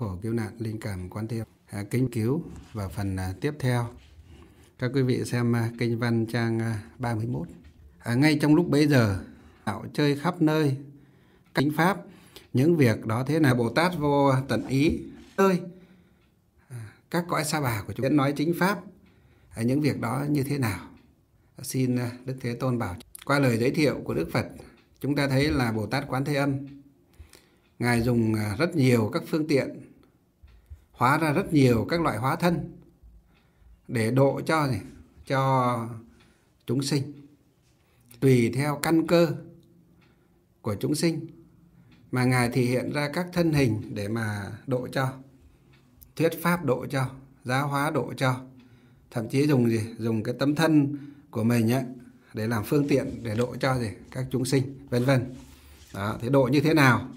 cứu khổ cứu nạn linh cảm quan thế à, kính cứu và phần à, tiếp theo các quý vị xem à, kinh văn trang à, 31 à, ngay trong lúc bấy giờ đạo chơi khắp nơi kính pháp những việc đó thế là Bồ Tát vô tận ý ơi à, các cõi sa bà của chúng nói chính pháp à, những việc đó như thế nào à, xin Đức Thế Tôn bảo qua lời giới thiệu của Đức Phật chúng ta thấy là Bồ Tát Quán Thế Âm Ngài dùng à, rất nhiều các phương tiện hóa ra rất nhiều các loại hóa thân để độ cho gì cho chúng sinh tùy theo căn cơ của chúng sinh mà ngài thì hiện ra các thân hình để mà độ cho thuyết pháp độ cho giáo hóa độ cho thậm chí dùng gì dùng cái tấm thân của mình ấy, để làm phương tiện để độ cho gì các chúng sinh vân vân đó, thế độ như thế nào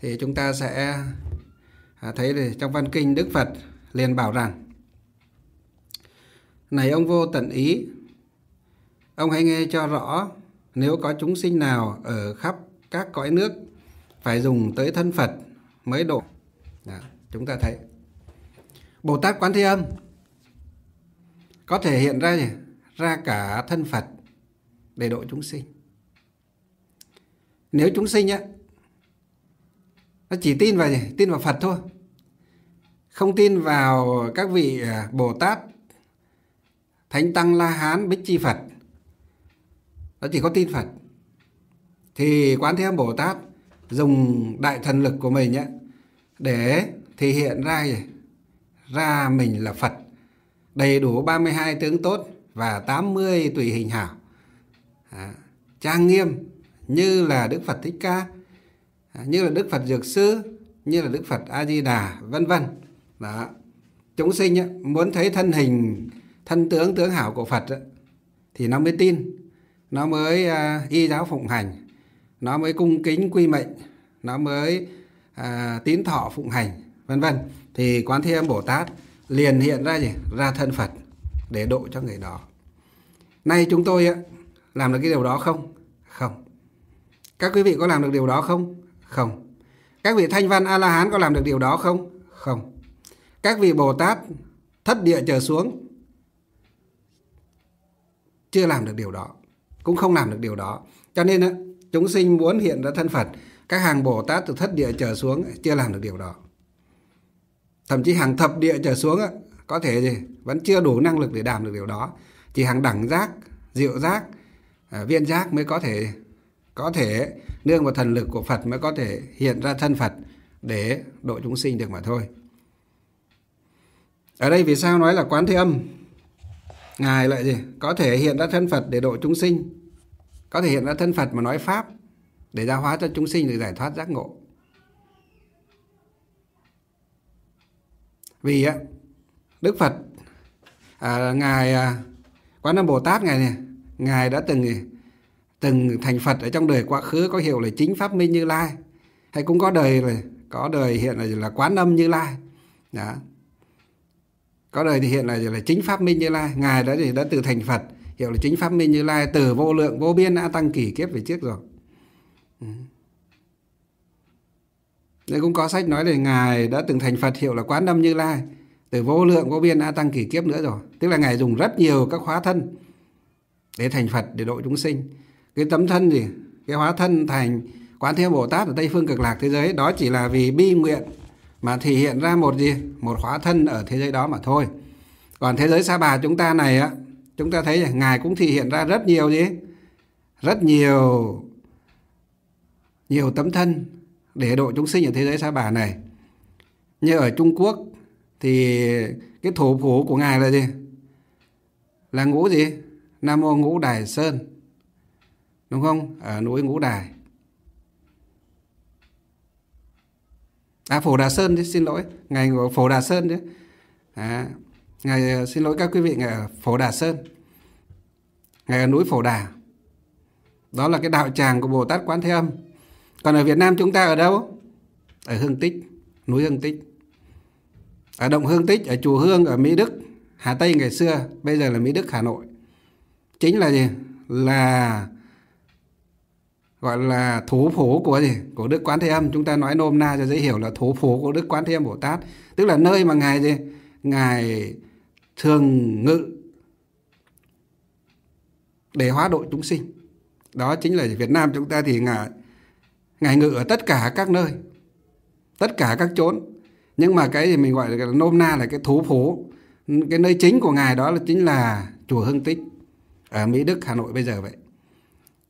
thì chúng ta sẽ À, thấy thì trong văn kinh đức phật liền bảo rằng này ông vô tận ý ông hãy nghe cho rõ nếu có chúng sinh nào ở khắp các cõi nước phải dùng tới thân phật mới độ Đó, chúng ta thấy bồ tát quán thế âm có thể hiện ra gì? ra cả thân phật để độ chúng sinh nếu chúng sinh á nó chỉ tin vào gì? tin vào Phật thôi không tin vào các vị à, Bồ Tát Thánh Tăng La Hán Bích Chi Phật nó chỉ có tin Phật thì Quán Thế Âm Bồ Tát dùng đại thần lực của mình nhé, để thể hiện ra gì? ra mình là Phật đầy đủ 32 tướng tốt và 80 tùy hình hảo à, trang nghiêm như là Đức Phật Thích Ca À, như là Đức Phật Dược Sư, như là Đức Phật A Di Đà, vân vân. Đó. Chúng sinh ấy, muốn thấy thân hình, thân tướng tướng hảo của Phật ấy, thì nó mới tin, nó mới à, y giáo phụng hành, nó mới cung kính quy mệnh, nó mới à, tín thọ phụng hành, vân vân. Thì Quán Thế Âm Bồ Tát liền hiện ra gì? Ra thân Phật để độ cho người đó. Nay chúng tôi ấy, làm được cái điều đó không? Không. Các quý vị có làm được điều đó không? Không. Các vị thanh văn A-la-hán có làm được điều đó không? Không. Các vị Bồ Tát thất địa trở xuống chưa làm được điều đó. Cũng không làm được điều đó. Cho nên chúng sinh muốn hiện ra thân Phật. Các hàng Bồ Tát từ thất địa trở xuống chưa làm được điều đó. Thậm chí hàng thập địa trở xuống có thể gì vẫn chưa đủ năng lực để làm được điều đó. Chỉ hàng đẳng giác, diệu giác, à, viên giác mới có thể có thể nương vào thần lực của Phật mới có thể hiện ra thân Phật để độ chúng sinh được mà thôi. Ở đây vì sao nói là quán thế âm? Ngài lại gì? Có thể hiện ra thân Phật để độ chúng sinh. Có thể hiện ra thân Phật mà nói Pháp để gia hóa cho chúng sinh được giải thoát giác ngộ. Vì á, Đức Phật, à, Ngài à, Quán Âm Bồ Tát Ngài này, Ngài đã từng từng thành Phật ở trong đời quá khứ có hiệu là chính pháp minh Như Lai hay cũng có đời là có đời hiện là là quán âm Như Lai đó có đời thì hiện là là chính pháp minh Như Lai ngài đã thì đã từ thành Phật hiệu là chính pháp minh Như Lai từ vô lượng vô biên đã tăng kỷ kiếp về trước rồi ừ. đây cũng có sách nói là Ngài đã từng thành Phật hiệu là quán âm Như Lai Từ vô lượng vô biên A Tăng kỳ kiếp nữa rồi Tức là Ngài dùng rất nhiều các hóa thân Để thành Phật để độ chúng sinh cái tấm thân gì cái hóa thân thành quán thế bồ tát ở tây phương cực lạc thế giới đó chỉ là vì bi nguyện mà thể hiện ra một gì một hóa thân ở thế giới đó mà thôi còn thế giới sa bà chúng ta này á chúng ta thấy ngài cũng thể hiện ra rất nhiều gì rất nhiều nhiều tấm thân để độ chúng sinh ở thế giới sa bà này như ở trung quốc thì cái thổ phủ của ngài là gì là ngũ gì nam mô ngũ đài sơn đúng không ở núi ngũ đài à phổ đà sơn chứ xin lỗi ngày của phổ đà sơn chứ à, ngày à, xin lỗi các quý vị ngày ở phổ đà sơn ngày ở núi phổ đà đó là cái đạo tràng của bồ tát quán thế âm còn ở việt nam chúng ta ở đâu ở hương tích núi hương tích ở động hương tích ở chùa hương ở mỹ đức hà tây ngày xưa bây giờ là mỹ đức hà nội chính là gì là gọi là thố phố của gì của đức quán thế âm chúng ta nói nôm na cho dễ hiểu là thố phố của đức quán thế âm bồ tát tức là nơi mà ngài gì ngài thường ngự để hóa độ chúng sinh đó chính là việt nam chúng ta thì ngài ngài ngự ở tất cả các nơi tất cả các chốn nhưng mà cái gì mình gọi là nôm na là cái thú phố cái nơi chính của ngài đó là chính là chùa hương tích ở mỹ đức hà nội bây giờ vậy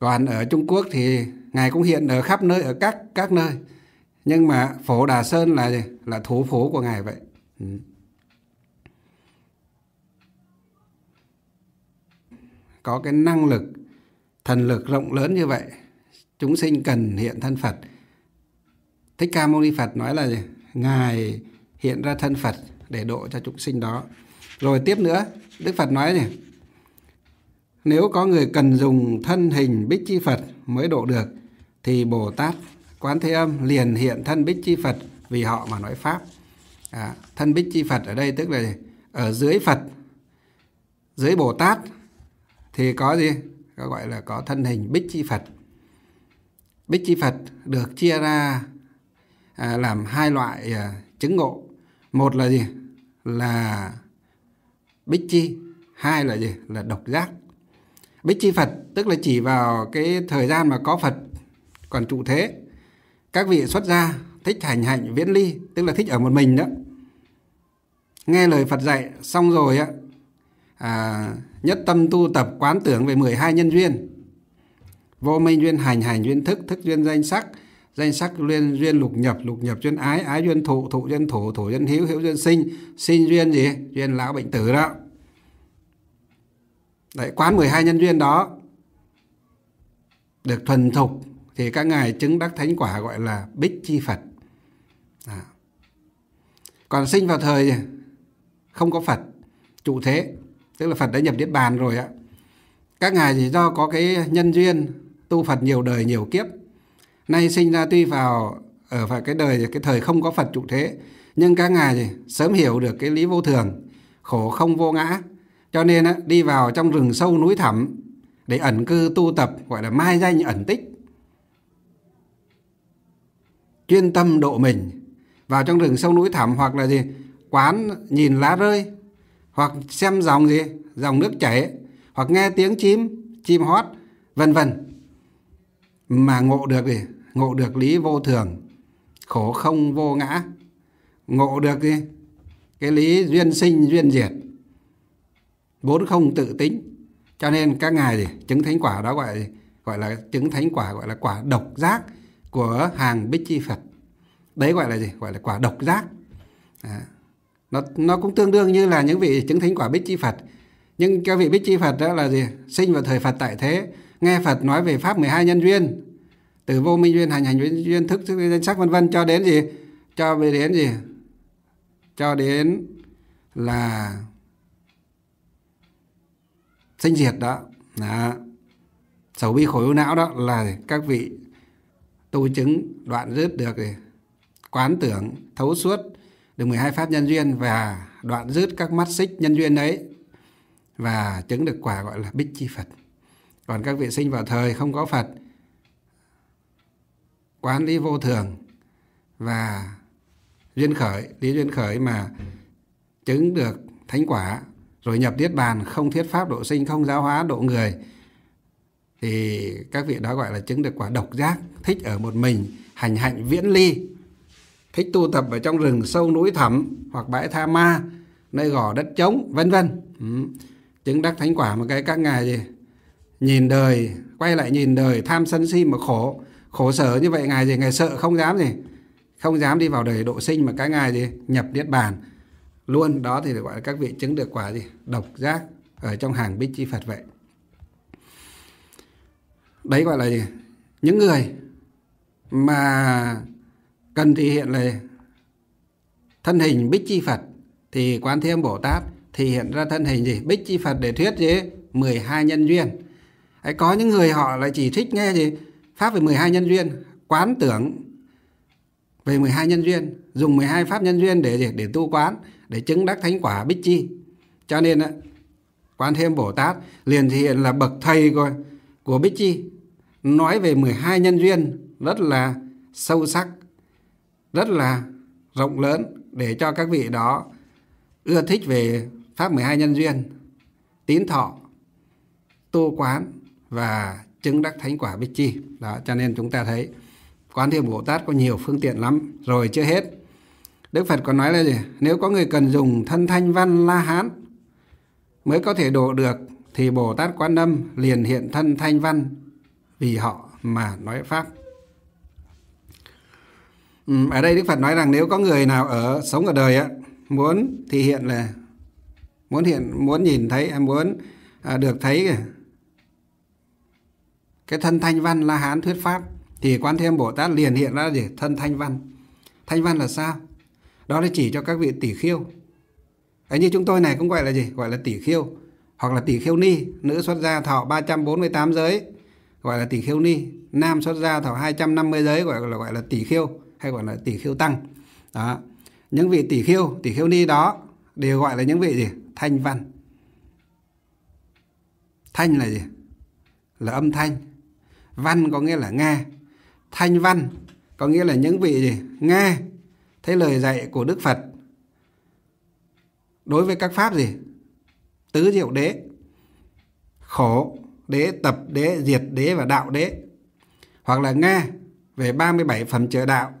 còn ở Trung Quốc thì ngài cũng hiện ở khắp nơi ở các các nơi nhưng mà phổ Đà Sơn là là thủ phủ của ngài vậy ừ. có cái năng lực thần lực rộng lớn như vậy chúng sinh cần hiện thân Phật Thích Ca Mâu Ni Phật nói là gì? ngài hiện ra thân Phật để độ cho chúng sinh đó rồi tiếp nữa Đức Phật nói này nếu có người cần dùng thân hình Bích Chi Phật mới độ được, thì Bồ Tát Quán Thế Âm liền hiện thân Bích Chi Phật vì họ mà nói Pháp. À, thân Bích Chi Phật ở đây tức là ở dưới Phật, dưới Bồ Tát thì có gì? Có gọi là có thân hình Bích Chi Phật. Bích Chi Phật được chia ra à, làm hai loại à, chứng ngộ. Một là gì? Là Bích Chi. Hai là gì? Là độc giác bích chi Phật tức là chỉ vào cái thời gian mà có Phật còn trụ thế các vị xuất gia thích hành hạnh viễn ly tức là thích ở một mình đó nghe lời Phật dạy xong rồi á à, nhất tâm tu tập quán tưởng về 12 nhân duyên vô minh duyên hành hành duyên thức thức duyên danh sắc danh sắc duyên duyên lục nhập lục nhập duyên ái ái duyên thụ thụ duyên thủ thủ duyên hữu hữu duyên sinh sinh duyên gì duyên lão bệnh tử đó Đấy, quán 12 nhân duyên đó được thuần thục thì các ngài chứng đắc thánh quả gọi là bích chi Phật. À. Còn sinh vào thời không có Phật, trụ thế, tức là Phật đã nhập Niết Bàn rồi á. Các ngài chỉ do có cái nhân duyên tu Phật nhiều đời nhiều kiếp. Nay sinh ra tuy vào ở vào cái đời cái thời không có Phật trụ thế, nhưng các ngài sớm hiểu được cái lý vô thường, khổ không vô ngã cho nên á đi vào trong rừng sâu núi thẳm để ẩn cư tu tập gọi là mai danh ẩn tích. Chuyên tâm độ mình vào trong rừng sâu núi thẳm hoặc là gì quán nhìn lá rơi hoặc xem dòng gì dòng nước chảy hoặc nghe tiếng chim chim hót vân vân mà ngộ được gì ngộ được lý vô thường khổ không vô ngã ngộ được gì cái lý duyên sinh duyên diệt vốn không tự tính cho nên các ngài gì chứng thánh quả đó gọi gọi là chứng thánh quả gọi là quả độc giác của hàng bích chi phật đấy gọi là gì gọi là quả độc giác à, nó nó cũng tương đương như là những vị chứng thánh quả bích chi phật nhưng các vị bích chi phật đó là gì sinh vào thời phật tại thế nghe phật nói về pháp 12 nhân duyên từ vô minh duyên hành hành duyên, duyên thức thức danh sắc vân vân cho đến gì cho về đến gì cho đến là sinh diệt đó là sầu bi khổ ưu não đó là các vị tu chứng đoạn dứt được thì quán tưởng thấu suốt được 12 pháp nhân duyên và đoạn dứt các mắt xích nhân duyên đấy và chứng được quả gọi là bích chi Phật. Còn các vị sinh vào thời không có Phật quán lý vô thường và duyên khởi, lý duyên khởi mà chứng được thánh quả rồi nhập niết bàn không thiết pháp độ sinh không giáo hóa độ người thì các vị đó gọi là chứng được quả độc giác thích ở một mình hành hạnh viễn ly thích tu tập ở trong rừng sâu núi thẳm hoặc bãi tha ma nơi gò đất trống vân vân ừ. chứng đắc thánh quả một cái các ngài gì nhìn đời quay lại nhìn đời tham sân si mà khổ khổ sở như vậy ngài gì ngài sợ không dám gì không dám đi vào đời độ sinh mà cái ngài gì nhập niết bàn luôn đó thì được gọi là các vị chứng được quả gì độc giác ở trong hàng bích chi phật vậy đấy gọi là gì những người mà cần thể hiện là thân hình bích chi phật thì quán thế âm bồ tát thì hiện ra thân hình gì bích chi phật để thuyết gì 12 nhân duyên ấy có những người họ lại chỉ thích nghe gì pháp về 12 nhân duyên quán tưởng về 12 nhân duyên, dùng 12 pháp nhân duyên để để tu quán, để chứng đắc thánh quả bích chi. Cho nên Quan Thêm Bồ Tát liền thì hiện là bậc thầy của, của Bích Chi. Nói về 12 nhân duyên rất là sâu sắc, rất là rộng lớn để cho các vị đó ưa thích về Pháp 12 nhân duyên, tín thọ, tu quán và chứng đắc thánh quả Bích Chi. Đó, cho nên chúng ta thấy Quán Thế Bồ Tát có nhiều phương tiện lắm, rồi chưa hết. Đức Phật còn nói là gì? Nếu có người cần dùng thân thanh văn la hán mới có thể độ được thì Bồ Tát quán Âm liền hiện thân thanh văn vì họ mà nói pháp. Ừ, ở đây Đức Phật nói rằng nếu có người nào ở sống ở đời á muốn thì hiện là muốn hiện muốn nhìn thấy em à, muốn à, được thấy cái thân thanh văn la hán thuyết pháp thì Quan thêm Âm Bồ Tát liền hiện ra gì thân thanh văn. Thanh văn là sao? Đó là chỉ cho các vị tỷ khiêu. ấy như chúng tôi này cũng gọi là gì? Gọi là tỷ khiêu hoặc là tỷ khiêu ni, nữ xuất gia thọ 348 giới gọi là tỷ khiêu ni, nam xuất gia thọ 250 giới gọi là gọi là tỷ khiêu hay gọi là tỷ khiêu tăng. Đó. Những vị tỷ khiêu, tỷ khiêu ni đó đều gọi là những vị gì? Thanh văn. Thanh là gì? Là âm thanh. Văn có nghĩa là nghe thanh văn có nghĩa là những vị nghe thấy lời dạy của Đức Phật đối với các pháp gì tứ diệu đế khổ đế tập đế diệt đế và đạo đế hoặc là nghe về 37 phẩm trợ đạo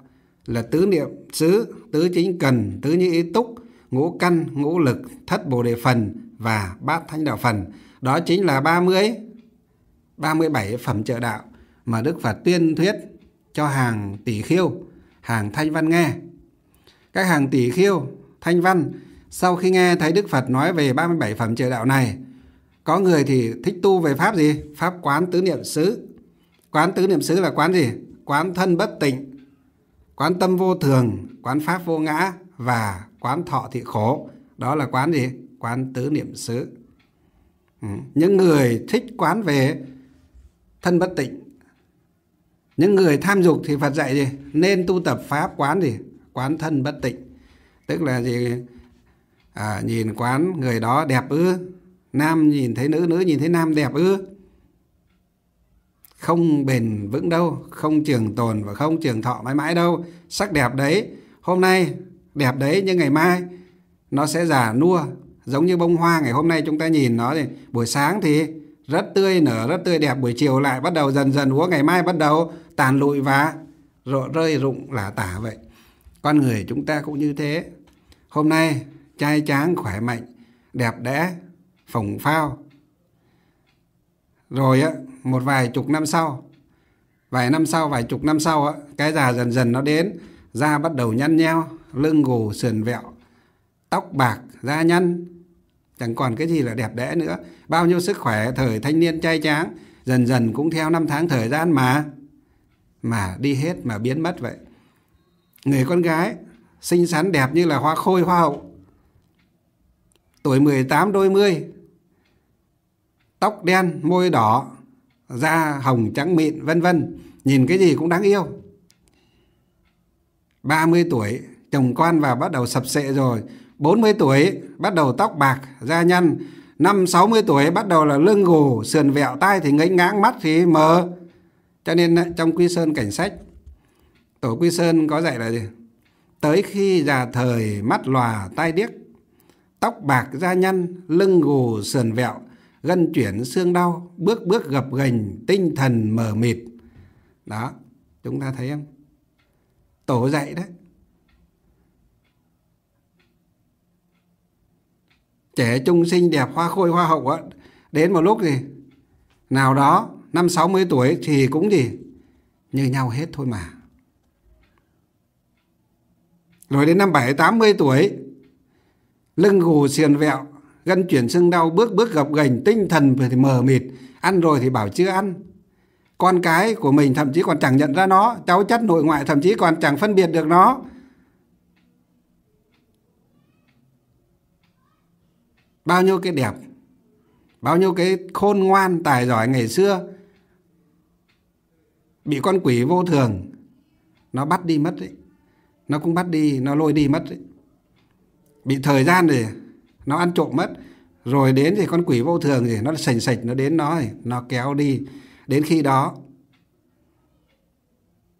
là tứ niệm xứ tứ chính cần tứ như ý túc ngũ căn ngũ lực thất bồ đề phần và bát thánh đạo phần đó chính là 30 37 phẩm trợ đạo mà Đức Phật tuyên thuyết cho hàng tỷ khiêu, hàng thanh văn nghe. Các hàng tỷ khiêu, thanh văn sau khi nghe thấy Đức Phật nói về 37 phẩm trời đạo này, có người thì thích tu về pháp gì? Pháp quán tứ niệm xứ. Quán tứ niệm xứ là quán gì? Quán thân bất tịnh, quán tâm vô thường, quán pháp vô ngã và quán thọ thị khổ. Đó là quán gì? Quán tứ niệm xứ. Ừ. Những người thích quán về thân bất tịnh những người tham dục thì Phật dạy gì nên tu tập pháp quán gì quán thân bất tịnh tức là gì à, nhìn quán người đó đẹp ư nam nhìn thấy nữ nữ nhìn thấy nam đẹp ư không bền vững đâu không trường tồn và không trường thọ mãi mãi đâu sắc đẹp đấy hôm nay đẹp đấy nhưng ngày mai nó sẽ già nua giống như bông hoa ngày hôm nay chúng ta nhìn nó thì buổi sáng thì rất tươi nở rất tươi đẹp buổi chiều lại bắt đầu dần dần úa ngày mai bắt đầu tàn lụi và rộ rơi rụng lả tả vậy con người chúng ta cũng như thế hôm nay trai tráng khỏe mạnh đẹp đẽ phồng phao rồi á một vài chục năm sau vài năm sau vài chục năm sau á cái già dần dần nó đến da bắt đầu nhăn nheo lưng gù sườn vẹo tóc bạc da nhăn chẳng còn cái gì là đẹp đẽ nữa bao nhiêu sức khỏe thời thanh niên trai tráng dần dần cũng theo năm tháng thời gian mà mà đi hết mà biến mất vậy người con gái xinh xắn đẹp như là hoa khôi hoa hậu tuổi 18 đôi mươi tóc đen môi đỏ da hồng trắng mịn vân vân nhìn cái gì cũng đáng yêu 30 tuổi chồng con và bắt đầu sập sệ rồi 40 tuổi bắt đầu tóc bạc, da nhăn, năm 60 tuổi bắt đầu là lưng gù, sườn vẹo tai thì ngấy ngáng mắt thì mờ. Cho nên ờ, trong Quy Sơn cảnh sách, Tổ Quy Sơn có dạy là gì? Tới khi già thời mắt lòa tai điếc, tóc bạc da nhăn, lưng gù sườn vẹo, gân chuyển xương đau, bước bước gập ghềnh, tinh thần mờ mịt. Đó, chúng ta thấy không? Tổ dạy đấy trẻ trung xinh đẹp hoa khôi hoa hậu á đến một lúc gì nào đó năm 60 tuổi thì cũng gì như nhau hết thôi mà rồi đến năm bảy tám mươi tuổi lưng gù xiền vẹo gân chuyển sưng đau bước bước gập ghềnh tinh thần thì mờ mịt ăn rồi thì bảo chưa ăn con cái của mình thậm chí còn chẳng nhận ra nó cháu chất nội ngoại thậm chí còn chẳng phân biệt được nó bao nhiêu cái đẹp bao nhiêu cái khôn ngoan tài giỏi ngày xưa bị con quỷ vô thường nó bắt đi mất ấy, nó cũng bắt đi nó lôi đi mất ấy, bị thời gian thì nó ăn trộm mất rồi đến thì con quỷ vô thường thì nó sành sạch nó đến nó thì nó kéo đi đến khi đó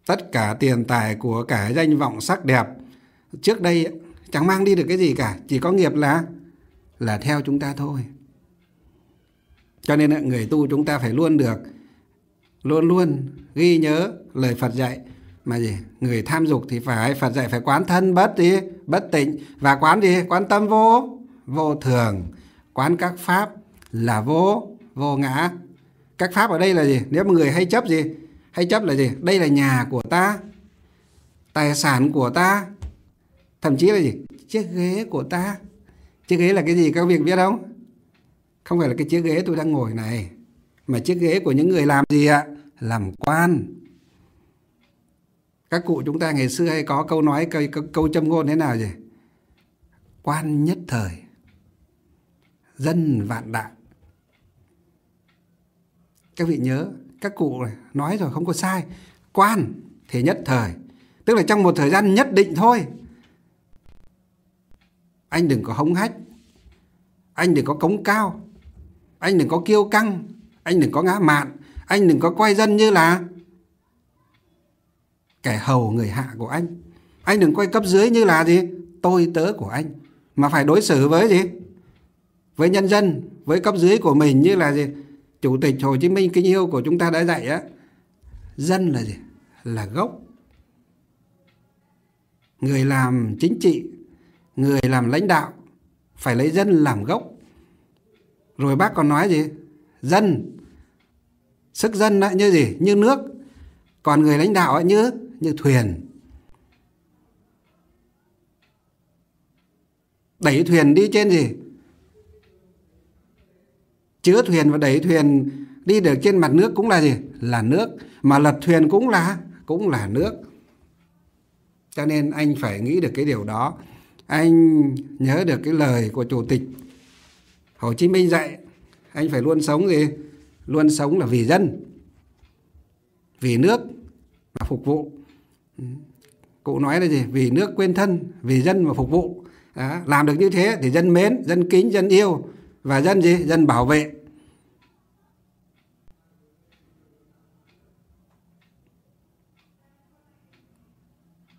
tất cả tiền tài của cả danh vọng sắc đẹp trước đây chẳng mang đi được cái gì cả chỉ có nghiệp là là theo chúng ta thôi cho nên người tu chúng ta phải luôn được luôn luôn ghi nhớ lời Phật dạy mà gì người tham dục thì phải Phật dạy phải quán thân bất gì bất tịnh và quán gì quán tâm vô vô thường quán các pháp là vô vô ngã các pháp ở đây là gì nếu mà người hay chấp gì hay chấp là gì đây là nhà của ta tài sản của ta thậm chí là gì chiếc ghế của ta chiếc ghế là cái gì các việc biết không không phải là cái chiếc ghế tôi đang ngồi này mà chiếc ghế của những người làm gì ạ làm quan các cụ chúng ta ngày xưa hay có câu nói câu, câu, câu châm ngôn thế nào gì quan nhất thời dân vạn đại các vị nhớ các cụ nói rồi không có sai quan thì nhất thời tức là trong một thời gian nhất định thôi anh đừng có hống hách anh đừng có cống cao anh đừng có kiêu căng anh đừng có ngã mạn anh đừng có quay dân như là kẻ hầu người hạ của anh anh đừng quay cấp dưới như là gì tôi tớ của anh mà phải đối xử với gì với nhân dân với cấp dưới của mình như là gì chủ tịch hồ chí minh kính yêu của chúng ta đã dạy á dân là gì là gốc người làm chính trị người làm lãnh đạo phải lấy dân làm gốc rồi bác còn nói gì dân sức dân lại như gì như nước còn người lãnh đạo ấy như như thuyền đẩy thuyền đi trên gì chứa thuyền và đẩy thuyền đi được trên mặt nước cũng là gì là nước mà lật thuyền cũng là cũng là nước cho nên anh phải nghĩ được cái điều đó anh nhớ được cái lời của chủ tịch Hồ Chí Minh dạy anh phải luôn sống gì luôn sống là vì dân vì nước và phục vụ cụ nói là gì vì nước quên thân vì dân mà phục vụ à, làm được như thế thì dân mến dân kính dân yêu và dân gì dân bảo vệ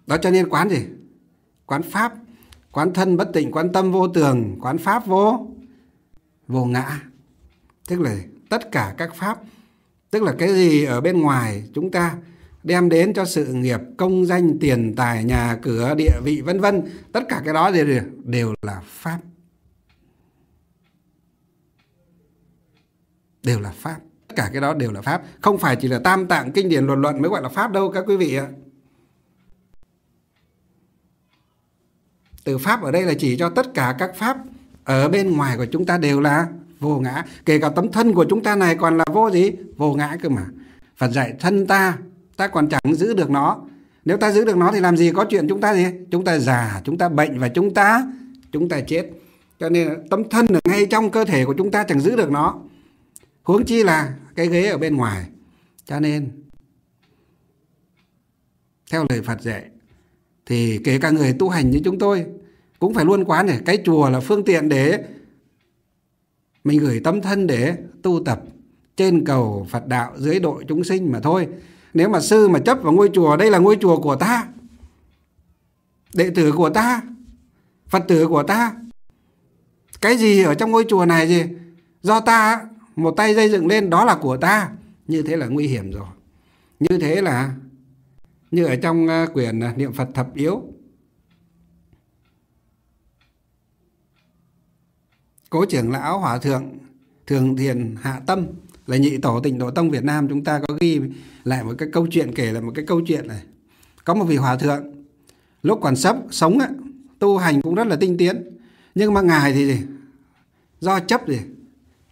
đó cho nên quán gì quán pháp quán thân bất tịnh quán tâm vô tường quán pháp vô vô ngã tức là tất cả các pháp tức là cái gì ở bên ngoài chúng ta đem đến cho sự nghiệp công danh tiền tài nhà cửa địa vị vân vân tất cả cái đó đều, đều là pháp đều là pháp tất cả cái đó đều là pháp không phải chỉ là tam tạng kinh điển luận luận mới gọi là pháp đâu các quý vị ạ từ pháp ở đây là chỉ cho tất cả các pháp ở bên ngoài của chúng ta đều là vô ngã kể cả tấm thân của chúng ta này còn là vô gì vô ngã cơ mà Phật dạy thân ta ta còn chẳng giữ được nó nếu ta giữ được nó thì làm gì có chuyện chúng ta gì chúng ta già chúng ta bệnh và chúng ta chúng ta chết cho nên tấm thân ở ngay trong cơ thể của chúng ta chẳng giữ được nó huống chi là cái ghế ở bên ngoài cho nên theo lời Phật dạy thì kể cả người tu hành như chúng tôi cũng phải luôn quán này cái chùa là phương tiện để mình gửi tâm thân để tu tập trên cầu Phật đạo dưới độ chúng sinh mà thôi nếu mà sư mà chấp vào ngôi chùa đây là ngôi chùa của ta đệ tử của ta phật tử của ta cái gì ở trong ngôi chùa này gì do ta một tay xây dựng lên đó là của ta như thế là nguy hiểm rồi như thế là như ở trong ờ, quyển ờ, niệm phật thập yếu cố trưởng lão hòa thượng thường thiền hạ tâm là nhị tổ tịnh độ tông việt nam chúng ta có ghi lại một cái câu chuyện kể là một cái câu chuyện này có một vị hòa thượng lúc còn sắp sống á, tu hành cũng rất là tinh tiến nhưng mà ngài thì gì do chấp gì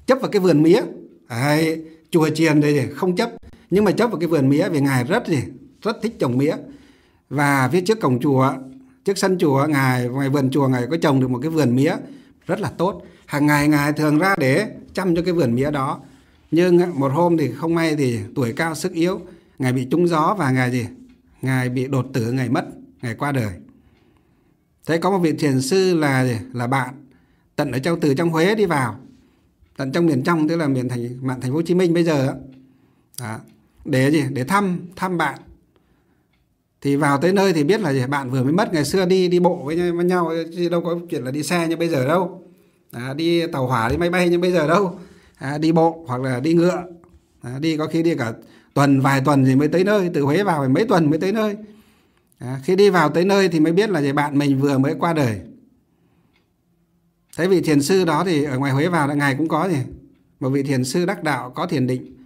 chấp vào cái vườn mía hay chùa chiền đây gì không chấp nhưng mà chấp vào cái vườn mía vì ngài rất gì rất thích trồng mía và phía trước cổng chùa trước sân chùa ngài ngoài vườn chùa ngài có trồng được một cái vườn mía rất là tốt hàng ngày ngài thường ra để chăm cho cái vườn mía đó nhưng một hôm thì không may thì tuổi cao sức yếu ngài bị trúng gió và ngài gì ngài bị đột tử ngài mất ngài qua đời thế có một vị thiền sư là gì? là bạn tận ở trong từ trong huế đi vào tận trong miền trong tức là miền thành mạng thành phố hồ chí minh bây giờ đó, để gì để thăm thăm bạn thì vào tới nơi thì biết là bạn vừa mới mất ngày xưa đi đi bộ với, với nhau chứ đâu có chuyện là đi xe như bây giờ đâu à, đi tàu hỏa đi máy bay như bây giờ đâu à, đi bộ hoặc là đi ngựa à, đi có khi đi cả tuần vài tuần thì mới tới nơi từ Huế vào phải mấy tuần mới tới nơi à, khi đi vào tới nơi thì mới biết là bạn mình vừa mới qua đời thế vị thiền sư đó thì ở ngoài Huế vào là ngài cũng có gì một vị thiền sư đắc đạo có thiền định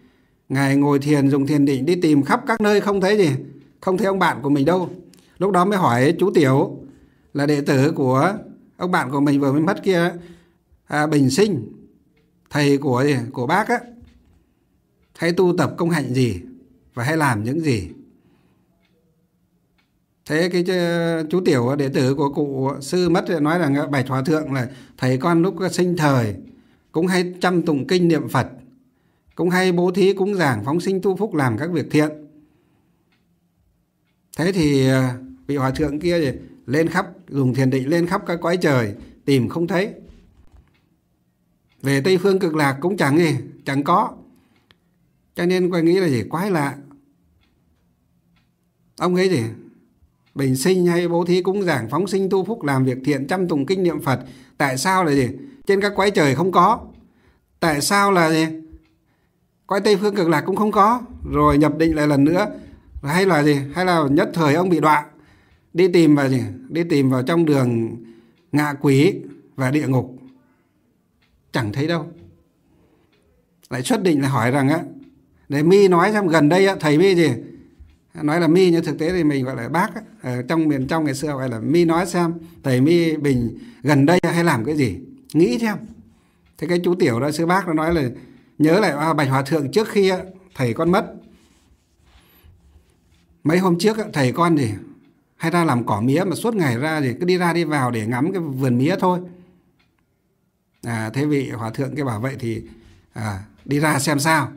ngài ngồi thiền dùng thiền định đi tìm khắp các nơi không thấy gì không thấy ông bạn của mình đâu lúc đó mới hỏi chú tiểu là đệ tử của ông bạn của mình vừa mới mất kia à, bình sinh thầy của của bác á hay tu tập công hạnh gì và hay làm những gì thế cái chú tiểu đệ tử của cụ sư mất nói rằng bạch hòa thượng là thầy con lúc sinh thời cũng hay chăm tụng kinh niệm phật cũng hay bố thí cũng giảng phóng sinh tu phúc làm các việc thiện thế thì à, vị hòa thượng kia thì lên khắp dùng thiền định lên khắp các quái trời tìm không thấy về tây phương cực lạc cũng chẳng gì chẳng có cho nên quay nghĩ là gì quái lạ ông ấy gì bình sinh hay bố thí cũng giảng phóng sinh tu phúc làm việc thiện chăm tùng kinh niệm phật tại sao là gì trên các quái trời không có tại sao là gì quái tây phương cực lạc cũng không có rồi nhập định lại lần nữa hay là gì hay là nhất thời ông bị đọa đi tìm vào gì đi tìm vào trong đường ngạ quỷ và địa ngục chẳng thấy đâu lại xuất định là hỏi rằng á để mi nói xem gần đây á, thầy mi gì nói là mi nhưng thực tế thì mình gọi là bác á, ở trong miền trong ngày xưa gọi là mi nói xem thầy mi bình gần đây hay làm cái gì nghĩ xem thế cái chú tiểu đó sư bác nó nói là nhớ lại à, bạch hòa thượng trước khi á, thầy con mất mấy hôm trước thầy con thì hay ra làm cỏ mía mà suốt ngày ra thì cứ đi ra đi vào để ngắm cái vườn mía thôi à, thế vị hòa thượng cái bảo vậy thì à, đi ra xem sao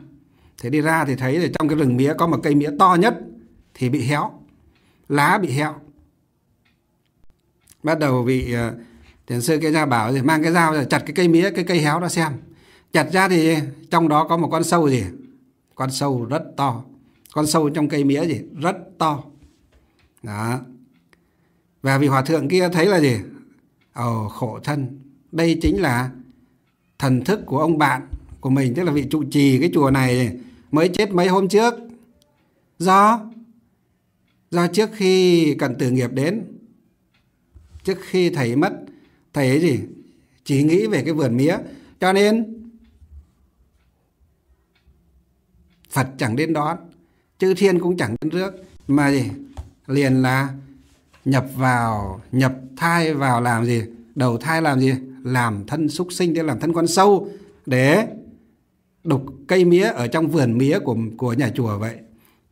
thế đi ra thì thấy là trong cái rừng mía có một cây mía to nhất thì bị héo lá bị héo bắt đầu vị uh, thiền sư cái ra bảo thì mang cái dao rồi chặt cái cây mía cái cây héo ra xem chặt ra thì trong đó có một con sâu gì con sâu rất to con sâu trong cây mía gì rất to đó và vị hòa thượng kia thấy là gì ồ oh, khổ thân đây chính là thần thức của ông bạn của mình tức là vị trụ trì cái chùa này mới chết mấy hôm trước do do trước khi cần tử nghiệp đến trước khi thầy mất thầy ấy gì chỉ nghĩ về cái vườn mía cho nên phật chẳng đến đón chư thiên cũng chẳng đến trước mà gì liền là nhập vào nhập thai vào làm gì đầu thai làm gì làm thân súc sinh để làm thân con sâu để đục cây mía ở trong vườn mía của của nhà chùa vậy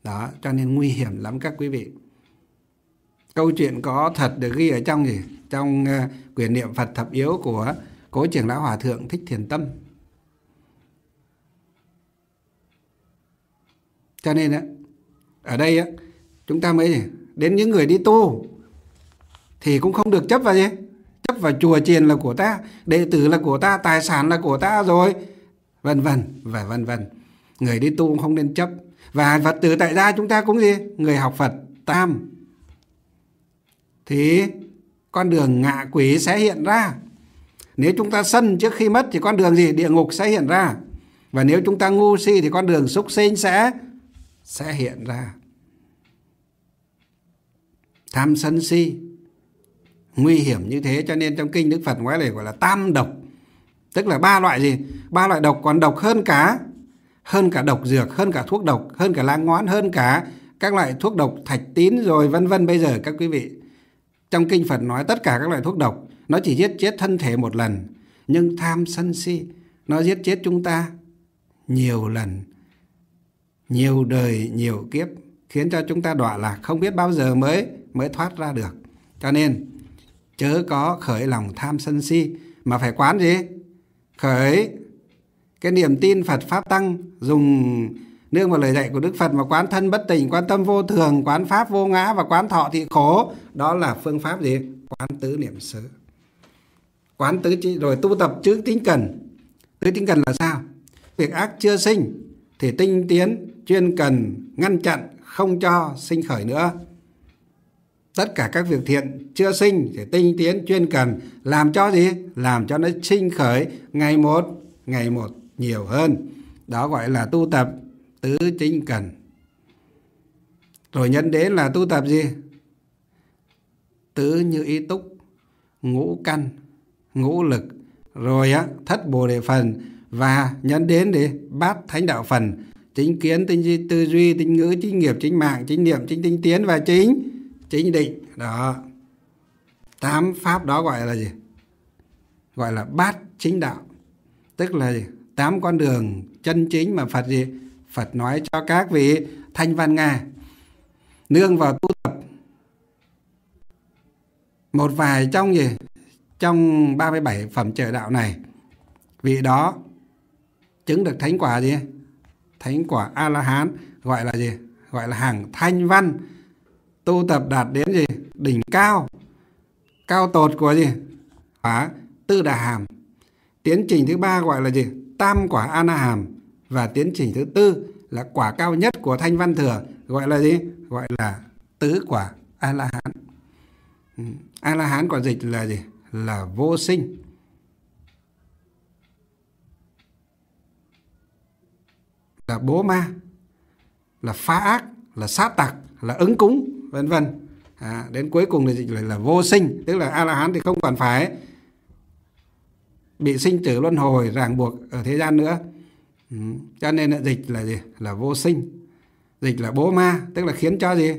đó cho nên nguy hiểm lắm các quý vị câu chuyện có thật được ghi ở trong gì trong uh, quyển niệm Phật thập yếu của cố trưởng lão hòa thượng thích thiền tâm cho nên á ở đây á, chúng ta mới đến những người đi tu thì cũng không được chấp vào gì chấp vào chùa chiền là của ta đệ tử là của ta tài sản là của ta rồi vân vân và vân vân người đi tu cũng không nên chấp và phật tử tại gia chúng ta cũng gì người học phật tam thì con đường ngạ quỷ sẽ hiện ra nếu chúng ta sân trước khi mất thì con đường gì địa ngục sẽ hiện ra và nếu chúng ta ngu si thì con đường súc sinh sẽ sẽ hiện ra tham sân si nguy hiểm như thế cho nên trong kinh đức phật nói là gọi là tam độc tức là ba loại gì ba loại độc còn độc hơn cả hơn cả độc dược hơn cả thuốc độc hơn cả lá ngón hơn cả các loại thuốc độc thạch tín rồi vân vân bây giờ các quý vị trong kinh phật nói tất cả các loại thuốc độc nó chỉ giết chết thân thể một lần nhưng tham sân si nó giết chết chúng ta nhiều lần nhiều đời nhiều kiếp khiến cho chúng ta đọa lạc không biết bao giờ mới mới thoát ra được cho nên chớ có khởi lòng tham sân si mà phải quán gì khởi cái niềm tin Phật pháp tăng dùng nương vào lời dạy của Đức Phật mà quán thân bất tỉnh quán tâm vô thường quán pháp vô ngã và quán thọ thị khổ đó là phương pháp gì quán tứ niệm xứ quán tứ rồi tu tập chữ tính cần tứ tính cần là sao việc ác chưa sinh thì tinh tiến chuyên cần ngăn chặn không cho sinh khởi nữa tất cả các việc thiện chưa sinh thì tinh tiến chuyên cần làm cho gì làm cho nó sinh khởi ngày một ngày một nhiều hơn đó gọi là tu tập tứ chính cần rồi nhân đến là tu tập gì tứ như ý túc ngũ căn ngũ lực rồi á thất bồ đề phần và nhân đến để bát thánh đạo phần chính kiến tinh tư duy tinh ngữ chính nghiệp chính mạng chính niệm chính tinh tiến và chính chính định đó tám pháp đó gọi là gì gọi là bát chính đạo tức là gì? tám con đường chân chính mà phật gì phật nói cho các vị thanh văn nghe nương vào tu tập một vài trong gì trong 37 phẩm trời đạo này vị đó chứng được thánh quả gì thánh quả a la hán gọi là gì gọi là hàng thanh văn tu tập đạt đến gì đỉnh cao cao tột của gì quả tư đà hàm tiến trình thứ ba gọi là gì tam quả an hàm và tiến trình thứ tư là quả cao nhất của thanh văn thừa gọi là gì gọi là tứ quả a la hán ừ, a la hán quả dịch là gì là vô sinh là bố ma là phá ác là sát tặc là ứng cúng vân vân à, đến cuối cùng thì dịch là vô sinh tức là a la hán thì không còn phải bị sinh tử luân hồi ràng buộc ở thế gian nữa ừ. cho nên là dịch là gì là vô sinh dịch là bố ma tức là khiến cho gì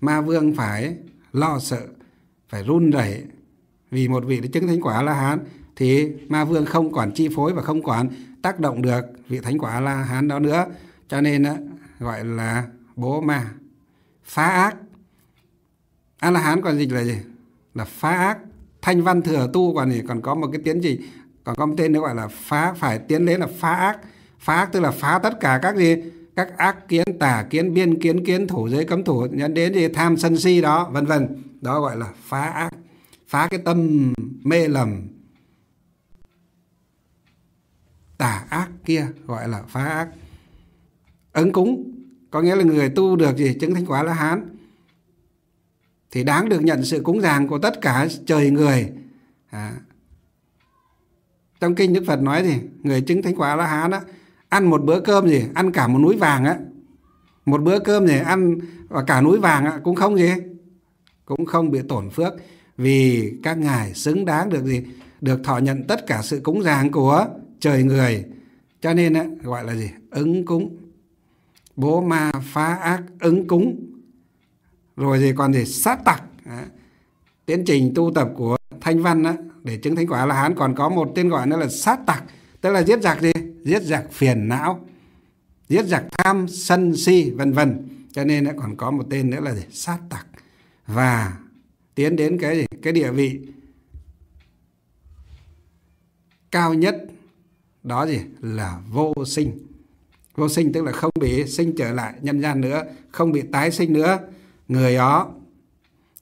ma vương phải lo sợ phải run rẩy vì một vị đã chứng thánh quả a la hán thì ma vương không còn chi phối và không còn tác động được vị thánh quả a la hán đó nữa cho nên gọi là bố ma phá ác a la hán còn dịch là gì là phá ác thanh văn thừa tu còn gì còn có một cái tiến gì còn có một tên nữa gọi là phá phải tiến lên là phá ác phá ác tức là phá tất cả các gì các ác kiến tà kiến biên kiến kiến thủ giới cấm thủ dẫn đến gì tham sân si đó vân vân đó gọi là phá ác phá cái tâm mê lầm tà ác kia gọi là phá ác ứng cúng có nghĩa là người tu được gì chứng thánh quả là hán thì đáng được nhận sự cúng dường của tất cả trời người à. trong kinh đức phật nói gì người chứng thánh quả la hán á ăn một bữa cơm gì ăn cả một núi vàng á một bữa cơm gì ăn và cả núi vàng á, cũng không gì cũng không bị tổn phước vì các ngài xứng đáng được gì được thọ nhận tất cả sự cúng dường của trời người cho nên á, gọi là gì ứng cúng bố ma phá ác ứng cúng rồi thì còn thì sát tặc Đấy. tiến trình tu tập của thanh văn đó, để chứng thánh quả là hán còn có một tên gọi nữa là sát tặc tức là giết giặc gì giết giặc phiền não giết giặc tham sân si vân vân cho nên nó còn có một tên nữa là gì? sát tặc và tiến đến cái gì? cái địa vị cao nhất đó gì là vô sinh vô sinh tức là không bị sinh trở lại nhân gian nữa không bị tái sinh nữa người đó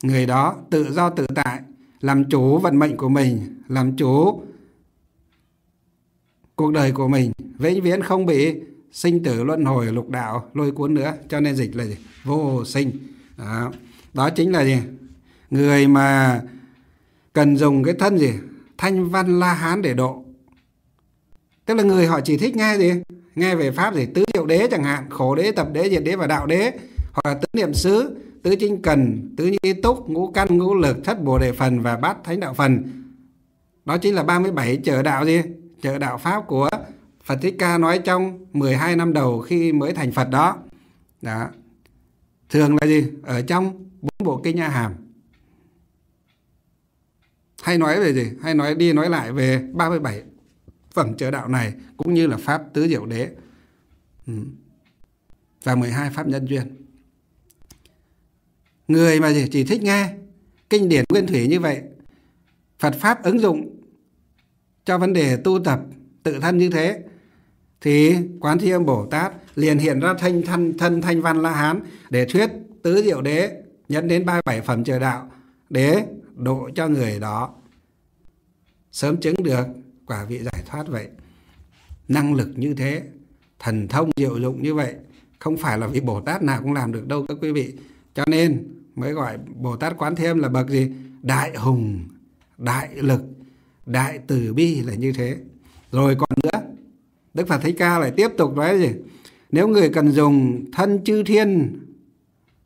người đó tự do tự tại làm chủ vận mệnh của mình làm chủ cuộc đời của mình vĩnh viễn không bị sinh tử luân hồi lục đạo lôi cuốn nữa cho nên dịch là gì? vô sinh đó. đó chính là gì người mà cần dùng cái thân gì thanh văn la hán để độ tức là người họ chỉ thích nghe gì nghe về pháp gì tứ diệu đế chẳng hạn khổ đế tập đế diệt đế và đạo đế hoặc là tứ niệm xứ tứ chính cần tứ như túc ngũ căn ngũ lực thất bồ đề phần và bát thánh đạo phần đó chính là 37 trợ đạo gì trợ đạo pháp của Phật Thích Ca nói trong 12 năm đầu khi mới thành Phật đó đó thường là gì ở trong bốn bộ kinh A Hàm hay nói về gì hay nói đi nói lại về 37 phẩm trợ đạo này cũng như là pháp tứ diệu đế ừ. và 12 pháp nhân duyên người mà chỉ thích nghe kinh điển nguyên thủy như vậy phật pháp ứng dụng cho vấn đề tu tập tự thân như thế thì quán thế âm bồ tát liền hiện ra thanh thân thân thanh văn la hán để thuyết tứ diệu đế nhẫn đến ba bảy phẩm trời đạo để độ cho người đó sớm chứng được quả vị giải thoát vậy năng lực như thế thần thông diệu dụng như vậy không phải là vị bồ tát nào cũng làm được đâu các quý vị cho nên mới gọi Bồ Tát Quán thêm là bậc gì? Đại hùng, đại lực, đại từ bi là như thế. Rồi còn nữa, Đức Phật Thích Ca lại tiếp tục nói gì? Nếu người cần dùng thân chư thiên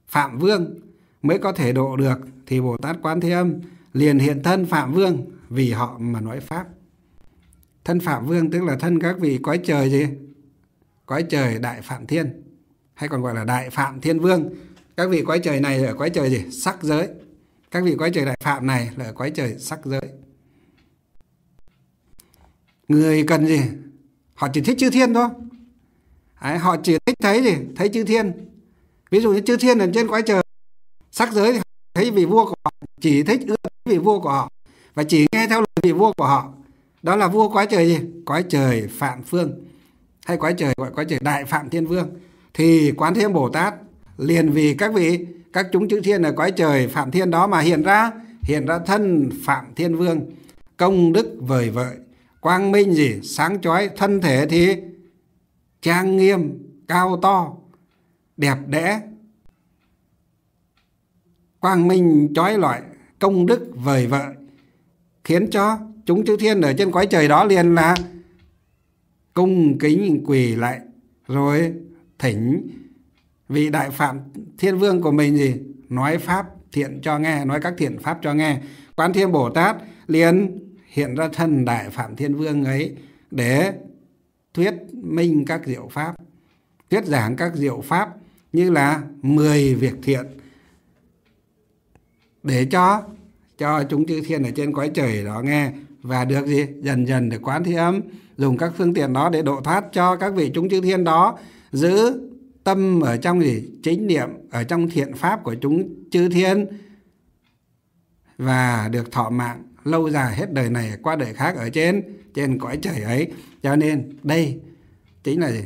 Phạm Vương mới có thể độ được thì Bồ Tát Quán Thế Âm liền hiện thân Phạm Vương vì họ mà nói Pháp. Thân Phạm Vương tức là thân các vị quái trời gì? quái trời Đại Phạm Thiên hay còn gọi là Đại Phạm Thiên Vương các vị quái trời này là quái trời gì sắc giới các vị quái trời đại phạm này là quái trời sắc giới người cần gì họ chỉ thích chư thiên thôi Đấy, họ chỉ thích thấy gì thấy chư thiên ví dụ như chư thiên ở trên quái trời sắc giới thấy vị vua của họ chỉ thích ưa vị vua của họ và chỉ nghe theo lời vị vua của họ đó là vua quái trời gì quái trời phạm phương hay quái trời gọi quái trời đại phạm thiên vương thì quán thế bồ tát liền vì các vị các chúng chữ thiên ở cõi trời phạm thiên đó mà hiện ra hiện ra thân phạm thiên vương công đức vời vợi quang minh gì sáng chói thân thể thì trang nghiêm cao to đẹp đẽ quang minh chói lọi công đức vời vợi khiến cho chúng chư thiên ở trên cõi trời đó liền là cung kính quỳ lại rồi thỉnh vì đại phạm thiên vương của mình gì nói pháp thiện cho nghe nói các thiện pháp cho nghe quán thiên bồ tát liền hiện ra thân đại phạm thiên vương ấy để thuyết minh các diệu pháp thuyết giảng các diệu pháp như là 10 việc thiện để cho cho chúng chư thiên ở trên cõi trời đó nghe và được gì dần dần được quán thế âm dùng các phương tiện đó để độ thoát cho các vị chúng chư thiên đó giữ tâm ở trong gì chánh niệm ở trong thiện pháp của chúng chư thiên và được thọ mạng lâu dài hết đời này qua đời khác ở trên trên cõi trời ấy cho nên đây chính là gì?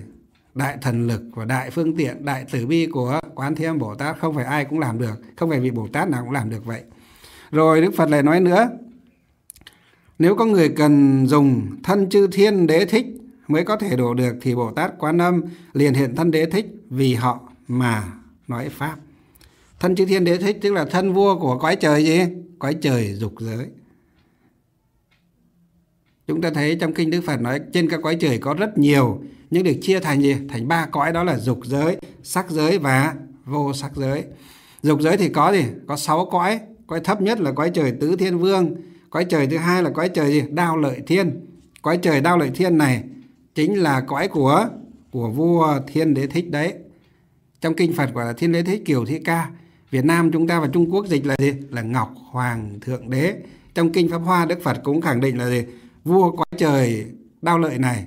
đại thần lực và đại phương tiện đại tử bi của quán thế âm bồ tát không phải ai cũng làm được không phải vị bồ tát nào cũng làm được vậy rồi đức phật lại nói nữa nếu có người cần dùng thân chư thiên đế thích mới có thể đổ được thì Bồ Tát Quán Âm liền hiện thân đế thích vì họ mà nói Pháp. Thân chư thiên đế thích tức là thân vua của cõi trời gì? Cõi trời dục giới. Chúng ta thấy trong kinh Đức Phật nói trên các cõi trời có rất nhiều nhưng được chia thành gì? Thành ba cõi đó là dục giới, sắc giới và vô sắc giới. Dục giới thì có gì? Có sáu cõi. Cõi thấp nhất là cõi trời tứ thiên vương. Cõi trời thứ hai là cõi trời gì? Đao lợi thiên. Cõi trời đao lợi thiên này chính là cõi của của vua thiên đế thích đấy trong kinh phật gọi là thiên đế thích kiều thế ca việt nam chúng ta và trung quốc dịch là gì là ngọc hoàng thượng đế trong kinh pháp hoa đức phật cũng khẳng định là gì vua quái trời đau lợi này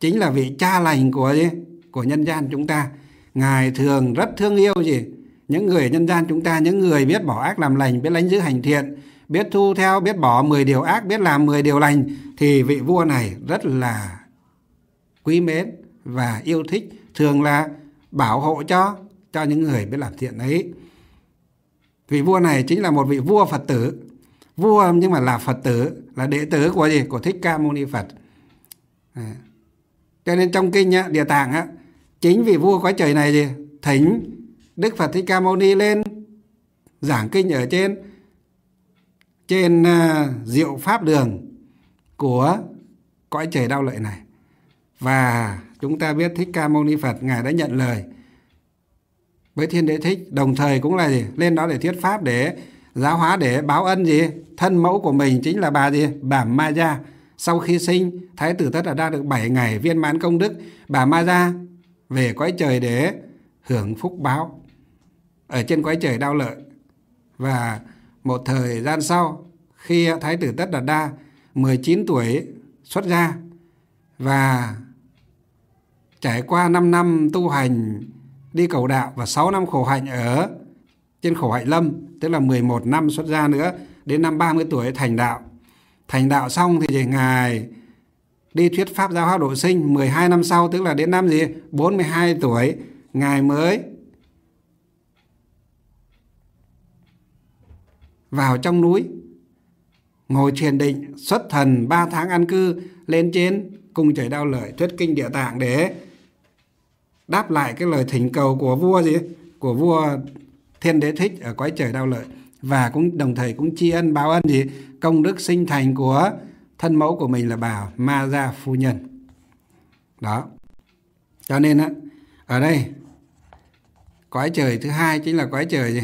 chính là vị cha lành của gì của nhân gian chúng ta ngài thường rất thương yêu gì những người nhân gian chúng ta những người biết bỏ ác làm lành biết lánh giữ hành thiện biết thu theo, biết bỏ 10 điều ác, biết làm 10 điều lành thì vị vua này rất là quý mến và yêu thích, thường là bảo hộ cho cho những người biết làm thiện ấy. Vị vua này chính là một vị vua Phật tử. Vua nhưng mà là Phật tử, là đệ tử của gì? Của Thích Ca Mâu Ni Phật. À. Cho nên trong kinh á, Địa Tạng á, chính vị vua cõi trời này gì? Thỉnh Đức Phật Thích Ca Mâu Ni lên giảng kinh ở trên trên à, diệu pháp đường của cõi trời đau lợi này và chúng ta biết thích ca mâu ni phật ngài đã nhận lời với thiên đế thích đồng thời cũng là gì lên đó để thuyết pháp để giáo hóa để báo ân gì thân mẫu của mình chính là bà gì bà ma gia sau khi sinh thái tử tất đã đạt được 7 ngày viên mãn công đức bà ma gia về cõi trời để hưởng phúc báo ở trên cõi trời đau lợi và một thời gian sau, khi Thái tử Tất Đạt Đa 19 tuổi xuất gia và trải qua 5 năm tu hành đi cầu đạo và 6 năm khổ hạnh ở trên khổ hạnh lâm, tức là 11 năm xuất gia nữa, đến năm 30 tuổi thành đạo. Thành đạo xong thì Ngài đi thuyết pháp giáo hóa độ sinh 12 năm sau, tức là đến năm gì? 42 tuổi, Ngài mới vào trong núi ngồi thiền định xuất thần ba tháng an cư lên trên cùng trời đau lời thuyết kinh địa tạng để đáp lại cái lời thỉnh cầu của vua gì của vua thiên đế thích ở quái trời đau lợi và cũng đồng thời cũng tri ân báo ân gì công đức sinh thành của thân mẫu của mình là bà ma gia phu nhân đó cho nên á ở đây quái trời thứ hai chính là quái trời gì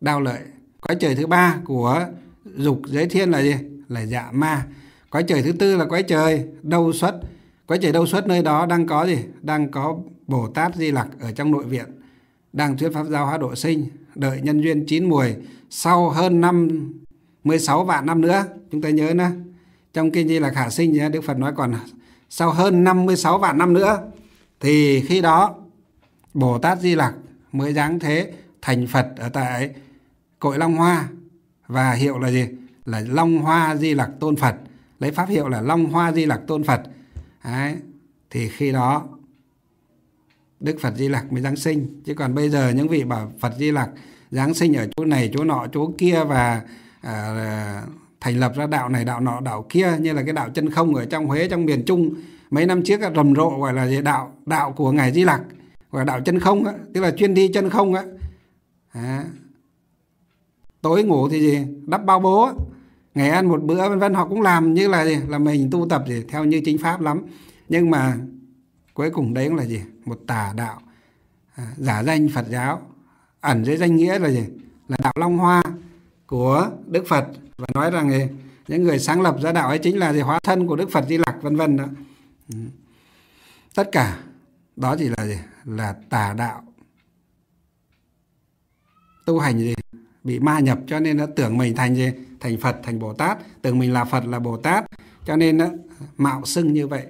đau lợi Quái trời thứ ba của dục giới thiên là gì? Là dạ ma. Quái trời thứ tư là quái trời đâu xuất. Quái trời đâu xuất nơi đó đang có gì? Đang có Bồ Tát Di Lặc ở trong nội viện. Đang thuyết pháp giáo hóa độ sinh. Đợi nhân duyên chín mùi. Sau hơn năm 16 vạn năm nữa. Chúng ta nhớ nữa. Trong kinh Di Lặc khả Sinh Đức Phật nói còn sau hơn 56 vạn năm nữa. Thì khi đó Bồ Tát Di Lặc mới giáng thế thành Phật ở tại cội long hoa và hiệu là gì là long hoa di lặc tôn phật lấy pháp hiệu là long hoa di lặc tôn phật Đấy. thì khi đó đức phật di lặc mới giáng sinh chứ còn bây giờ những vị bảo phật di lặc giáng sinh ở chỗ này chỗ nọ chỗ kia và à, thành lập ra đạo này đạo nọ đạo kia như là cái đạo chân không ở trong huế trong miền trung mấy năm trước rầm rộ gọi là gì đạo đạo của ngài di lặc gọi là đạo chân không tức là chuyên đi chân không á tối ngủ thì gì đắp bao bố ngày ăn một bữa vân vân họ cũng làm như là gì là mình tu tập gì theo như chính pháp lắm nhưng mà cuối cùng đấy cũng là gì một tà đạo à, giả danh Phật giáo ẩn dưới danh nghĩa là gì là đạo Long Hoa của Đức Phật và nói rằng gì những người sáng lập ra đạo ấy chính là gì hóa thân của Đức Phật Di Lặc vân vân đó ừ. tất cả đó chỉ là gì là tà đạo tu hành gì bị ma nhập cho nên nó tưởng mình thành gì thành phật thành bồ tát tưởng mình là phật là bồ tát cho nên nó mạo xưng như vậy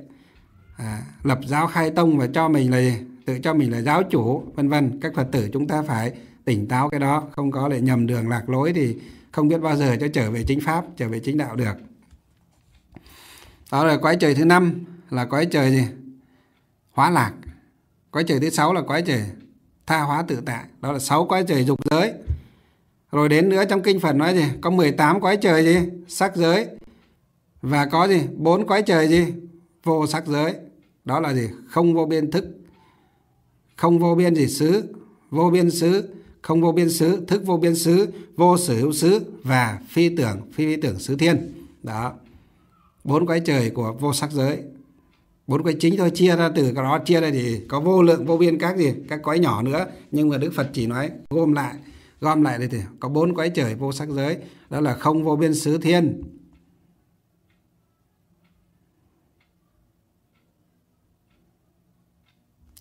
à, lập giáo khai tông và cho mình là gì? tự cho mình là giáo chủ vân vân các phật tử chúng ta phải tỉnh táo cái đó không có lại nhầm đường lạc lối thì không biết bao giờ cho trở về chính pháp trở về chính đạo được đó là quái trời thứ năm là quái trời gì hóa lạc quái trời thứ sáu là quái trời tha hóa tự tại đó là sáu quái trời dục giới rồi đến nữa trong kinh Phật nói gì? Có 18 quái trời gì? Sắc giới. Và có gì? bốn quái trời gì? Vô sắc giới. Đó là gì? Không vô biên thức. Không vô biên gì xứ, vô biên xứ, không vô biên xứ, thức vô biên xứ, vô sở hữu xứ và phi tưởng, phi phi tưởng xứ thiên. Đó. Bốn quái trời của vô sắc giới. Bốn quái chính thôi chia ra từ đó chia ra thì có vô lượng vô biên các gì, các quái nhỏ nữa, nhưng mà Đức Phật chỉ nói gom lại gom lại đây thì có bốn cõi trời vô sắc giới đó là không vô biên xứ thiên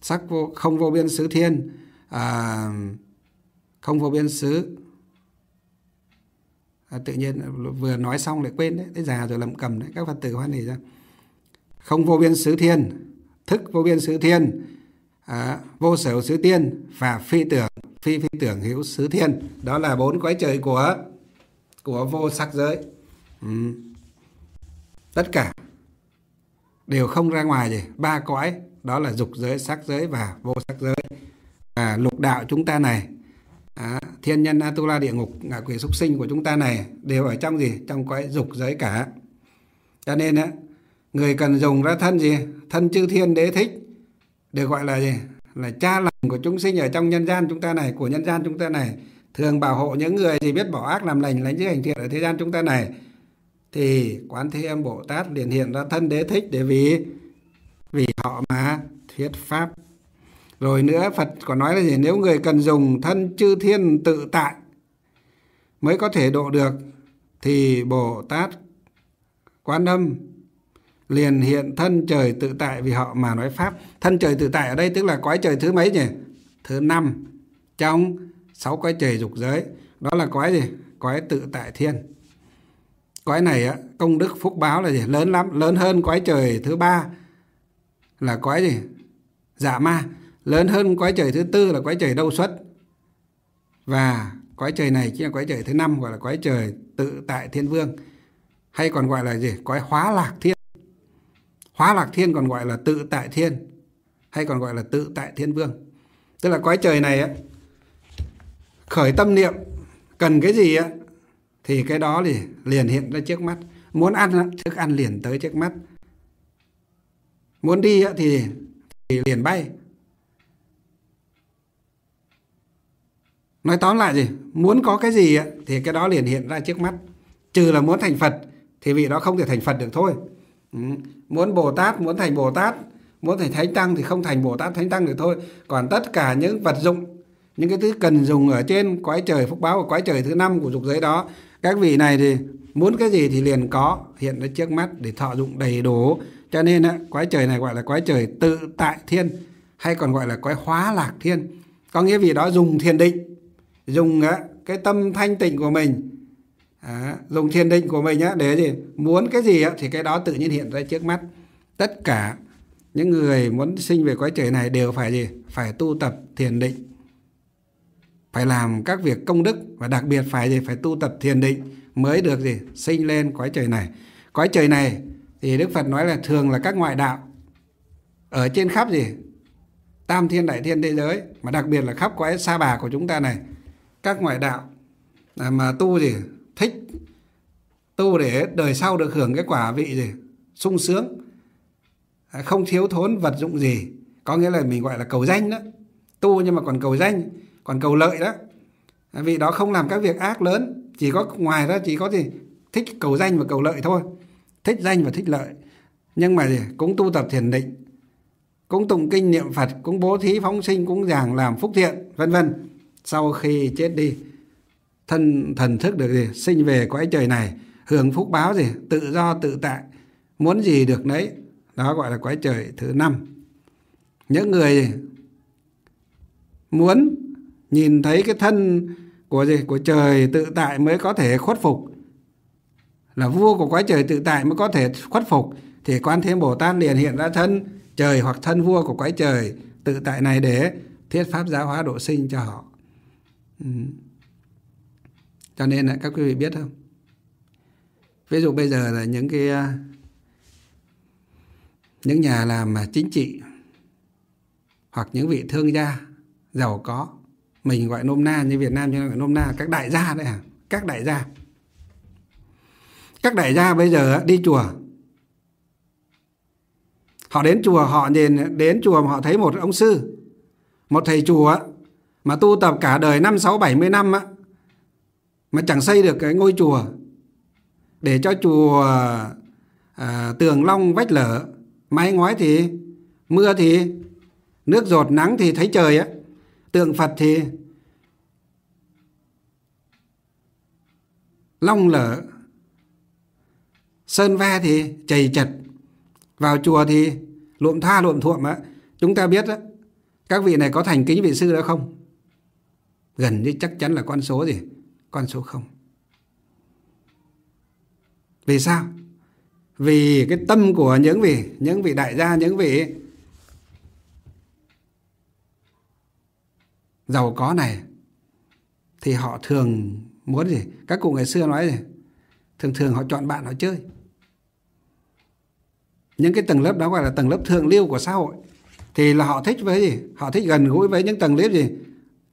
sắc vô không vô biên xứ thiên à, không vô biên xứ à, tự nhiên vừa nói xong lại quên đấy, đấy già rồi lẩm cầm đấy các phật tử hoan hỉ ra không vô biên xứ thiên thức vô biên xứ thiên à, vô sở xứ tiên và phi tưởng phi phi tưởng hữu xứ thiên đó là bốn quái trời của của vô sắc giới ừ. tất cả đều không ra ngoài gì ba cõi đó là dục giới sắc giới và vô sắc giới và lục đạo chúng ta này à, thiên nhân atula địa ngục ngạ quỷ súc sinh của chúng ta này đều ở trong gì trong cõi dục giới cả cho nên á người cần dùng ra thân gì thân chư thiên đế thích được gọi là gì là cha lành của chúng sinh ở trong nhân gian chúng ta này của nhân gian chúng ta này thường bảo hộ những người gì biết bỏ ác làm lành lánh giữ hành thiện ở thế gian chúng ta này thì quán thế âm bồ tát liền hiện ra thân đế thích để vì vì họ mà thuyết pháp rồi nữa phật còn nói là gì nếu người cần dùng thân chư thiên tự tại mới có thể độ được thì bồ tát quan âm liền hiện thân trời tự tại vì họ mà nói pháp thân trời tự tại ở đây tức là quái trời thứ mấy nhỉ thứ năm trong sáu quái trời dục giới đó là quái gì quái tự tại thiên quái này á công đức phúc báo là gì lớn lắm lớn hơn quái trời thứ ba là quái gì dạ ma lớn hơn quái trời thứ tư là quái trời đâu xuất và quái trời này chính là quái trời thứ năm gọi là quái trời tự tại thiên vương hay còn gọi là gì quái hóa lạc thiên hóa lạc thiên còn gọi là tự tại thiên hay còn gọi là tự tại thiên vương tức là cõi trời này á khởi tâm niệm cần cái gì á thì cái đó thì liền hiện ra trước mắt muốn ăn thức ăn liền tới trước mắt muốn đi á, thì thì liền bay nói tóm lại gì muốn có cái gì á, thì cái đó liền hiện ra trước mắt trừ là muốn thành phật thì vị đó không thể thành phật được thôi Ừ. muốn bồ tát muốn thành bồ tát muốn thành thánh tăng thì không thành bồ tát thánh tăng được thôi còn tất cả những vật dụng những cái thứ cần dùng ở trên quái trời phúc báo của quái trời thứ năm của dục giới đó các vị này thì muốn cái gì thì liền có hiện ra trước mắt để thọ dụng đầy đủ cho nên á, quái trời này gọi là quái trời tự tại thiên hay còn gọi là quái hóa lạc thiên có nghĩa vì đó dùng thiền định dùng á, cái tâm thanh tịnh của mình à, dùng thiền định của mình á để gì muốn cái gì á, thì cái đó tự nhiên hiện ra trước mắt tất cả những người muốn sinh về cõi trời này đều phải gì phải tu tập thiền định phải làm các việc công đức và đặc biệt phải gì phải tu tập thiền định mới được gì sinh lên cõi trời này cõi trời này thì đức phật nói là thường là các ngoại đạo ở trên khắp gì tam thiên đại thiên thế giới mà đặc biệt là khắp cõi sa bà của chúng ta này các ngoại đạo à, mà tu gì thích tu để đời sau được hưởng cái quả vị gì sung sướng không thiếu thốn vật dụng gì có nghĩa là mình gọi là cầu danh đó tu nhưng mà còn cầu danh còn cầu lợi đó vì đó không làm các việc ác lớn chỉ có ngoài ra chỉ có gì thích cầu danh và cầu lợi thôi thích danh và thích lợi nhưng mà gì cũng tu tập thiền định cũng tụng kinh niệm phật cũng bố thí phóng sinh cũng giảng làm phúc thiện vân vân sau khi chết đi thân thần thức được gì sinh về cõi trời này hưởng phúc báo gì tự do tự tại muốn gì được nấy đó gọi là cõi trời thứ năm những người muốn nhìn thấy cái thân của gì của trời tự tại mới có thể khuất phục là vua của cõi trời tự tại mới có thể khuất phục thì quan thế bồ tát liền hiện ra thân trời hoặc thân vua của cõi trời tự tại này để thiết pháp giáo hóa độ sinh cho họ ừ cho nên là các quý vị biết không ví dụ bây giờ là những cái à, những nhà làm chính trị hoặc những vị thương gia giàu có mình gọi nôm na như Việt Nam chúng ta gọi nôm na các đại gia đấy à các đại gia các đại gia bây giờ đi chùa họ đến chùa họ nhìn đến chùa mà họ thấy một ông sư một thầy chùa mà tu tập cả đời năm sáu bảy mươi năm á mà chẳng xây được cái ngôi chùa để cho chùa à, tường long vách lở mái ngói thì mưa thì nước rột nắng thì thấy trời á tượng phật thì long lở sơn ve thì chầy chật vào chùa thì luộm tha luộm thuộm á chúng ta biết á các vị này có thành kính vị sư đó không gần như chắc chắn là con số gì con số 0. Vì sao? Vì cái tâm của những vị, những vị đại gia, những vị giàu có này thì họ thường muốn gì? Các cụ ngày xưa nói gì? Thường thường họ chọn bạn họ chơi. Những cái tầng lớp đó gọi là tầng lớp thượng lưu của xã hội thì là họ thích với gì? Họ thích gần gũi với những tầng lớp gì?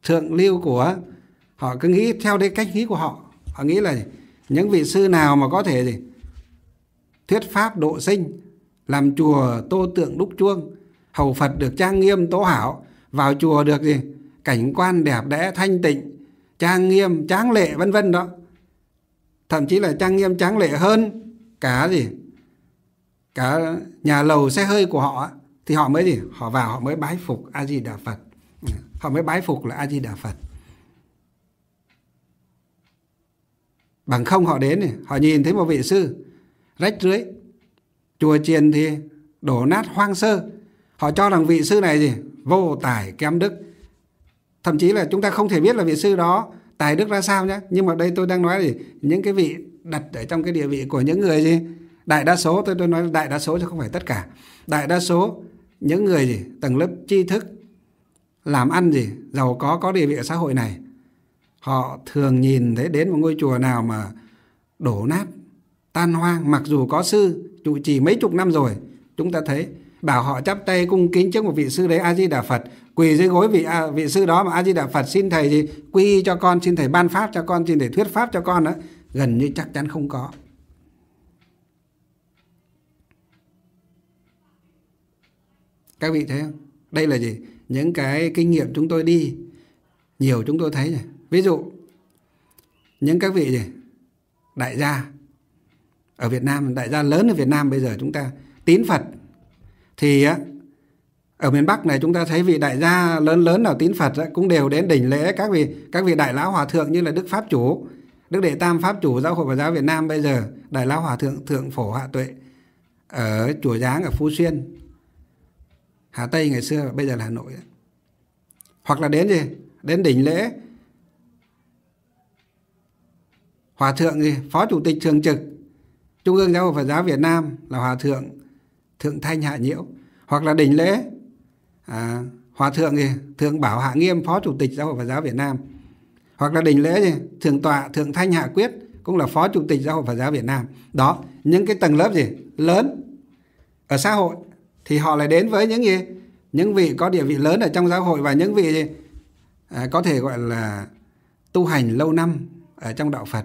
Thượng lưu của họ cứ nghĩ theo cái cách nghĩ của họ họ nghĩ là những vị sư nào mà có thể gì thuyết pháp độ sinh làm chùa tô tượng đúc chuông hầu phật được trang nghiêm tố hảo vào chùa được gì cảnh quan đẹp đẽ thanh tịnh trang nghiêm tráng lệ vân vân đó thậm chí là trang nghiêm tráng lệ hơn cả gì cả nhà lầu xe hơi của họ thì họ mới gì họ vào họ mới bái phục a di đà phật họ mới bái phục là a di đà phật Bằng không họ đến này, họ nhìn thấy một vị sư rách rưới. Chùa chiền thì đổ nát hoang sơ. Họ cho rằng vị sư này gì? Vô tài kém đức. Thậm chí là chúng ta không thể biết là vị sư đó tài đức ra sao nhé. Nhưng mà đây tôi đang nói gì? Những cái vị đặt ở trong cái địa vị của những người gì? Đại đa số, tôi, tôi nói đại đa số chứ không phải tất cả. Đại đa số những người gì? Tầng lớp tri thức, làm ăn gì? Giàu có, có địa vị ở xã hội này họ thường nhìn thấy đến một ngôi chùa nào mà đổ nát tan hoang mặc dù có sư trụ trì mấy chục năm rồi chúng ta thấy bảo họ chắp tay cung kính trước một vị sư đấy a di đà phật quỳ dưới gối vị à, vị sư đó mà a di đà phật xin thầy gì quy cho con xin thầy ban pháp cho con xin thầy thuyết pháp cho con đó gần như chắc chắn không có các vị thấy không đây là gì những cái kinh nghiệm chúng tôi đi nhiều chúng tôi thấy này ví dụ những các vị gì đại gia ở Việt Nam đại gia lớn ở Việt Nam bây giờ chúng ta tín Phật thì ở miền Bắc này chúng ta thấy vị đại gia lớn lớn nào tín Phật cũng đều đến đỉnh lễ các vị các vị đại lão hòa thượng như là Đức Pháp Chủ Đức Đệ Tam Pháp Chủ Giáo hội Phật giáo Việt Nam bây giờ đại lão hòa thượng thượng phổ hạ tuệ ở chùa Giáng ở Phú Xuyên Hà Tây ngày xưa bây giờ là Hà Nội hoặc là đến gì đến đỉnh lễ Hòa thượng gì? Phó Chủ tịch Thường trực Trung ương Giáo hội Phật giáo Việt Nam là Hòa thượng Thượng Thanh Hạ Nhiễu. Hoặc là đỉnh lễ à, Hòa thượng gì? Thượng Bảo Hạ Nghiêm Phó Chủ tịch Giáo hội Phật giáo Việt Nam. Hoặc là đỉnh lễ gì? Thượng Tọa Thượng Thanh Hạ Quyết cũng là Phó Chủ tịch Giáo hội Phật giáo Việt Nam. Đó, những cái tầng lớp gì? Lớn ở xã hội thì họ lại đến với những gì? Những vị có địa vị lớn ở trong giáo hội và những vị gì? À, có thể gọi là tu hành lâu năm ở trong đạo Phật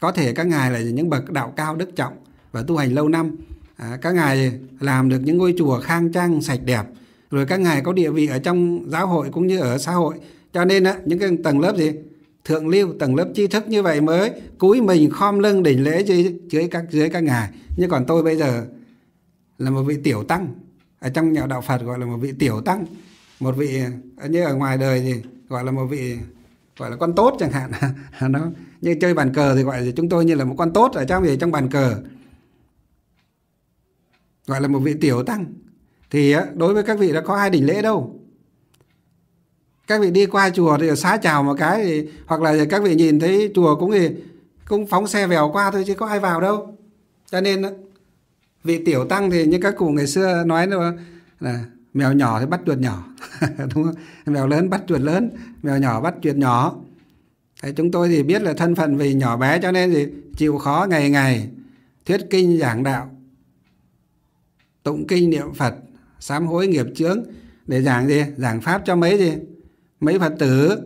có thể các ngài là những bậc đạo cao đức trọng và tu hành lâu năm à, các ngài làm được những ngôi chùa khang trang sạch đẹp rồi các ngài có địa vị ở trong giáo hội cũng như ở xã hội cho nên á, những cái tầng lớp gì thượng lưu tầng lớp tri thức như vậy mới cúi mình khom lưng đỉnh lễ dưới, dưới các dưới các ngài nhưng còn tôi bây giờ là một vị tiểu tăng ở trong nhà đạo Phật gọi là một vị tiểu tăng một vị như ở ngoài đời thì gọi là một vị gọi là con tốt chẳng hạn nó như chơi bàn cờ thì gọi là chúng tôi như là một con tốt ở trong gì trong bàn cờ gọi là một vị tiểu tăng thì đối với các vị đã có hai đỉnh lễ đâu các vị đi qua chùa thì xá chào một cái thì, hoặc là các vị nhìn thấy chùa cũng gì cũng phóng xe vèo qua thôi chứ có ai vào đâu cho nên vị tiểu tăng thì như các cụ ngày xưa nói là mèo nhỏ thì bắt chuột nhỏ đúng không mèo lớn bắt chuột lớn mèo nhỏ bắt chuột nhỏ Thế chúng tôi thì biết là thân phận vì nhỏ bé cho nên thì chịu khó ngày ngày thuyết kinh giảng đạo tụng kinh niệm phật sám hối nghiệp chướng để giảng gì giảng pháp cho mấy gì mấy phật tử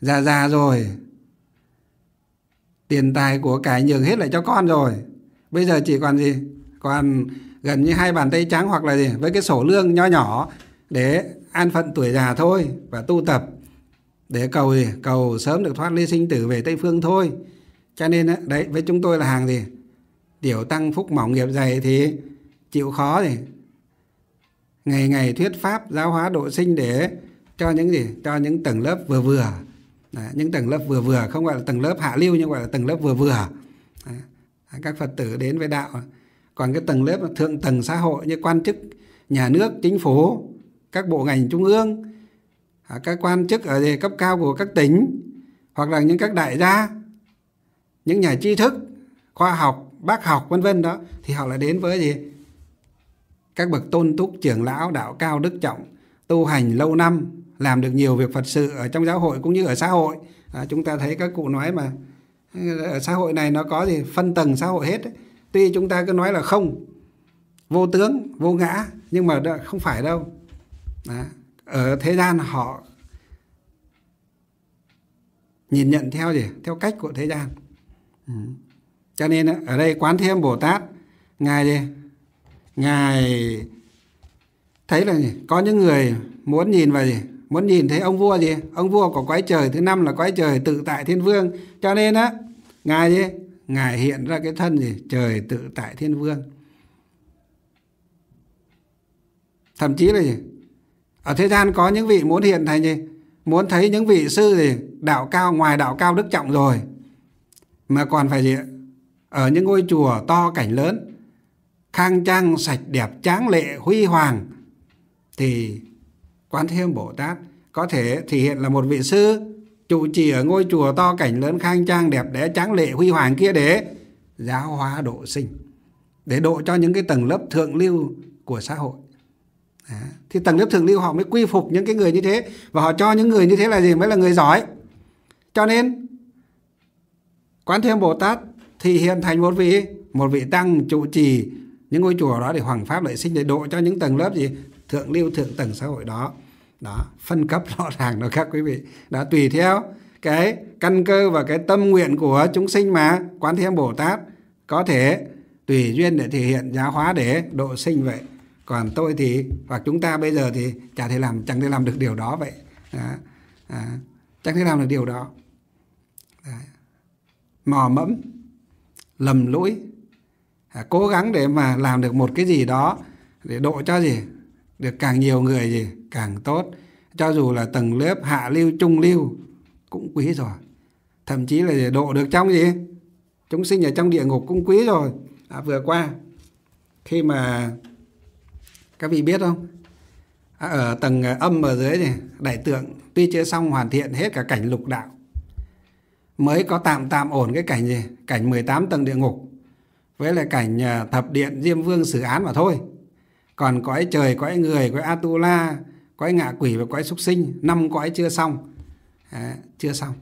già già rồi tiền tài của cải nhường hết lại cho con rồi bây giờ chỉ còn gì còn gần như hai bàn tay trắng hoặc là gì với cái sổ lương nho nhỏ để an phận tuổi già thôi và tu tập để cầu gì cầu sớm được thoát ly sinh tử về tây phương thôi cho nên đấy với chúng tôi là hàng gì tiểu tăng phúc mỏng nghiệp dày thì chịu khó thì ngày ngày thuyết pháp giáo hóa độ sinh để cho những gì cho những tầng lớp vừa vừa Đấy, những tầng lớp vừa vừa không gọi là tầng lớp hạ lưu nhưng gọi là tầng lớp vừa vừa Đấy, các phật tử đến với đạo còn cái tầng lớp thượng tầng xã hội như quan chức nhà nước chính phủ các bộ ngành trung ương à, các quan chức ở cấp cao của các tỉnh hoặc là những các đại gia những nhà tri thức khoa học bác học vân vân đó thì họ lại đến với gì các bậc tôn túc trưởng lão đạo cao đức trọng tu hành lâu năm làm được nhiều việc phật sự ở trong giáo hội cũng như ở xã hội à, chúng ta thấy các cụ nói mà ở xã hội này nó có gì phân tầng xã hội hết ấy tuy chúng ta cứ nói là không vô tướng vô ngã nhưng mà đó, không phải đâu đó. ở thế gian họ nhìn nhận theo gì theo cách của thế gian ừ. cho nên ở đây quán thêm bồ tát ngài gì ngài thấy là gì? có những người muốn nhìn vào gì muốn nhìn thấy ông vua gì ông vua của quái trời thứ năm là quái trời tự tại thiên vương cho nên á ngài gì Ngài hiện ra cái thân gì? Trời tự tại thiên vương. Thậm chí là gì? Ở thế gian có những vị muốn hiện thành gì? Muốn thấy những vị sư gì? Đạo cao ngoài đạo cao đức trọng rồi. Mà còn phải gì? Ở những ngôi chùa to cảnh lớn. Khang trang, sạch đẹp, tráng lệ, huy hoàng. Thì Quán Thế Âm Bồ Tát có thể thể hiện là một vị sư trụ trì ở ngôi chùa to cảnh lớn khang trang đẹp đẽ tráng lệ huy hoàng kia để giáo hóa độ sinh để độ cho những cái tầng lớp thượng lưu của xã hội à, thì tầng lớp thượng lưu họ mới quy phục những cái người như thế và họ cho những người như thế là gì mới là người giỏi cho nên quán thêm bồ tát thì hiện thành một vị một vị tăng trụ trì những ngôi chùa đó để hoàng pháp lợi sinh để độ cho những tầng lớp gì thượng lưu thượng tầng xã hội đó đó phân cấp rõ ràng đó các quý vị đó tùy theo cái căn cơ và cái tâm nguyện của chúng sinh mà quán thế âm bồ tát có thể tùy duyên để thể hiện giáo hóa để độ sinh vậy còn tôi thì hoặc chúng ta bây giờ thì chẳng thể làm chẳng thể làm được điều đó vậy đó. À, chẳng thể làm được điều đó Đấy. mò mẫm lầm lỗi à, cố gắng để mà làm được một cái gì đó để độ cho gì được càng nhiều người gì càng tốt cho dù là tầng lớp hạ lưu trung lưu cũng quý rồi thậm chí là để độ được trong gì chúng sinh ở trong địa ngục cũng quý rồi à, vừa qua khi mà các vị biết không à, ở tầng âm ở dưới này đại tượng tuy chưa xong hoàn thiện hết cả cảnh lục đạo mới có tạm tạm ổn cái cảnh gì cảnh 18 tầng địa ngục với lại cảnh à, thập điện diêm vương xử án mà thôi còn cõi trời cõi người cõi atula quái ngạ quỷ và quái súc sinh năm quái chưa xong à, chưa xong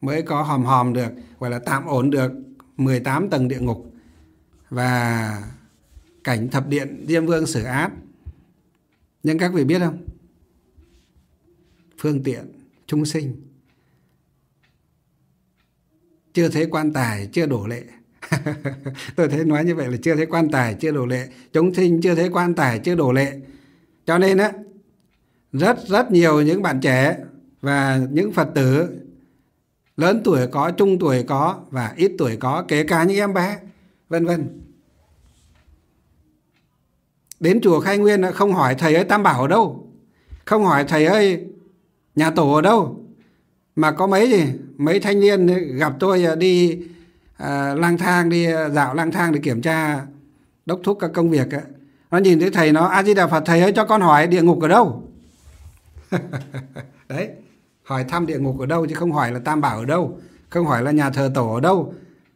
mới có hòm hòm được gọi là tạm ổn được 18 tầng địa ngục và cảnh thập điện diêm vương xử áp nhưng các vị biết không phương tiện trung sinh chưa thấy quan tài chưa đổ lệ tôi thấy nói như vậy là chưa thấy quan tài chưa đổ lệ chúng sinh chưa thấy quan tài chưa đổ lệ cho nên á rất rất nhiều những bạn trẻ và những phật tử lớn tuổi có trung tuổi có và ít tuổi có kể cả những em bé vân vân đến chùa khai nguyên không hỏi thầy ơi tam bảo ở đâu không hỏi thầy ơi nhà tổ ở đâu mà có mấy gì mấy thanh niên gặp tôi đi à, lang thang đi dạo lang thang để kiểm tra đốc thúc các công việc ấy. nó nhìn thấy thầy nó a di đà phật thầy ơi cho con hỏi địa ngục ở đâu đấy hỏi thăm địa ngục ở đâu chứ không hỏi là tam bảo ở đâu không hỏi là nhà thờ tổ ở đâu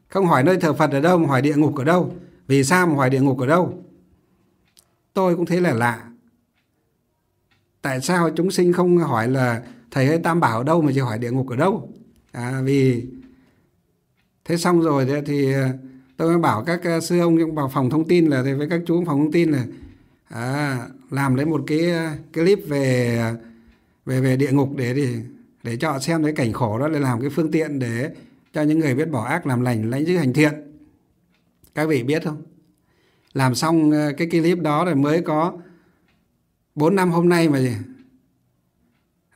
không hỏi nơi thờ phật ở đâu mà hỏi địa ngục ở đâu vì sao mà hỏi địa ngục ở đâu tôi cũng thấy là lạ tại sao chúng sinh không hỏi là thầy ơi tam bảo ở đâu mà chỉ hỏi địa ngục ở đâu à, vì thế xong rồi thì à, tôi mới bảo các à, sư ông trong phòng thông tin là với các chú phòng thông tin là à, làm lấy một cái à, clip về về về địa ngục để thì để cho họ xem cái cảnh khổ đó để làm cái phương tiện để cho những người biết bỏ ác làm lành lãnh giữ hành thiện các vị biết không làm xong ờ, cái clip đó rồi mới có 4 năm hôm nay mà gì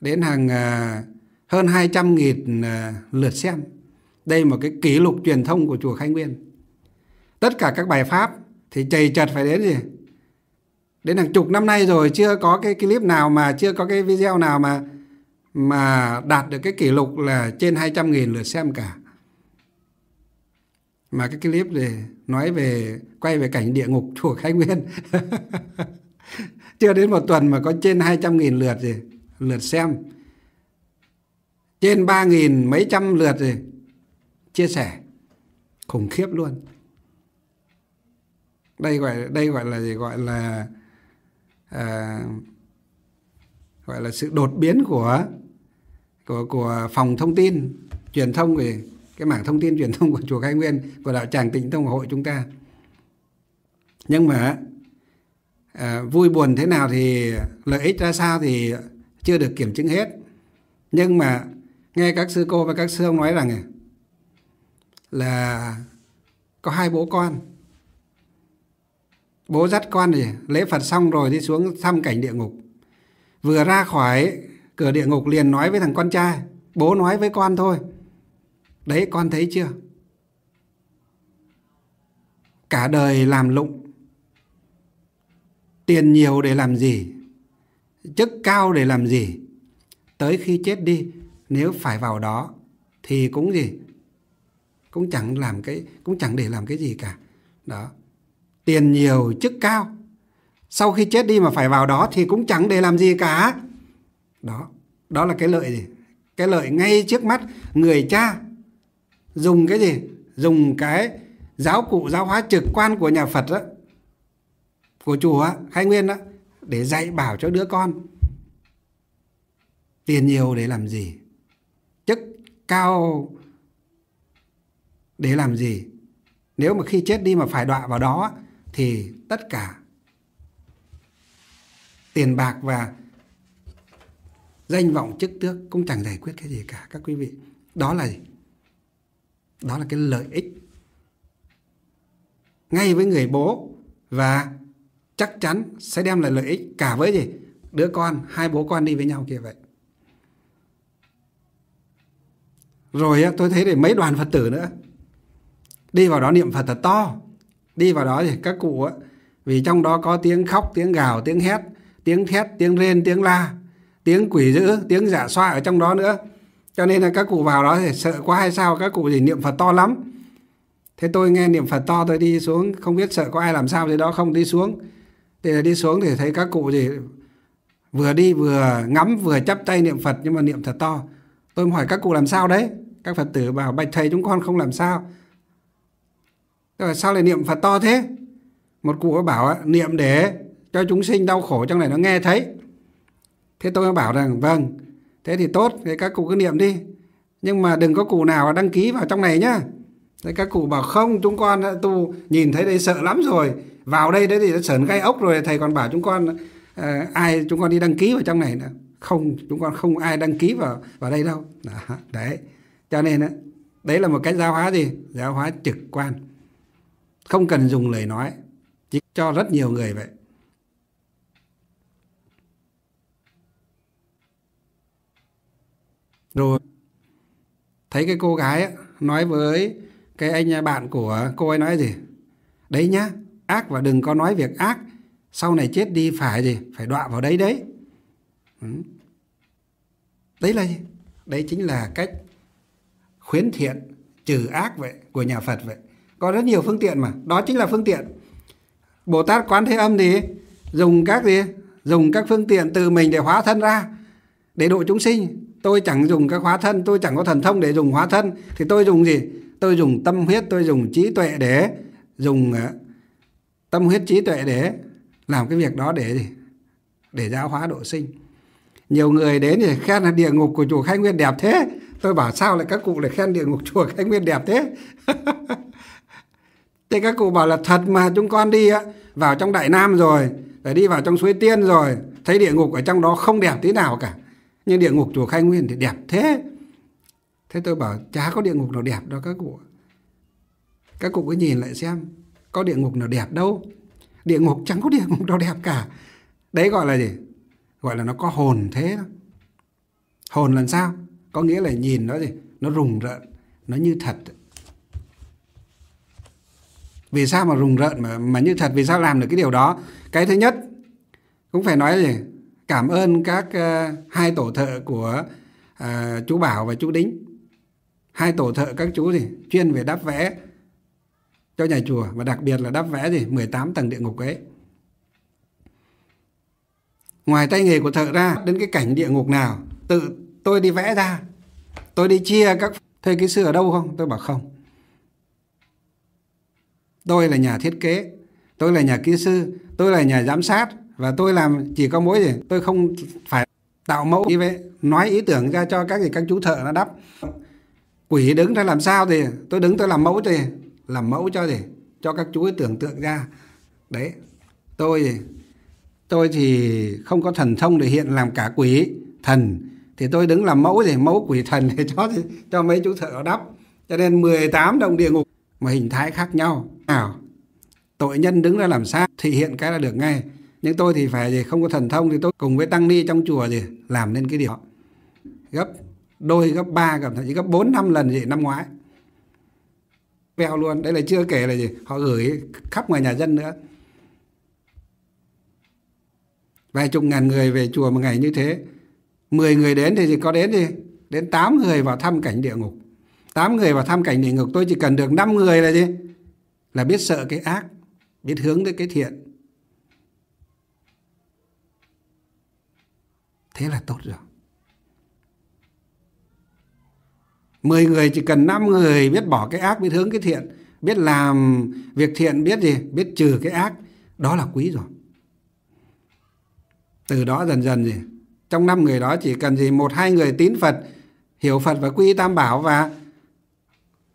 đến hàng ờ, hơn 200 nghìn ờ, lượt xem đây là một cái kỷ lục truyền thông của chùa Khai Nguyên tất cả các bài pháp thì chầy chật phải đến gì đến hàng chục năm nay rồi chưa có cái clip nào mà chưa có cái video nào mà mà đạt được cái kỷ lục là trên 200.000 lượt xem cả. Mà cái clip này nói về quay về cảnh địa ngục chùa Khai Nguyên. chưa đến một tuần mà có trên 200.000 lượt rồi, lượt xem. Trên 3.000 mấy trăm lượt rồi chia sẻ. Khủng khiếp luôn. Đây gọi đây gọi là gì gọi là à, gọi là sự đột biến của của của phòng thông tin truyền thông về cái mảng thông tin truyền thông của chùa Khai Nguyên của đạo tràng Tịnh Tông Hội chúng ta nhưng mà à, vui buồn thế nào thì lợi ích ra sao thì chưa được kiểm chứng hết nhưng mà nghe các sư cô và các sư ông nói rằng là có hai bố con bố dắt con thì lễ phật xong rồi đi xuống thăm cảnh địa ngục vừa ra khỏi cửa địa ngục liền nói với thằng con trai bố nói với con thôi đấy con thấy chưa cả đời làm lụng tiền nhiều để làm gì chức cao để làm gì tới khi chết đi nếu phải vào đó thì cũng gì cũng chẳng làm cái cũng chẳng để làm cái gì cả đó tiền nhiều chức cao sau khi chết đi mà phải vào đó thì cũng chẳng để làm gì cả đó đó là cái lợi gì cái lợi ngay trước mắt người cha dùng cái gì dùng cái giáo cụ giáo hóa trực quan của nhà Phật đó của chùa Khai Nguyên đó để dạy bảo cho đứa con tiền nhiều để làm gì chức cao để làm gì nếu mà khi chết đi mà phải đọa vào đó thì tất cả tiền bạc và danh vọng chức tước cũng chẳng giải quyết cái gì cả các quý vị đó là gì? đó là cái lợi ích ngay với người bố và chắc chắn sẽ đem lại lợi ích cả với gì đứa con hai bố con đi với nhau kia vậy rồi tôi thấy để mấy đoàn phật tử nữa đi vào đó niệm phật thật to đi vào đó thì các cụ ấy vì trong đó có tiếng khóc tiếng gào tiếng hét tiếng thét tiếng rên tiếng la tiếng quỷ dữ tiếng giả xoa ở trong đó nữa cho nên là các cụ vào đó thì sợ quá hay sao các cụ thì niệm phật to lắm thế tôi nghe niệm phật to tôi đi xuống không biết sợ có ai làm sao gì đó không đi xuống thì là đi xuống thì thấy các cụ gì vừa đi vừa ngắm vừa chắp tay niệm phật nhưng mà niệm thật to tôi hỏi các cụ làm sao đấy các phật tử bảo bạch thầy chúng con không làm sao rồi sao lại niệm phật to thế một cụ bảo niệm để cho chúng sinh đau khổ trong này nó nghe thấy thế tôi bảo rằng vâng thế thì tốt thế các cụ cứ niệm đi nhưng mà đừng có cụ nào đăng ký vào trong này nhá thế các cụ bảo không chúng con tu nhìn thấy đây sợ lắm rồi vào đây đấy thì đã sởn gai ốc rồi thầy còn bảo chúng con à, ai chúng con đi đăng ký vào trong này nữa không chúng con không ai đăng ký vào vào đây đâu đấy cho nên đấy là một cái giáo hóa gì giáo hóa trực quan không cần dùng lời nói chỉ cho rất nhiều người vậy rồi thấy cái cô gái ấy, nói với cái anh bạn của cô ấy nói gì đấy nhá ác và đừng có nói việc ác sau này chết đi phải gì phải đọa vào đấy đấy ừ. đấy là gì đấy chính là cách khuyến thiện trừ ác vậy của nhà phật vậy có rất nhiều phương tiện mà đó chính là phương tiện bồ tát quán thế âm thì dùng các gì dùng các phương tiện từ mình để hóa thân ra để độ chúng sinh tôi chẳng dùng các hóa thân tôi chẳng có thần thông để dùng hóa thân thì tôi dùng gì tôi dùng tâm huyết tôi dùng trí tuệ để dùng ờ, tâm huyết trí tuệ để làm cái việc đó để gì để giáo hóa độ sinh nhiều người đến thì khen là địa ngục của chùa khai nguyên đẹp thế tôi bảo sao lại các cụ lại khen địa ngục chùa khai nguyên đẹp thế thế các cụ bảo là thật mà chúng con đi á vào trong đại nam rồi rồi đi vào trong suối tiên rồi thấy địa ngục ở trong đó không đẹp tí nào cả nhưng địa ngục chùa khai nguyên thì đẹp thế thế tôi bảo chả có địa ngục nào đẹp đâu các cụ các cụ cứ nhìn lại xem có địa ngục nào đẹp đâu địa ngục chẳng có địa ngục nào đẹp cả đấy gọi là gì gọi là nó có hồn thế đó. hồn là sao có nghĩa là nhìn nó gì nó rùng rợn nó như thật vì sao mà rùng rợn mà mà như thật vì sao làm được cái điều đó cái thứ nhất cũng phải nói gì cảm ơn các uh, hai tổ thợ của uh, chú Bảo và chú Đính hai tổ thợ các chú gì chuyên về đắp vẽ cho nhà chùa và đặc biệt là đắp vẽ gì 18 tầng địa ngục ấy ngoài tay nghề của thợ ra đến cái cảnh địa ngục nào tự tôi đi vẽ ra tôi đi chia các thuê cái sư ở đâu không tôi bảo không tôi là nhà thiết kế tôi là nhà kỹ sư tôi là nhà giám sát và tôi làm chỉ có mỗi gì tôi không phải tạo mẫu như vậy nói ý tưởng ra cho các gì các chú thợ nó đắp quỷ đứng ra làm sao thì tôi đứng tôi làm mẫu thì làm mẫu cho gì cho các chú ấy tưởng tượng ra đấy tôi thì tôi thì không có thần thông để hiện làm cả quỷ thần thì tôi đứng làm mẫu thì mẫu quỷ thần để cho cho mấy chú thợ đắp cho nên 18 đồng địa ngục mà hình thái khác nhau nào tội nhân đứng ra làm sao thì hiện cái là được ngay nhưng tôi thì phải gì không có thần thông thì tôi cùng với tăng ni trong chùa gì làm nên cái điều đó. gấp đôi gấp ba gấp thậm chí gấp bốn năm lần gì năm ngoái veo luôn đấy là chưa kể là gì họ gửi khắp ngoài nhà dân nữa vài chục ngàn người về chùa một ngày như thế mười người đến thì có đến gì đến tám người vào thăm cảnh địa ngục tám người vào thăm cảnh địa ngục tôi chỉ cần được năm người là gì là biết sợ cái ác biết hướng tới cái thiện thế là tốt rồi mười người chỉ cần năm người biết bỏ cái ác biết hướng cái thiện biết làm việc thiện biết gì biết trừ cái ác đó là quý rồi từ đó dần dần gì trong năm người đó chỉ cần gì một hai người tín phật hiểu phật và quy tam bảo và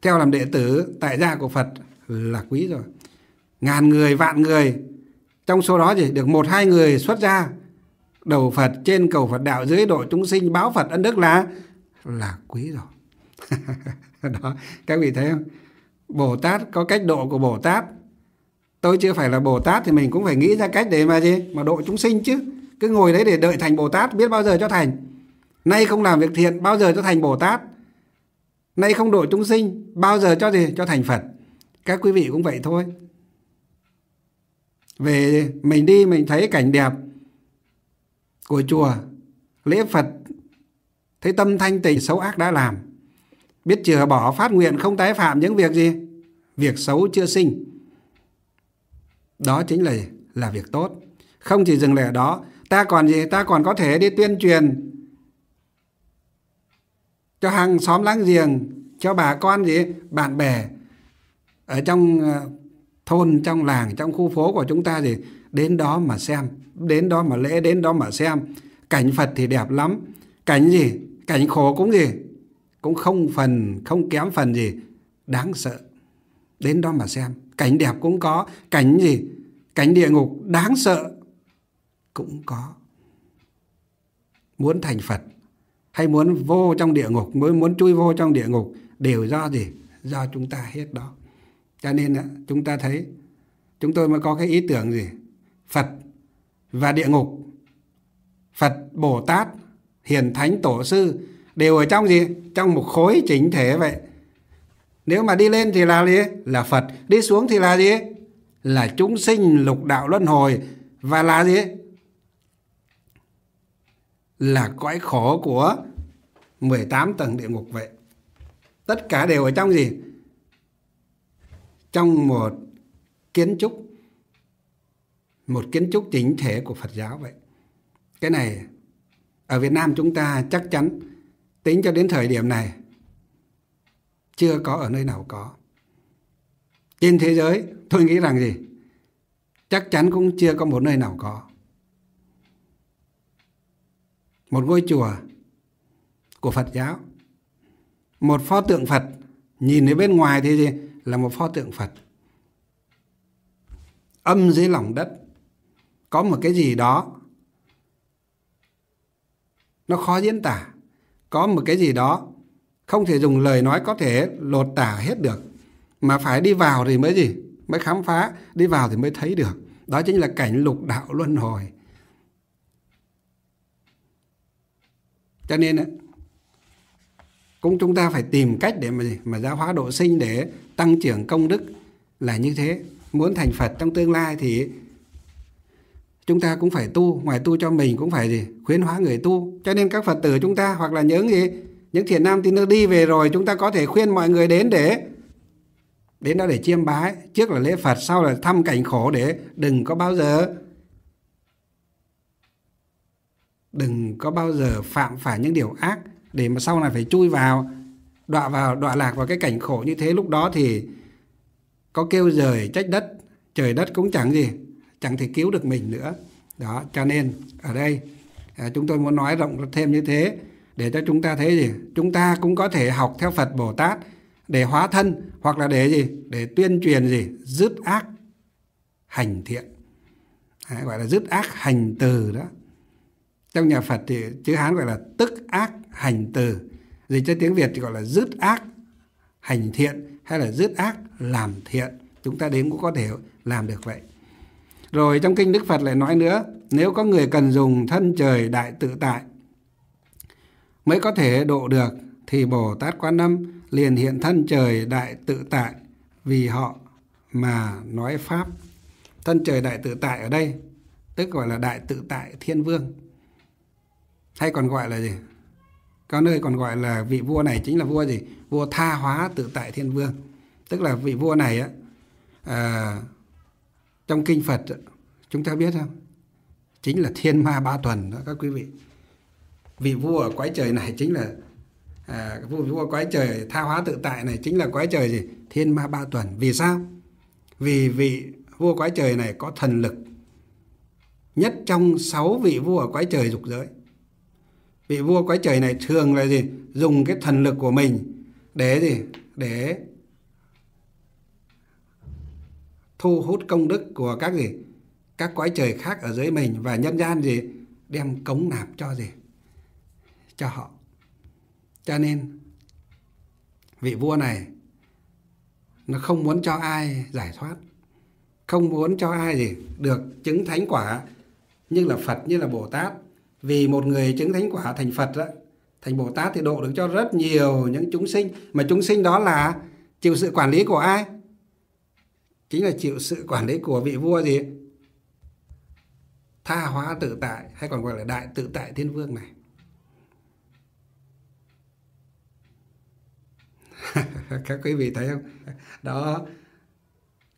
theo làm đệ tử tại gia của phật là quý rồi ngàn người vạn người trong số đó thì được một hai người xuất ra đầu Phật trên cầu Phật đạo dưới độ chúng sinh báo Phật ân đức là là quý rồi đó các vị thấy không Bồ Tát có cách độ của Bồ Tát tôi chưa phải là Bồ Tát thì mình cũng phải nghĩ ra cách để mà gì mà độ chúng sinh chứ cứ ngồi đấy để đợi thành Bồ Tát biết bao giờ cho thành nay không làm việc thiện bao giờ cho thành Bồ Tát nay không độ chúng sinh bao giờ cho gì cho thành Phật các quý vị cũng vậy thôi về mình đi mình thấy cảnh đẹp của chùa lễ phật thấy tâm thanh tịnh xấu ác đã làm biết chừa bỏ phát nguyện không tái phạm những việc gì việc xấu chưa sinh đó chính là là việc tốt không chỉ dừng lại ở đó ta còn gì ta còn có thể đi tuyên truyền cho hàng xóm láng giềng cho bà con gì bạn bè ở trong ờ, thôn trong làng trong khu phố của chúng ta thì đến đó mà xem đến đó mà lễ đến đó mà xem cảnh phật thì đẹp lắm cảnh gì cảnh khổ cũng gì cũng không phần không kém phần gì đáng sợ đến đó mà xem cảnh đẹp cũng có cảnh gì cảnh địa ngục đáng sợ cũng có muốn thành phật hay muốn vô trong địa ngục muốn muốn chui vô trong địa ngục đều do gì do chúng ta hết đó cho nên chúng ta thấy chúng tôi mới có cái ý tưởng gì phật và địa ngục phật bồ tát hiền thánh tổ sư đều ở trong gì trong một khối chính thể vậy nếu mà đi lên thì là gì là phật đi xuống thì là gì là chúng sinh lục đạo luân hồi và là gì là cõi khổ của 18 tầng địa ngục vậy tất cả đều ở trong gì trong một kiến trúc một kiến trúc chính thể của Phật giáo vậy cái này ở Việt Nam chúng ta chắc chắn tính cho đến thời điểm này chưa có ở nơi nào có trên thế giới tôi nghĩ rằng gì chắc chắn cũng chưa có một nơi nào có một ngôi chùa của Phật giáo một pho tượng Phật nhìn ở bên ngoài thì gì là một pho tượng Phật. Âm dưới lòng đất có một cái gì đó nó khó diễn tả, có một cái gì đó không thể dùng lời nói có thể lột tả hết được mà phải đi vào thì mới gì mới khám phá đi vào thì mới thấy được đó chính là cảnh lục đạo luân hồi cho nên cũng chúng ta phải tìm cách để mà gì mà giáo hóa độ sinh để tăng trưởng công đức là như thế muốn thành phật trong tương lai thì chúng ta cũng phải tu ngoài tu cho mình cũng phải gì khuyến hóa người tu cho nên các phật tử chúng ta hoặc là những gì những thiện nam tín nữ đi về rồi chúng ta có thể khuyên mọi người đến để đến đó để chiêm bái trước là lễ phật sau là thăm cảnh khổ để đừng có bao giờ đừng có bao giờ phạm phải những điều ác để mà sau này phải chui vào đọa vào đọa lạc vào cái cảnh khổ như thế lúc đó thì có kêu rời trách đất trời đất cũng chẳng gì chẳng thể cứu được mình nữa đó cho nên ở đây à, chúng tôi muốn nói rộng thêm như thế để cho chúng ta thấy gì chúng ta cũng có thể học theo Phật Bồ Tát để hóa thân hoặc là để gì để tuyên truyền gì dứt ác hành thiện Đấy, gọi là dứt ác hành từ đó trong nhà Phật thì chữ Hán gọi là tức ác hành từ dịch cho tiếng Việt thì gọi là dứt ác hành thiện hay là dứt ác làm thiện chúng ta đến cũng có thể làm được vậy rồi trong kinh Đức Phật lại nói nữa nếu có người cần dùng thân trời đại tự tại mới có thể độ được thì Bồ Tát Quan Âm liền hiện thân trời đại tự tại vì họ mà nói pháp thân trời đại tự tại ở đây tức gọi là đại tự tại thiên vương hay còn gọi là gì có nơi còn gọi là vị vua này chính là vua gì vua tha hóa tự tại thiên vương tức là vị vua này á à, trong kinh phật chúng ta biết không chính là thiên ma ba tuần đó các quý vị vị vua ở quái trời này chính là à, vua vua quái trời tha hóa tự tại này chính là quái trời gì thiên ma ba tuần vì sao vì vị vua quái trời này có thần lực nhất trong sáu vị vua ở quái trời dục giới vị vua quái trời này thường là gì dùng cái thần lực của mình để gì để thu hút công đức của các gì các quái trời khác ở dưới mình và nhân gian gì đem cống nạp cho gì cho họ cho nên vị vua này nó không muốn cho ai giải thoát không muốn cho ai gì được chứng thánh quả như là phật như là bồ tát vì một người chứng thánh quả thành Phật đó thành Bồ Tát thì độ được cho rất nhiều những chúng sinh mà chúng sinh đó là chịu sự quản lý của ai chính là chịu sự quản lý của vị vua gì tha hóa tự tại hay còn gọi là đại tự tại thiên vương này các quý vị thấy không đó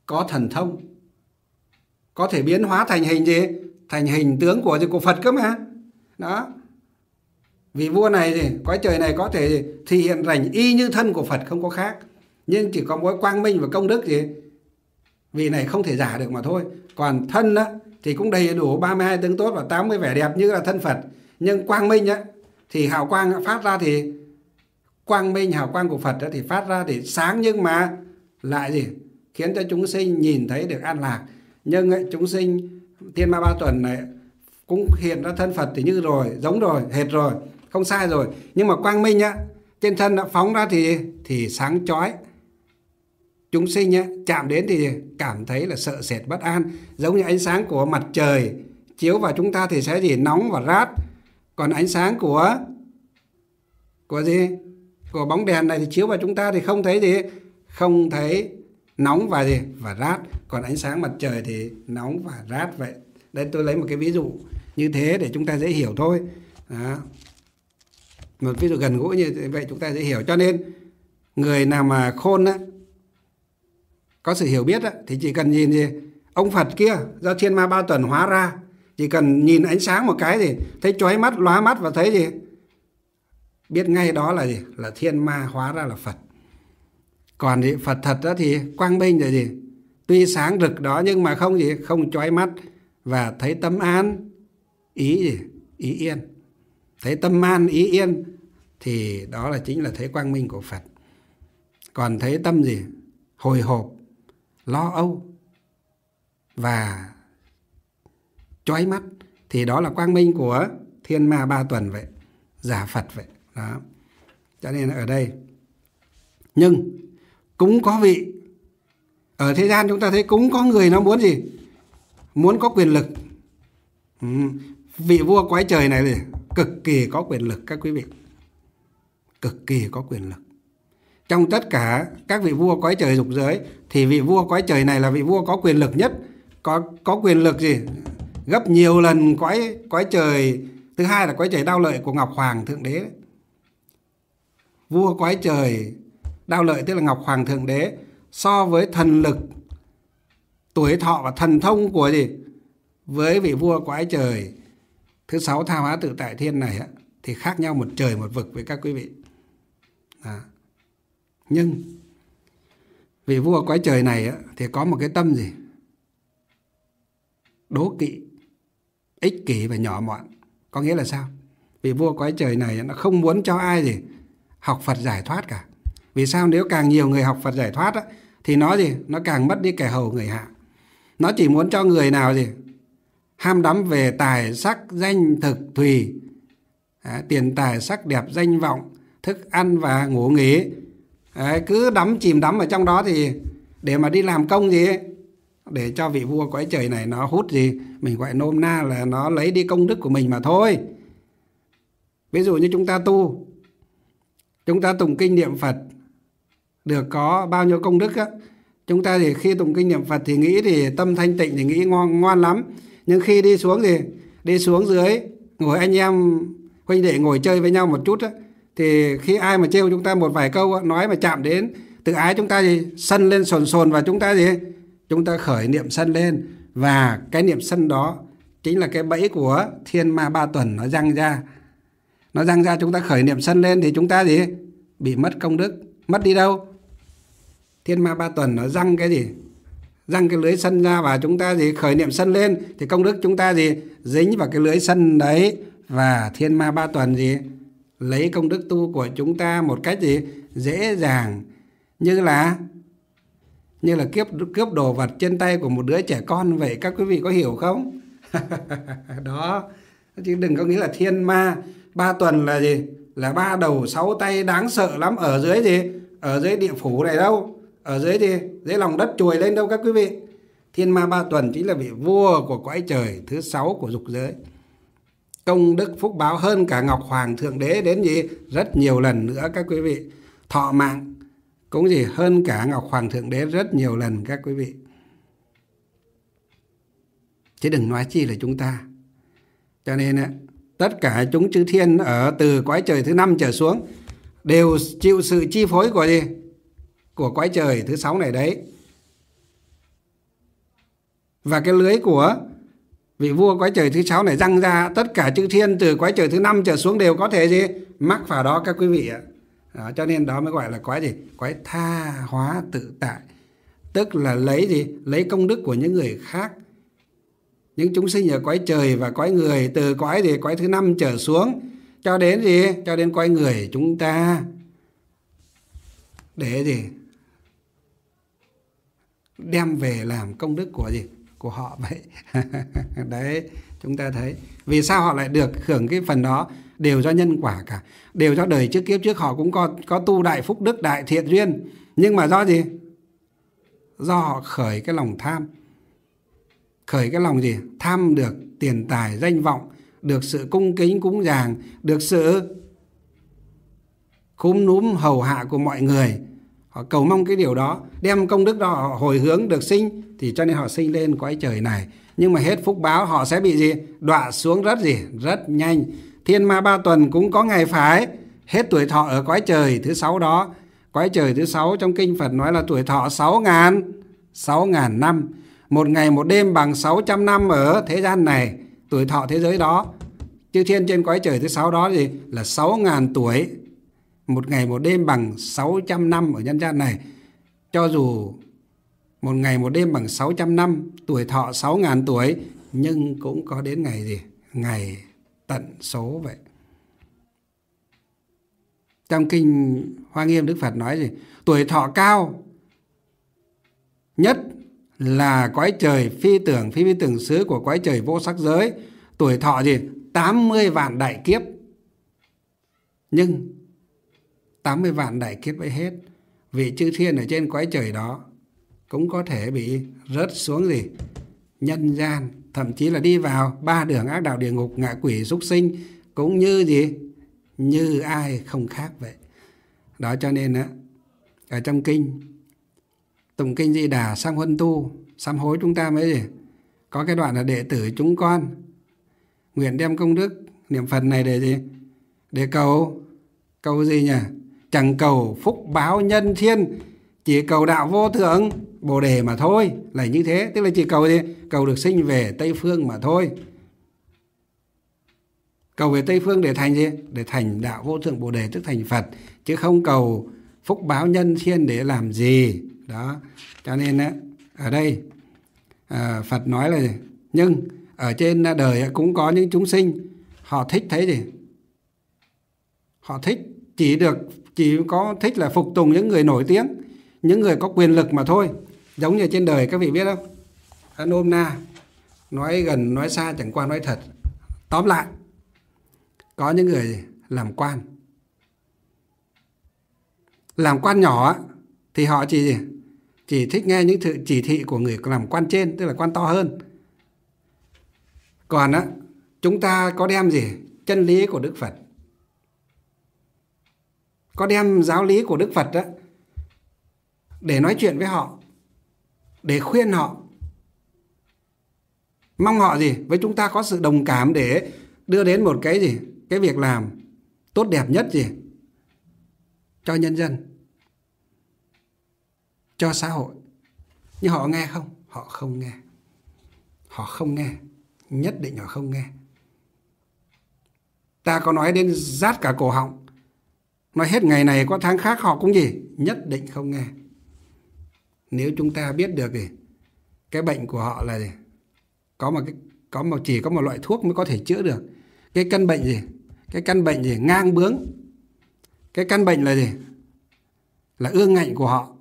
có thần thông có thể biến hóa thành hình gì thành hình tướng của gì của Phật cơ mà đó vì vua này thì cõi trời này có thể gì? thì hiện rành y như thân của phật không có khác nhưng chỉ có mối quang minh và công đức gì vì này không thể giả được mà thôi còn thân á, thì cũng đầy đủ 32 tướng tốt và 80 vẻ đẹp như là thân phật nhưng quang minh á, thì hào quang phát ra thì quang minh hào quang của phật á, thì phát ra thì sáng nhưng mà lại gì khiến cho chúng sinh nhìn thấy được an lạc nhưng ấy, chúng sinh thiên ma ba tuần này cũng hiện ra thân Phật thì như rồi giống rồi hệt rồi không sai rồi nhưng mà quang minh á trên thân đã phóng ra thì thì sáng chói chúng sinh á chạm đến thì cảm thấy là sợ sệt bất an giống như ánh sáng của mặt trời chiếu vào chúng ta thì sẽ gì nóng và rát còn ánh sáng của của gì của bóng đèn này thì chiếu vào chúng ta thì không thấy gì không thấy nóng và gì và rát còn ánh sáng mặt trời thì nóng và rát vậy đây tôi lấy một cái ví dụ như thế để chúng ta dễ hiểu thôi đó. một ví dụ gần gũi như vậy chúng ta dễ hiểu cho nên người nào mà khôn á có sự hiểu biết á, thì chỉ cần nhìn gì ông Phật kia do thiên ma ba tuần hóa ra chỉ cần nhìn ánh sáng một cái thì thấy chói mắt lóa mắt và thấy gì biết ngay đó là gì là thiên ma hóa ra là Phật còn gì Phật thật đó thì quang minh là gì tuy sáng rực đó nhưng mà không gì không chói mắt và thấy tấm an ý gì? ý yên thấy tâm man ý yên thì đó là chính là thấy quang minh của Phật còn thấy tâm gì hồi hộp lo âu và chói mắt thì đó là quang minh của thiên ma ba tuần vậy giả Phật vậy đó cho nên ở đây nhưng cũng có vị ở thế gian chúng ta thấy cũng có người nó muốn gì muốn có quyền lực ừ vị vua quái trời này thì cực kỳ có quyền lực các quý vị cực kỳ có quyền lực trong tất cả các vị vua quái trời dục giới thì vị vua quái trời này là vị vua có quyền lực nhất có có quyền lực gì gấp nhiều lần quái quái trời thứ hai là quái trời đau lợi của ngọc hoàng thượng đế vua quái trời đau lợi tức là ngọc hoàng thượng đế so với thần lực tuổi thọ và thần thông của gì với vị vua quái trời thứ sáu tha hóa tự tại thiên này á, thì khác nhau một trời một vực với các quý vị à. nhưng vị vua quái trời này á, thì có một cái tâm gì đố kỵ ích kỷ và nhỏ mọn có nghĩa là sao vị vua quái trời này nó không muốn cho ai gì học phật giải thoát cả vì sao nếu càng nhiều người học phật giải thoát á, thì nó gì nó càng mất đi kẻ hầu người hạ nó chỉ muốn cho người nào gì ham đắm về tài sắc danh thực thùy à, tiền tài sắc đẹp danh vọng thức ăn và ngủ nghỉ à, cứ đắm chìm đắm ở trong đó thì để mà đi làm công gì để cho vị vua cõi trời này nó hút gì mình gọi nôm na là nó lấy đi công đức của mình mà thôi ví dụ như chúng ta tu chúng ta tụng kinh niệm phật được có bao nhiêu công đức á chúng ta thì khi tụng kinh niệm phật thì nghĩ thì tâm thanh tịnh thì nghĩ ngon ngoan lắm nhưng khi đi xuống thì đi xuống dưới ngồi anh em huynh đệ ngồi chơi với nhau một chút á, thì khi ai mà trêu chúng ta một vài câu á, nói mà chạm đến tự ái chúng ta gì sân lên sồn sồn và chúng ta gì chúng ta khởi niệm sân lên và cái niệm sân đó chính là cái bẫy của thiên ma ba tuần nó răng ra nó răng ra chúng ta khởi niệm sân lên thì chúng ta gì bị mất công đức mất đi đâu thiên ma ba tuần nó răng cái gì răng cái lưới sân ra và chúng ta gì khởi niệm sân lên thì công đức chúng ta gì dính vào cái lưới sân đấy và thiên ma ba tuần gì lấy công đức tu của chúng ta một cách gì dễ dàng như là như là cướp cướp đồ vật trên tay của một đứa trẻ con vậy các quý vị có hiểu không đó chứ đừng có nghĩ là thiên ma ba tuần là gì là ba đầu sáu tay đáng sợ lắm ở dưới gì ở dưới địa phủ này đâu ở dưới thì dưới lòng đất chuồi lên đâu các quý vị thiên ma ba tuần chính là vị vua của cõi trời thứ sáu của dục giới công đức phúc báo hơn cả ngọc hoàng thượng đế đến gì rất nhiều lần nữa các quý vị thọ mạng cũng gì hơn cả ngọc hoàng thượng đế rất nhiều lần các quý vị chứ đừng nói chi là chúng ta cho nên tất cả chúng chư thiên ở từ quái trời thứ năm trở xuống đều chịu sự chi phối của gì của quái trời thứ sáu này đấy và cái lưới của vị vua quái trời thứ sáu này răng ra tất cả chữ thiên từ quái trời thứ năm trở xuống đều có thể gì mắc vào đó các quý vị ạ đó, cho nên đó mới gọi là quái gì quái tha hóa tự tại tức là lấy gì lấy công đức của những người khác những chúng sinh ở quái trời và quái người từ quái gì quái thứ năm trở xuống cho đến gì cho đến quái người chúng ta để gì đem về làm công đức của gì của họ vậy đấy chúng ta thấy vì sao họ lại được hưởng cái phần đó đều do nhân quả cả đều do đời trước kiếp trước họ cũng có có tu đại phúc đức đại thiện duyên nhưng mà do gì do họ khởi cái lòng tham khởi cái lòng gì tham được tiền tài danh vọng được sự cung kính cúng dàng được sự cúm núm hầu hạ của mọi người họ cầu mong cái điều đó đem công đức đó họ hồi hướng được sinh thì cho nên họ sinh lên quái trời này nhưng mà hết phúc báo họ sẽ bị gì đọa xuống rất gì rất nhanh thiên ma ba tuần cũng có ngày phải hết tuổi thọ ở quái trời thứ sáu đó quái trời thứ sáu trong kinh phật nói là tuổi thọ sáu ngàn sáu ngàn năm một ngày một đêm bằng sáu trăm năm ở thế gian này tuổi thọ thế giới đó chư thiên trên quái trời thứ sáu đó gì là sáu ngàn tuổi một ngày một đêm bằng 600 năm ở nhân gian này cho dù một ngày một đêm bằng 600 năm tuổi thọ 6.000 tuổi nhưng cũng có đến ngày gì ngày tận số vậy trong kinh Hoa Nghiêm Đức Phật nói gì tuổi thọ cao nhất là quái trời phi tưởng phi phi tưởng xứ của quái trời vô sắc giới tuổi thọ gì 80 vạn đại kiếp nhưng 80 vạn đại kiếp ấy hết vị chư thiên ở trên quái trời đó cũng có thể bị rớt xuống gì nhân gian thậm chí là đi vào ba đường ác đạo địa ngục ngạ quỷ súc sinh cũng như gì như ai không khác vậy đó cho nên á ở trong kinh tùng kinh di đà sam huân tu sám hối chúng ta mới gì có cái đoạn là đệ tử chúng con nguyện đem công đức niệm phật này để gì để cầu cầu gì nhỉ chẳng cầu phúc báo nhân thiên chỉ cầu đạo vô thượng bồ đề mà thôi là như thế tức là chỉ cầu gì cầu được sinh về tây phương mà thôi cầu về tây phương để thành gì để thành đạo vô thượng bồ đề tức thành phật chứ không cầu phúc báo nhân thiên để làm gì đó cho nên á ở đây à, phật nói là gì? nhưng ở trên đời cũng có những chúng sinh họ thích thấy gì họ thích chỉ được chỉ có thích là phục tùng những người nổi tiếng những người có quyền lực mà thôi giống như trên đời các vị biết không hắn ôm na nói gần nói xa chẳng qua nói thật tóm lại có những người làm quan làm quan nhỏ thì họ chỉ chỉ thích nghe những thự chỉ thị của người làm quan trên tức là quan to hơn còn á chúng ta có đem gì chân lý của đức phật có đem giáo lý của Đức Phật đó để nói chuyện với họ, để khuyên họ. Mong họ gì? Với chúng ta có sự đồng cảm để đưa đến một cái gì? Cái việc làm tốt đẹp nhất gì? Cho nhân dân, cho xã hội. Nhưng họ nghe không? Họ không nghe. Họ không nghe. Nhất định họ không nghe. Ta có nói đến rát cả cổ họng nói hết ngày này có tháng khác họ cũng gì nhất định không nghe nếu chúng ta biết được thì cái bệnh của họ là gì có một cái có một chỉ có một loại thuốc mới có thể chữa được cái căn bệnh gì cái căn bệnh gì ngang bướng cái căn bệnh là gì là ương ngạnh của họ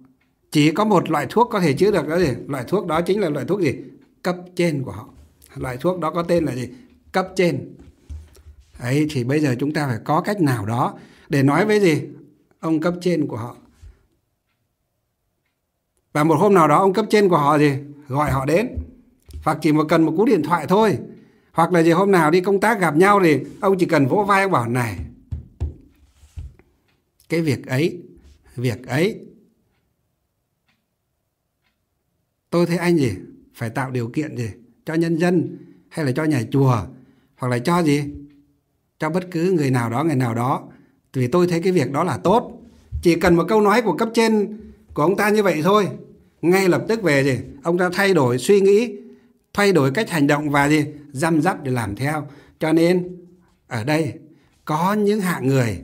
chỉ có một loại thuốc có thể chữa được đó gì loại thuốc đó chính là loại thuốc gì cấp trên của họ loại thuốc đó có tên là gì cấp trên ấy thì bây giờ chúng ta phải có cách nào đó để nói với gì ông cấp trên của họ và một hôm nào đó ông cấp trên của họ gì gọi họ đến hoặc chỉ một cần một cú điện thoại thôi hoặc là gì hôm nào đi công tác gặp nhau thì ông chỉ cần vỗ vai ông bảo này cái việc ấy việc ấy tôi thấy anh gì phải tạo điều kiện gì cho nhân dân hay là cho nhà chùa hoặc là cho gì cho bất cứ người nào đó người nào đó vì tôi thấy cái việc đó là tốt. Chỉ cần một câu nói của cấp trên của ông ta như vậy thôi. Ngay lập tức về gì? Ông ta thay đổi suy nghĩ, thay đổi cách hành động và gì? Dăm dắp để làm theo. Cho nên ở đây có những hạng người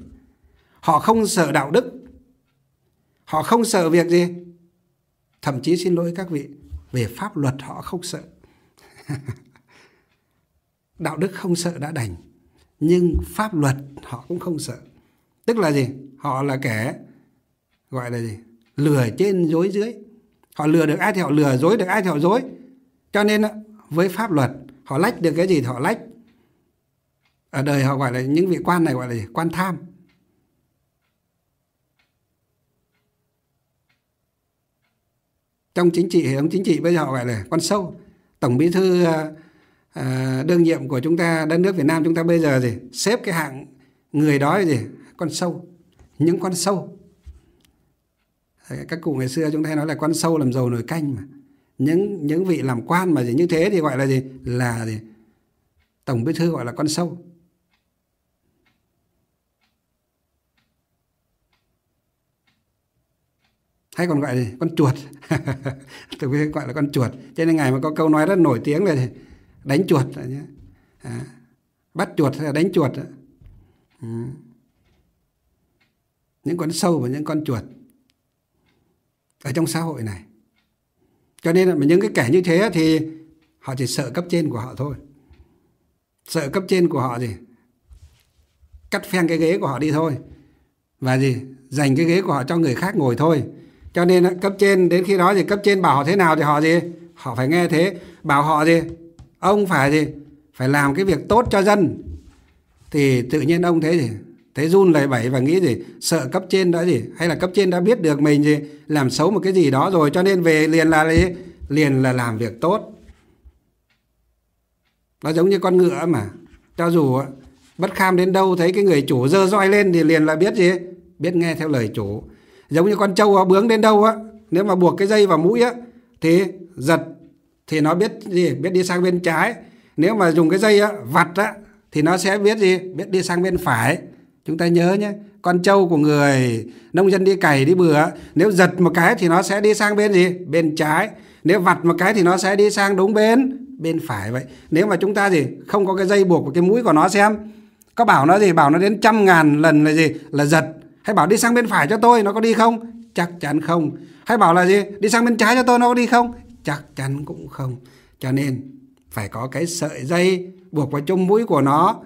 họ không sợ đạo đức. Họ không sợ việc gì? Thậm chí xin lỗi các vị, về pháp luật họ không sợ. đạo đức không sợ đã đành nhưng pháp luật họ cũng không sợ tức là gì họ là kẻ gọi là gì lừa trên dối dưới họ lừa được ai thì họ lừa dối được ai thì họ dối cho nên với pháp luật họ lách được cái gì thì họ lách ở đời họ gọi là những vị quan này gọi là gì quan tham trong chính trị hệ thống chính trị bây giờ họ gọi là quan sâu tổng bí thư ờ, ờ, đương nhiệm của chúng ta đất nước Việt Nam chúng ta bây giờ gì xếp cái hạng người đó gì con sâu những con sâu các cụ ngày xưa chúng ta hay nói là con sâu làm giàu nồi canh mà những những vị làm quan mà gì như thế thì gọi là gì là gì? tổng bí thư gọi là con sâu hay còn gọi là gì? con chuột tổng bí thư gọi là con chuột cho nên ngày mà có câu nói rất nổi tiếng là đánh chuột à, bắt chuột hay là đánh chuột ừ những con sâu và những con chuột ở trong xã hội này cho nên là những cái kẻ như thế thì họ chỉ sợ cấp trên của họ thôi sợ cấp trên của họ gì cắt phen cái ghế của họ đi thôi và gì dành cái ghế của họ cho người khác ngồi thôi cho nên là cấp trên đến khi đó thì cấp trên bảo họ thế nào thì họ gì họ phải nghe thế bảo họ gì ông phải gì phải làm cái việc tốt cho dân thì tự nhiên ông thế gì thế run lẩy bẩy và nghĩ gì sợ cấp trên đó gì hay là cấp trên đã biết được mình gì làm xấu một cái gì đó rồi cho nên về liền là gì liền là làm việc tốt nó giống như con ngựa mà cho dù bất kham đến đâu thấy cái người chủ dơ roi lên thì liền là biết gì biết nghe theo lời chủ giống như con trâu bướng đến đâu á nếu mà buộc cái dây vào mũi á thì giật thì nó biết gì biết đi sang bên trái nếu mà dùng cái dây á vặt á thì nó sẽ biết gì biết đi sang bên phải chúng ta nhớ nhé con trâu của người nông dân đi cày đi bừa nếu giật một cái thì nó sẽ đi sang bên gì bên trái nếu vặt một cái thì nó sẽ đi sang đúng bên bên phải vậy nếu mà chúng ta gì không có cái dây buộc của cái mũi của nó xem có bảo nó gì bảo nó đến trăm ngàn lần là gì là giật hay bảo đi sang bên phải cho tôi nó có đi không chắc chắn không hay bảo là gì đi sang bên trái cho tôi nó có đi không chắc chắn cũng không cho nên phải có cái sợi dây buộc vào trong mũi của nó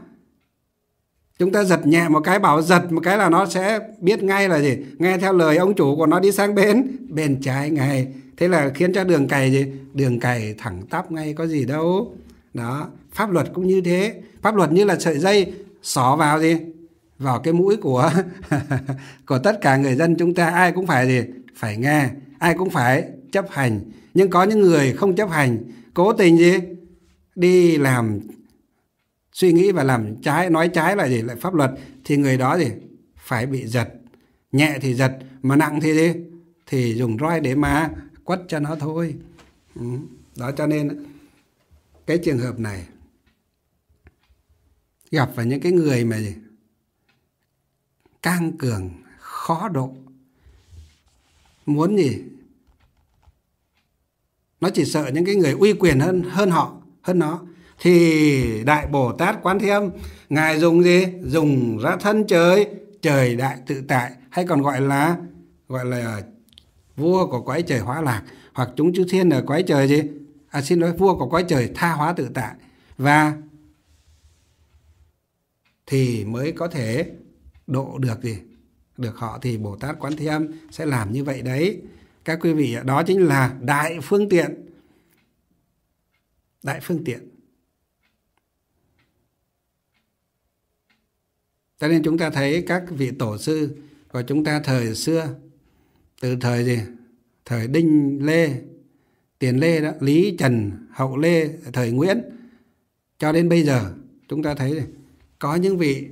chúng ta giật nhẹ một cái bảo giật một cái là nó sẽ biết ngay là gì nghe theo lời ông chủ của nó đi sang bên bên trái ngay thế là khiến cho đường cày gì đường cày thẳng tắp ngay có gì đâu đó pháp luật cũng như thế pháp luật như là sợi dây xỏ vào gì vào cái mũi của của tất cả người dân chúng ta ai cũng phải gì phải nghe ai cũng phải chấp hành nhưng có những người không chấp hành cố tình gì đi làm suy nghĩ và làm trái nói trái lại gì lại pháp luật thì người đó gì phải bị giật nhẹ thì giật mà nặng thì gì thì dùng roi để mà quất cho nó thôi ừ, đó cho nên cái trường hợp này gặp phải những cái người mà gì căng cường khó độ muốn gì nó chỉ sợ những cái người uy quyền hơn hơn họ hơn nó thì đại bồ tát quán thế âm ngài dùng gì dùng ra thân trời trời đại tự tại hay còn gọi là gọi là vua của quái trời hóa lạc hoặc chúng chư thiên ở quái trời gì à xin lỗi vua của quái trời tha hóa tự tại và thì mới có thể độ được gì được họ thì bồ tát quán thế âm sẽ làm như vậy đấy các quý vị đó chính là đại phương tiện đại phương tiện cho nên chúng ta thấy các vị tổ sư của chúng ta thời xưa từ thời gì thời đinh lê tiền lê đó lý trần hậu lê thời nguyễn cho đến bây giờ chúng ta thấy có những vị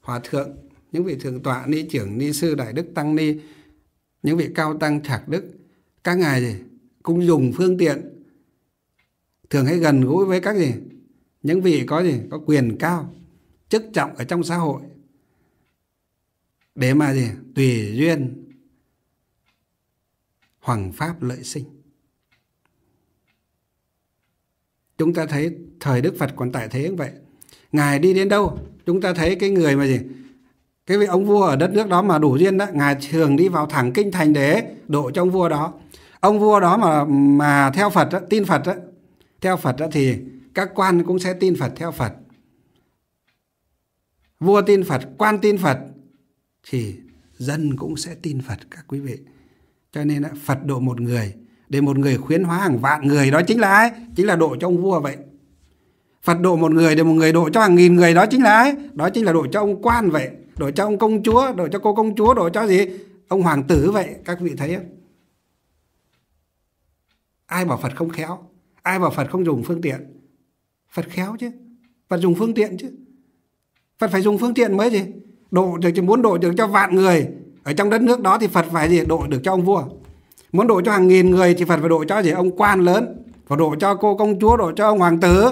hòa thượng những vị thượng tọa ni trưởng ni sư đại đức tăng ni những vị cao tăng thạc đức các ngài gì cũng dùng phương tiện thường hay gần gũi với các gì những vị có gì có quyền cao chức trọng ở trong xã hội để mà gì tùy duyên hoàng pháp lợi sinh chúng ta thấy thời đức phật còn tại thế cũng vậy ngài đi đến đâu chúng ta thấy cái người mà gì cái vị ông vua ở đất nước đó mà đủ duyên đó ngài thường đi vào thẳng kinh thành để độ cho ông vua đó ông vua đó mà mà theo phật đó, tin phật đó, theo phật đó thì các quan cũng sẽ tin phật theo phật vua tin phật quan tin phật thì dân cũng sẽ tin Phật các quý vị. Cho nên là Phật độ một người để một người khuyến hóa hàng vạn người đó chính là ai? Chính là độ cho ông vua vậy. Phật độ một người để một người độ cho hàng nghìn người đó chính là ai? Đó chính là độ cho ông quan vậy, độ cho ông công chúa, độ cho cô công chúa, độ cho gì? Ông hoàng tử vậy, các vị thấy không? Ai bảo Phật không khéo? Ai bảo Phật không dùng phương tiện? Phật khéo chứ. Phật dùng phương tiện chứ. Phật phải dùng phương tiện mới gì? độ được cho muốn độ được cho vạn người ở trong đất nước đó thì Phật phải gì độ được cho ông vua muốn độ cho hàng nghìn người thì Phật phải độ cho gì ông quan lớn và độ cho cô công chúa độ cho ông hoàng tử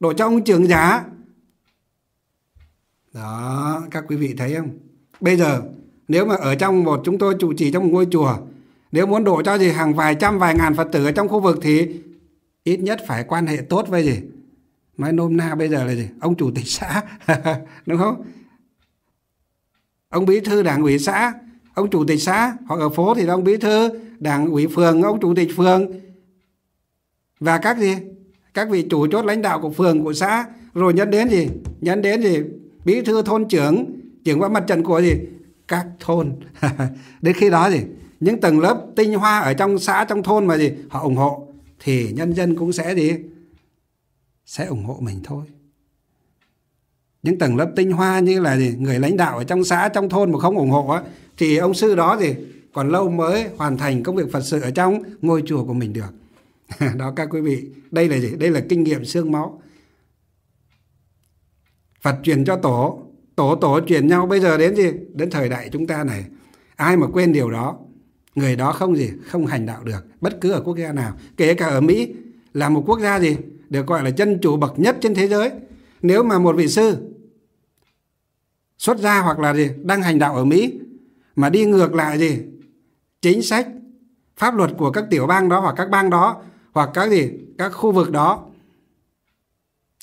độ cho ông trưởng giả đó các quý vị thấy không bây giờ nếu mà ở trong một chúng tôi trụ trì trong một ngôi chùa nếu muốn độ cho gì hàng vài trăm vài ngàn phật tử ở trong khu vực thì ít nhất phải quan hệ tốt với gì nói nôm na bây giờ là gì ông chủ tịch xã đúng không ông bí thư đảng ủy xã ông chủ tịch xã hoặc ở phố thì ông bí thư đảng ủy phường ông chủ tịch phường và các gì các vị chủ chốt lãnh đạo của phường của xã rồi nhân đến gì nhân đến gì bí thư thôn trưởng trưởng qua mặt trận của gì các thôn đến khi đó gì những tầng lớp tinh hoa ở trong xã trong thôn mà gì họ ủng hộ thì nhân dân cũng sẽ gì sẽ ủng hộ mình thôi những tầng lớp tinh hoa như là gì? người lãnh đạo ở trong xã trong thôn mà không ủng hộ thì ông sư đó gì còn lâu mới hoàn thành công việc Phật sự ở trong ngôi chùa của mình được đó các quý vị đây là gì đây là kinh nghiệm xương máu Phật truyền cho tổ tổ tổ truyền nhau bây giờ đến gì đến thời đại chúng ta này ai mà quên điều đó người đó không gì không hành đạo được bất cứ ở quốc gia nào kể cả ở Mỹ là một quốc gia gì được gọi là chân chủ bậc nhất trên thế giới nếu mà một vị sư xuất gia hoặc là gì đang hành đạo ở Mỹ mà đi ngược lại gì chính sách pháp luật của các tiểu bang đó hoặc các bang đó hoặc các gì các khu vực đó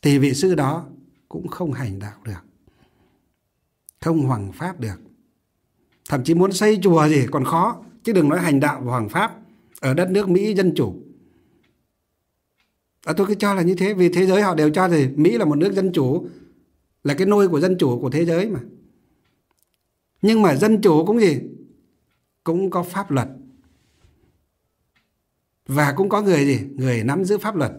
thì vị sư đó cũng không hành đạo được không hoàng pháp được thậm chí muốn xây chùa gì còn khó chứ đừng nói hành đạo và hoàng pháp ở đất nước Mỹ dân chủ à, tôi cứ cho là như thế vì thế giới họ đều cho rằng mỹ là một nước dân chủ là cái nôi của dân chủ của thế giới mà nhưng mà dân chủ cũng gì cũng có pháp luật và cũng có người gì người nắm giữ pháp luật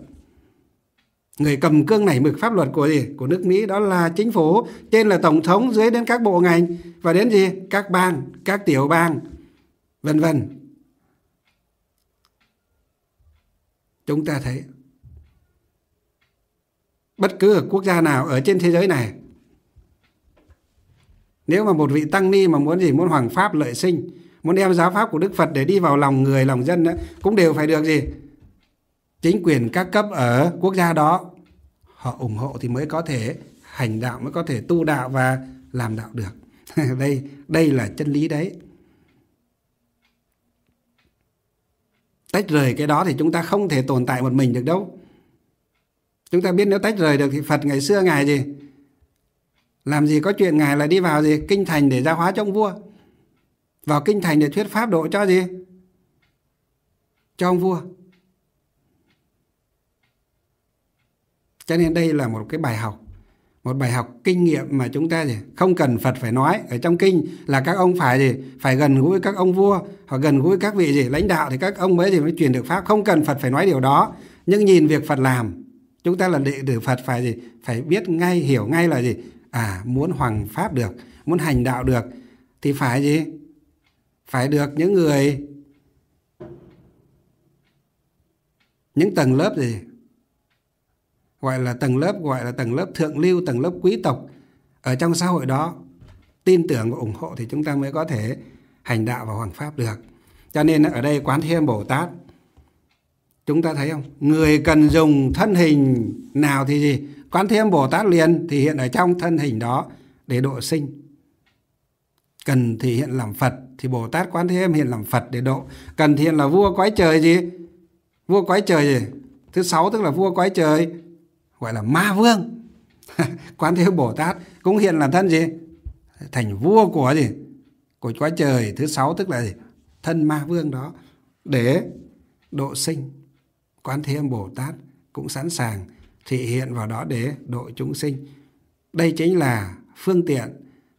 người cầm cương nảy mực pháp luật của gì của nước mỹ đó là chính phủ trên là tổng thống dưới đến các bộ ngành và đến gì các bang các tiểu bang vân vân chúng ta thấy bất cứ ở quốc gia nào ở trên thế giới này nếu mà một vị tăng ni mà muốn gì muốn hoàng pháp lợi sinh muốn đem giáo pháp của đức phật để đi vào lòng người lòng dân đó, cũng đều phải được gì chính quyền các cấp ở quốc gia đó họ ủng hộ thì mới có thể hành đạo mới có thể tu đạo và làm đạo được đây đây là chân lý đấy tách rời cái đó thì chúng ta không thể tồn tại một mình được đâu chúng ta biết nếu tách rời được thì phật ngày xưa ngài gì làm gì có chuyện ngài là đi vào gì kinh thành để gia hóa cho ông vua vào kinh thành để thuyết pháp độ cho gì cho ông vua cho nên đây là một cái bài học một bài học kinh nghiệm mà chúng ta gì không cần Phật phải nói ở trong kinh là các ông phải gì phải gần gũi các ông vua hoặc gần gũi các vị gì lãnh đạo thì các ông mới gì mới truyền được pháp không cần Phật phải nói điều đó nhưng nhìn việc Phật làm chúng ta là đệ tử Phật phải gì phải biết ngay hiểu ngay là gì à muốn hoàng pháp được muốn hành đạo được thì phải gì phải được những người những tầng lớp gì gọi là tầng lớp gọi là tầng lớp thượng lưu tầng lớp quý tộc ở trong xã hội đó tin tưởng và ủng hộ thì chúng ta mới có thể hành đạo và hoàng pháp được cho nên ở đây quán thiên bồ tát chúng ta thấy không người cần dùng thân hình nào thì gì quán thế âm bồ tát liền thì hiện ở trong thân hình đó để độ sinh cần thì hiện làm phật thì bồ tát quán thế hiện làm phật để độ cần thì hiện là vua quái trời gì vua quái trời gì thứ sáu tức là vua quái trời gọi là ma vương quán thế âm bồ tát cũng hiện là thân gì thành vua của gì của quái trời thứ sáu tức là gì? thân ma vương đó để độ sinh Quán Thế Âm Bồ Tát cũng sẵn sàng thị hiện vào đó để độ chúng sinh. Đây chính là phương tiện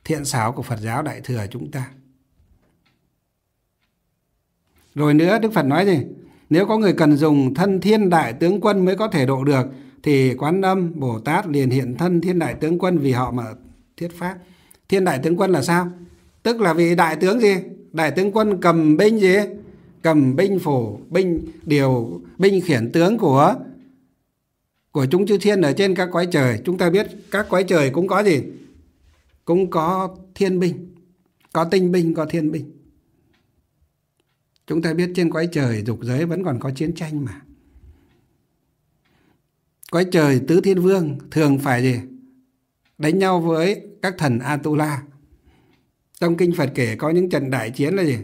thiện xảo của Phật giáo Đại Thừa chúng ta. Rồi nữa Đức Phật nói gì? Nếu có người cần dùng thân thiên đại tướng quân mới có thể độ được thì quán âm Bồ Tát liền hiện thân thiên đại tướng quân vì họ mà thiết pháp. Thiên đại tướng quân là sao? Tức là vì đại tướng gì? Đại tướng quân cầm binh gì? cầm binh phủ binh điều binh khiển tướng của của chúng chư thiên ở trên các quái trời chúng ta biết các quái trời cũng có gì cũng có thiên binh có tinh binh có thiên binh chúng ta biết trên quái trời dục giới vẫn còn có chiến tranh mà quái trời tứ thiên vương thường phải gì đánh nhau với các thần Atula trong kinh Phật kể có những trận đại chiến là gì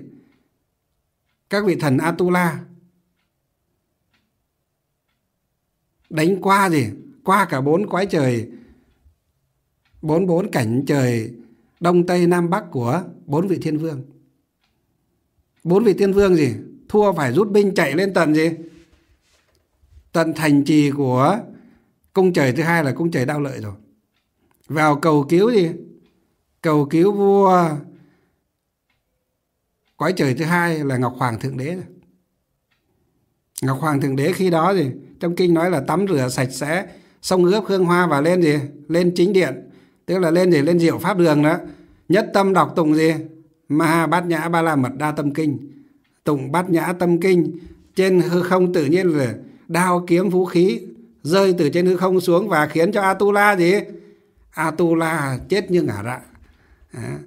các vị thần Atula đánh qua gì qua cả bốn quái trời bốn bốn cảnh trời đông tây nam bắc của bốn vị thiên vương bốn vị thiên vương gì thua phải rút binh chạy lên tận gì tận thành trì của cung trời thứ hai là cung trời đao lợi rồi vào cầu cứu gì cầu cứu vua cõi trời thứ hai là ngọc hoàng thượng đế ngọc hoàng thượng đế khi đó gì trong kinh nói là tắm rửa sạch sẽ xong ướp hương hoa và lên gì lên chính điện tức là lên gì lên diệu pháp đường đó nhất tâm đọc tụng gì ma bát nhã ba la mật đa tâm kinh tụng bát nhã tâm kinh trên hư không tự nhiên là đao kiếm vũ khí rơi từ trên hư không xuống và khiến cho Atula gì Atula chết như ngả rạ à,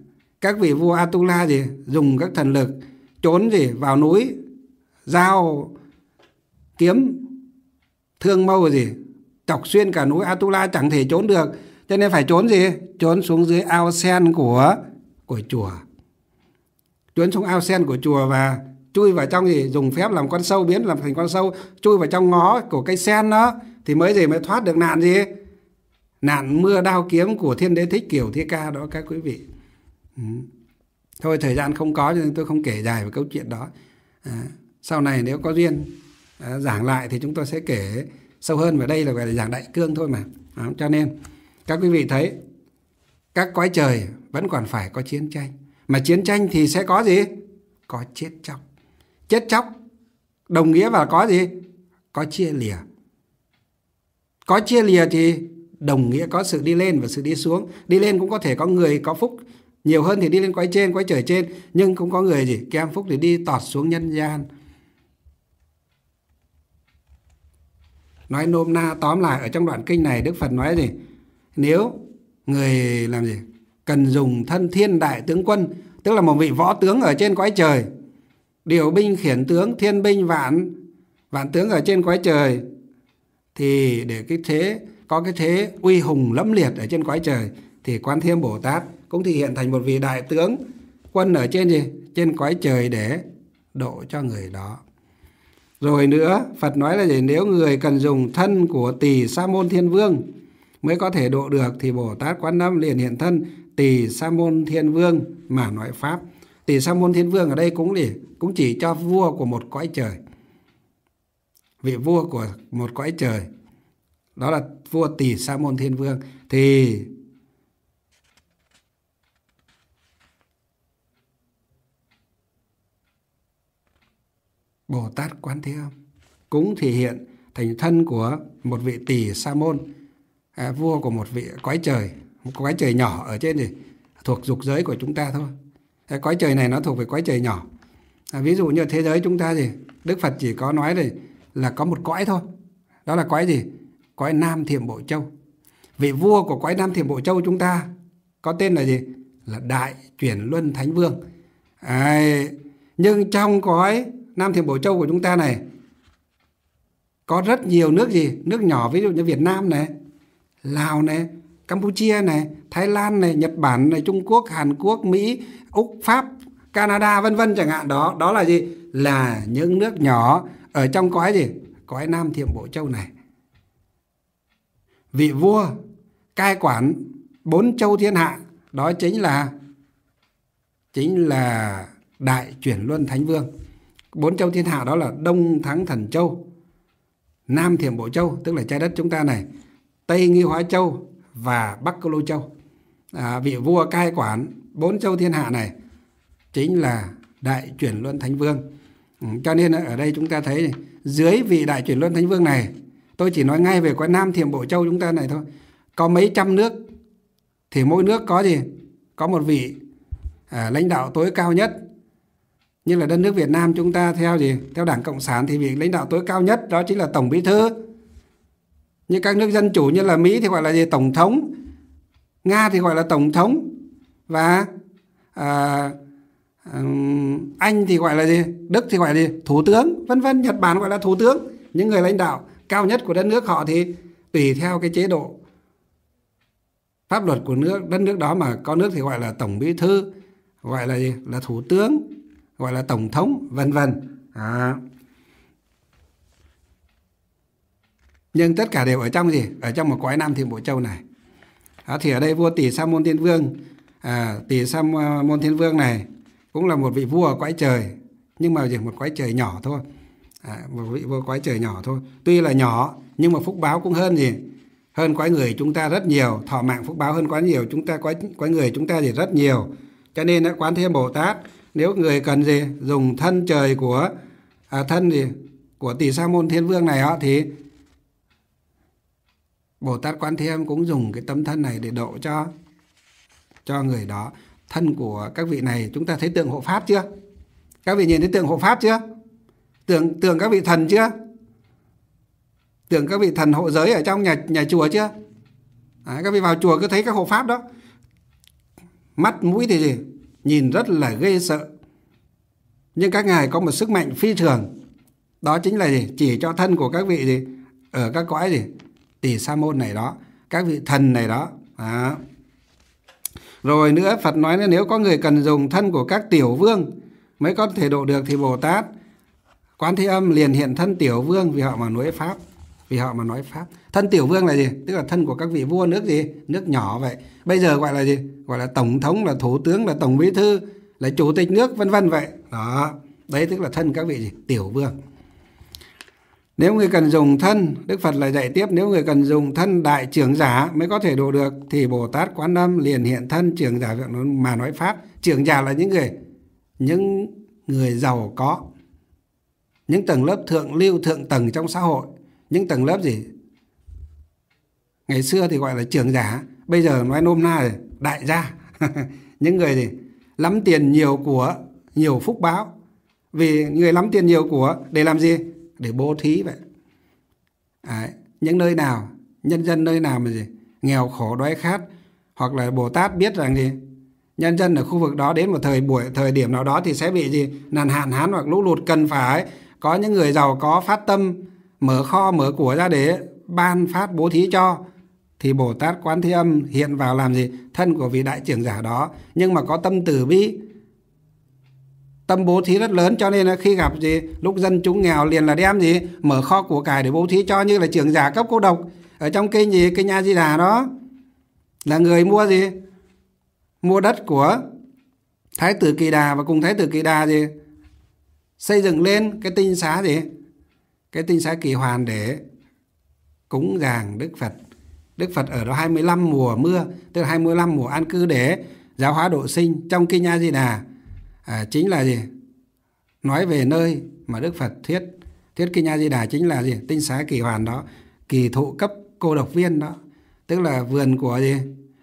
các vị vua Atula gì dùng các thần lực trốn gì vào núi dao kiếm thương mâu gì chọc xuyên cả núi Atula chẳng thể trốn được cho nên phải trốn gì trốn xuống dưới ao sen của của chùa trốn xuống ao sen của chùa và chui vào trong gì dùng phép làm con sâu biến làm thành con sâu chui vào trong ngó của cây sen đó thì mới gì mới thoát được nạn gì nạn mưa đao kiếm của thiên đế thích kiểu thi ca đó các quý vị Ừ. Thôi thời gian không có cho nên tôi không kể dài về câu chuyện đó. À, sau này nếu có duyên à, giảng lại thì chúng tôi sẽ kể sâu hơn và đây là gọi là giảng đại cương thôi mà. À, cho nên các quý vị thấy các quái trời vẫn còn phải có chiến tranh. Mà chiến tranh thì sẽ có gì? Có chết chóc. Chết chóc đồng nghĩa và có gì? Có chia lìa. Có chia lìa thì đồng nghĩa có sự đi lên và sự đi xuống. Đi lên cũng có thể có người có phúc nhiều hơn thì đi lên quái trên quái trời trên nhưng cũng có người gì kém phúc thì đi tọt xuống nhân gian nói nôm na tóm lại ở trong đoạn kinh này đức phật nói gì nếu người làm gì cần dùng thân thiên đại tướng quân tức là một vị võ tướng ở trên quái trời điều binh khiển tướng thiên binh vạn vạn tướng ở trên quái trời thì để cái thế có cái thế uy hùng lẫm liệt ở trên quái trời thì quan thiên bồ tát cũng thì hiện thành một vị đại tướng quân ở trên gì trên cõi trời để độ cho người đó rồi nữa phật nói là gì nếu người cần dùng thân của tỷ sa môn thiên vương mới có thể độ được thì bồ tát quan âm liền hiện thân tỷ sa môn thiên vương mà nói pháp tỷ sa môn thiên vương ở đây cũng để cũng chỉ cho vua của một cõi trời vị vua của một cõi trời đó là vua tỷ sa môn thiên vương thì Bồ Tát Quán Thế Âm cũng thể hiện thành thân của một vị tỷ Sa môn à, vua của một vị quái trời một quái trời nhỏ ở trên thì thuộc dục giới của chúng ta thôi à, quái trời này nó thuộc về quái trời nhỏ à, ví dụ như thế giới chúng ta thì Đức Phật chỉ có nói là là có một cõi thôi đó là cõi gì cõi Nam Thiểm Bộ Châu vị vua của cõi Nam Thiểm Bộ Châu chúng ta có tên là gì là Đại Chuyển Luân Thánh Vương à, nhưng trong cõi Nam Thiểm Bổ Châu của chúng ta này có rất nhiều nước gì nước nhỏ ví dụ như Việt Nam này Lào này Campuchia này Thái Lan này Nhật Bản này Trung Quốc Hàn Quốc Mỹ Úc Pháp Canada vân vân chẳng hạn đó đó là gì là những nước nhỏ ở trong cõi gì cõi Nam Thiểm Bộ Châu này vị vua cai quản bốn châu thiên hạ đó chính là chính là đại chuyển luân thánh vương bốn châu thiên hạ đó là đông thắng thần châu nam thiểm bộ châu tức là trái đất chúng ta này tây nghi hóa châu và bắc câu lô châu à, vị vua cai quản bốn châu thiên hạ này chính là đại chuyển luân thánh vương ừ, cho nên ở đây chúng ta thấy dưới vị đại chuyển luân thánh vương này tôi chỉ nói ngay về quán nam thiểm bộ châu chúng ta này thôi có mấy trăm nước thì mỗi nước có gì có một vị à, lãnh đạo tối cao nhất nhưng là đất nước Việt Nam chúng ta theo gì theo Đảng Cộng sản thì vị lãnh đạo tối cao nhất đó chính là Tổng Bí thư như các nước dân chủ như là Mỹ thì gọi là gì Tổng thống Nga thì gọi là Tổng thống và à, um, Anh thì gọi là gì Đức thì gọi là gì Thủ tướng vân vân Nhật Bản gọi là Thủ tướng những người lãnh đạo cao nhất của đất nước họ thì tùy theo cái chế độ pháp luật của nước đất nước đó mà có nước thì gọi là tổng bí thư gọi là gì là thủ tướng gọi là tổng thống vân vân à. nhưng tất cả đều ở trong gì ở trong một cõi nam thiên bộ châu này à, thì ở đây vua tỷ sa môn thiên vương à, tỷ sa à, môn thiên vương này cũng là một vị vua ở cõi trời nhưng mà chỉ một cõi trời nhỏ thôi à, một vị vua cõi trời nhỏ thôi tuy là nhỏ nhưng mà phúc báo cũng hơn gì hơn quái người chúng ta rất nhiều thọ mạng phúc báo hơn quá nhiều chúng ta quái quái người chúng ta thì rất nhiều cho nên quán thêm bồ tát nếu người cần gì dùng thân trời của à, thân gì của tỷ sa môn thiên vương này họ thì bồ tát quan thế âm cũng dùng cái tấm thân này để độ cho cho người đó thân của các vị này chúng ta thấy tượng hộ pháp chưa các vị nhìn thấy tượng hộ pháp chưa tượng tượng các vị thần chưa tượng các vị thần hộ giới ở trong nhà nhà chùa chưa à, các vị vào chùa cứ thấy các hộ pháp đó mắt mũi thì gì nhìn rất là ghê sợ. Nhưng các ngài có một sức mạnh phi thường. Đó chính là gì? Chỉ cho thân của các vị gì? Ở các cõi gì? Tỷ sa môn này đó. Các vị thần này đó. đó. Rồi nữa Phật nói nếu có người cần dùng thân của các tiểu vương mới có thể độ được thì Bồ Tát Quán Thế Âm liền hiện thân tiểu vương vì họ mà nuối Pháp vì họ mà nói pháp thân tiểu vương là gì tức là thân của các vị vua nước gì nước nhỏ vậy bây giờ gọi là gì gọi là tổng thống là thủ tướng là tổng bí thư là chủ tịch nước vân vân vậy đó đấy tức là thân các vị gì tiểu vương nếu người cần dùng thân đức phật lại dạy tiếp nếu người cần dùng thân đại trưởng giả mới có thể độ được thì bồ tát quán âm liền hiện thân trưởng giả mà nói pháp trưởng giả là những người những người giàu có những tầng lớp thượng lưu thượng tầng trong xã hội những tầng lớp gì ngày xưa thì gọi là trưởng giả bây giờ nói nôm na là đại gia những người gì lắm tiền nhiều của nhiều phúc báo vì người lắm tiền nhiều của để làm gì để bố thí vậy Đấy, những nơi nào nhân dân nơi nào mà gì nghèo khổ đói khát hoặc là bồ tát biết rằng gì nhân dân ở khu vực đó đến một thời buổi thời điểm nào đó thì sẽ bị gì nạn hạn hán hoặc lũ lụt cần phải có những người giàu có phát tâm mở kho mở của ra để ban phát bố thí cho thì Bồ Tát Quán Thế Âm hiện vào làm gì? Thân của vị đại trưởng giả đó nhưng mà có tâm từ bi tâm bố thí rất lớn cho nên là khi gặp gì lúc dân chúng nghèo liền là đem gì mở kho của cải để bố thí cho như là trưởng giả cấp cô độc ở trong kinh gì kinh A Di Đà đó là người mua gì mua đất của Thái tử Kỳ Đà và cùng Thái tử Kỳ Đà gì xây dựng lên cái tinh xá gì cái tinh xá kỳ hoàn để cúng dường Đức Phật. Đức Phật ở đó 25 mùa mưa, tức là 25 mùa an cư để giáo hóa độ sinh trong kinh A Di Đà à, chính là gì? Nói về nơi mà Đức Phật thuyết thuyết kinh A Di Đà chính là gì? Tinh xá kỳ hoàn đó, kỳ thụ cấp cô độc viên đó, tức là vườn của gì?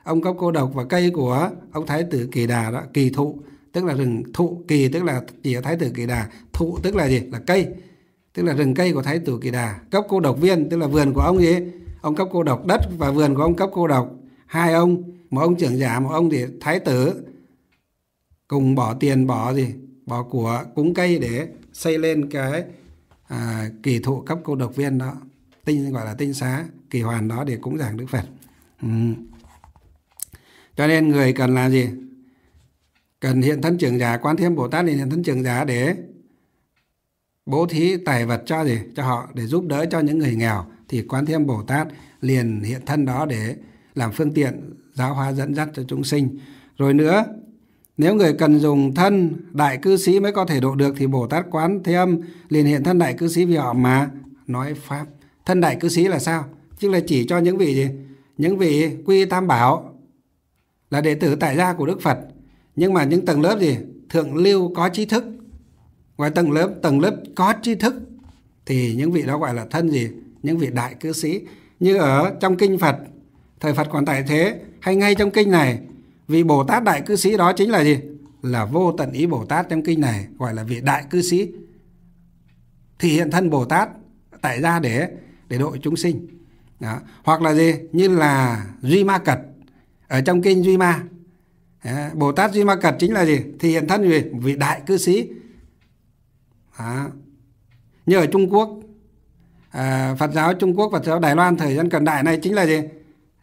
Ông cấp cô độc và cây của ông thái tử Kỳ Đà đó, kỳ thụ tức là rừng thụ kỳ tức là chỉ thái tử Kỳ Đà, thụ tức là gì? Là cây tức là rừng cây của thái tử kỳ đà cấp cô độc viên tức là vườn của ông gì ông cấp cô độc đất và vườn của ông cấp cô độc hai ông một ông trưởng giả một ông thì thái tử cùng bỏ tiền bỏ gì bỏ của cúng cây để xây lên cái à, kỳ thụ cấp cô độc viên đó tinh gọi là tinh xá kỳ hoàn đó để cúng giảng đức phật ừ. cho nên người cần làm gì cần hiện thân trưởng giả quan thêm bồ tát lên hiện thân trưởng giả để bố thí tài vật cho gì cho họ để giúp đỡ cho những người nghèo thì Quán Thế Âm Bồ Tát liền hiện thân đó để làm phương tiện giáo hóa dẫn dắt cho chúng sinh. Rồi nữa, nếu người cần dùng thân đại cư sĩ mới có thể độ được thì Bồ Tát Quán Thế Âm liền hiện thân đại cư sĩ vì họ mà nói pháp. Thân đại cư sĩ là sao? Chứ là chỉ cho những vị gì? Những vị quy tam bảo là đệ tử tại gia của Đức Phật. Nhưng mà những tầng lớp gì? Thượng lưu có trí thức ngoài tầng lớp tầng lớp có tri thức thì những vị đó gọi là thân gì những vị đại cư sĩ như ở trong kinh phật thời phật còn tại thế hay ngay trong kinh này vị bồ tát đại cư sĩ đó chính là gì là vô tận ý bồ tát trong kinh này gọi là vị đại cư sĩ thì hiện thân bồ tát tại ra để để độ chúng sinh đó. hoặc là gì như là duy ma cật ở trong kinh duy ma Bồ Tát Duy Ma Cật chính là gì? Thì hiện thân gì? Vị đại cư sĩ đó. Như ở Trung Quốc, à, Phật giáo Trung Quốc, Phật giáo Đài Loan thời gian cận đại này chính là gì?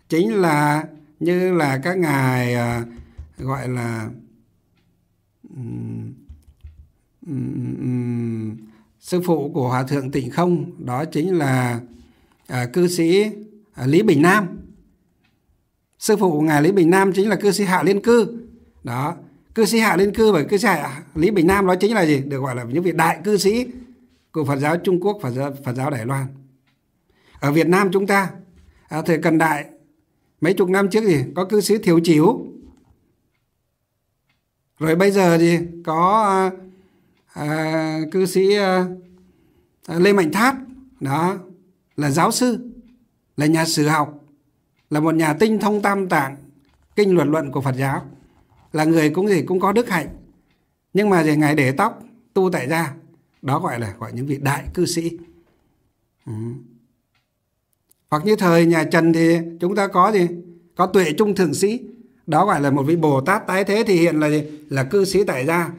Chính là như là các ngài à, gọi là um, um, sư phụ của Hòa Thượng Tịnh Không, đó chính là à, cư sĩ à, Lý Bình Nam. Sư phụ của Ngài Lý Bình Nam chính là cư sĩ Hạ Liên Cư. Đó, cư sĩ hạ liên cư và cư sĩ hạ lý bình nam nói chính là gì được gọi là những vị đại cư sĩ của phật giáo trung quốc phật giáo, phật giáo đài loan ở việt nam chúng ta à, thời cận đại mấy chục năm trước gì có cư sĩ thiếu chiếu rồi bây giờ thì có à, à, cư sĩ à, à lê mạnh thát đó là giáo sư là nhà sử học là một nhà tinh thông tam tạng kinh luận luận của phật giáo là người cũng gì cũng có đức hạnh nhưng mà gì ngài để tóc tu tại gia đó gọi là gọi những vị đại cư sĩ ừ. hoặc như thời nhà Trần thì chúng ta có gì có tuệ trung thượng sĩ đó gọi là một vị bồ tát tái thế thì hiện là gì là cư sĩ tại gia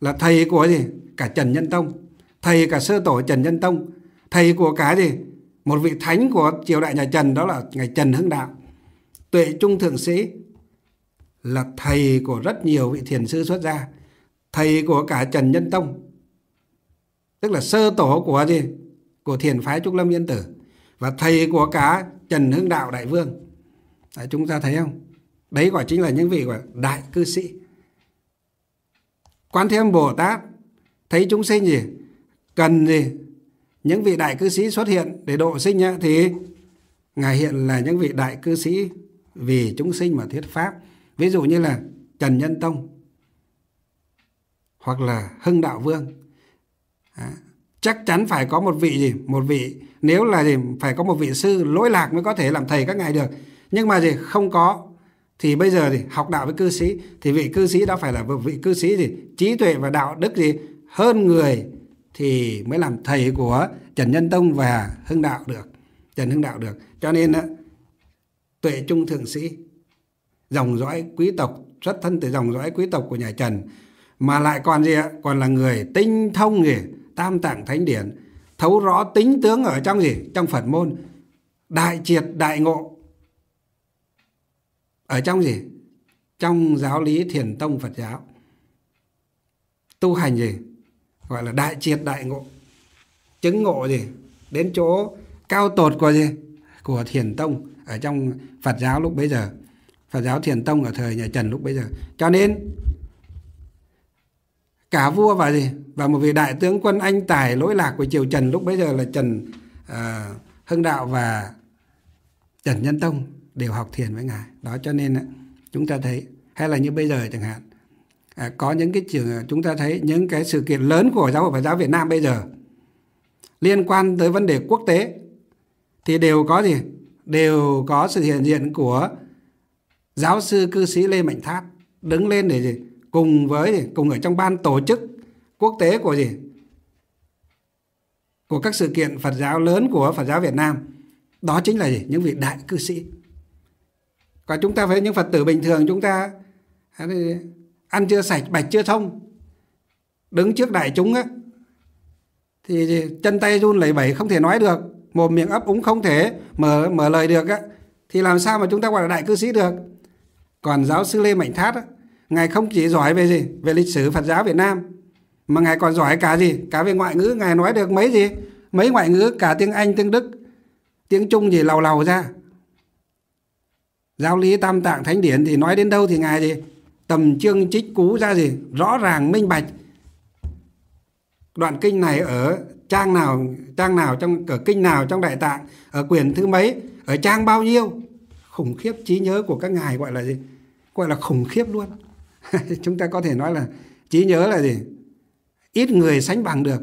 là thầy của gì cả Trần Nhân Tông thầy cả sơ tổ Trần Nhân Tông thầy của cái gì một vị thánh của triều đại nhà Trần đó là ngài Trần Hưng Đạo tuệ trung thượng sĩ là thầy của rất nhiều vị thiền sư xuất gia thầy của cả trần nhân tông tức là sơ tổ của gì của thiền phái trúc lâm yên tử và thầy của cả trần hưng đạo đại vương đấy, chúng ta thấy không đấy quả chính là những vị của đại cư sĩ quan thế âm bồ tát thấy chúng sinh gì cần gì những vị đại cư sĩ xuất hiện để độ sinh thì ngài hiện là những vị đại cư sĩ vì chúng sinh mà thuyết pháp ví dụ như là trần nhân tông hoặc là hưng đạo vương à, chắc chắn phải có một vị gì một vị nếu là gì phải có một vị sư lỗi lạc mới có thể làm thầy các ngài được nhưng mà gì không có thì bây giờ thì học đạo với cư sĩ thì vị cư sĩ đó phải là vị cư sĩ gì trí tuệ và đạo đức gì hơn người thì mới làm thầy của Trần Nhân Tông và Hưng Đạo được Trần Hưng Đạo được cho nên tuệ trung thượng sĩ dòng dõi quý tộc xuất thân từ dòng dõi quý tộc của nhà Trần mà lại còn gì ạ còn là người tinh thông gì tam tạng thánh điển thấu rõ tính tướng ở trong gì trong Phật môn đại triệt đại ngộ ở trong gì trong giáo lý thiền tông Phật giáo tu hành gì gọi là đại triệt đại ngộ chứng ngộ gì đến chỗ cao tột của gì của thiền tông ở trong Phật giáo lúc bấy giờ Phật giáo Thiền Tông ở thời nhà Trần lúc bấy giờ. Cho nên cả vua và gì và một vị đại tướng quân anh tài lỗi lạc của triều Trần lúc bấy giờ là Trần à, Hưng Đạo và Trần Nhân Tông đều học thiền với ngài. Đó cho nên chúng ta thấy hay là như bây giờ chẳng hạn à, có những cái trường chúng ta thấy những cái sự kiện lớn của giáo hội Phật giáo Việt Nam bây giờ liên quan tới vấn đề quốc tế thì đều có gì đều có sự hiện diện của giáo sư cư sĩ Lê Mạnh Thát đứng lên để gì cùng với cùng ở trong ban tổ chức quốc tế của gì của các sự kiện Phật giáo lớn của Phật giáo Việt Nam đó chính là gì những vị đại cư sĩ còn chúng ta với những Phật tử bình thường chúng ta à, ăn chưa sạch bạch chưa thông đứng trước đại chúng á thì chân tay run lẩy bẩy không thể nói được mồm miệng ấp úng không thể mở mở lời được á thì làm sao mà chúng ta gọi là đại cư sĩ được còn giáo sư lê mạnh thát ngài không chỉ giỏi về gì về lịch sử phật giáo việt nam mà ngài còn giỏi cả gì cả về ngoại ngữ ngài nói được mấy gì mấy ngoại ngữ cả tiếng anh tiếng đức tiếng trung gì lầu lầu ra giáo lý tam tạng thánh điển thì nói đến đâu thì ngài gì tầm chương trích cú ra gì rõ ràng minh bạch đoạn kinh này ở trang nào trang nào trong ở kinh nào trong đại tạng ở quyển thứ mấy ở trang bao nhiêu khủng khiếp trí nhớ của các ngài gọi là gì gọi là khủng khiếp luôn chúng ta có thể nói là trí nhớ là gì ít người sánh bằng được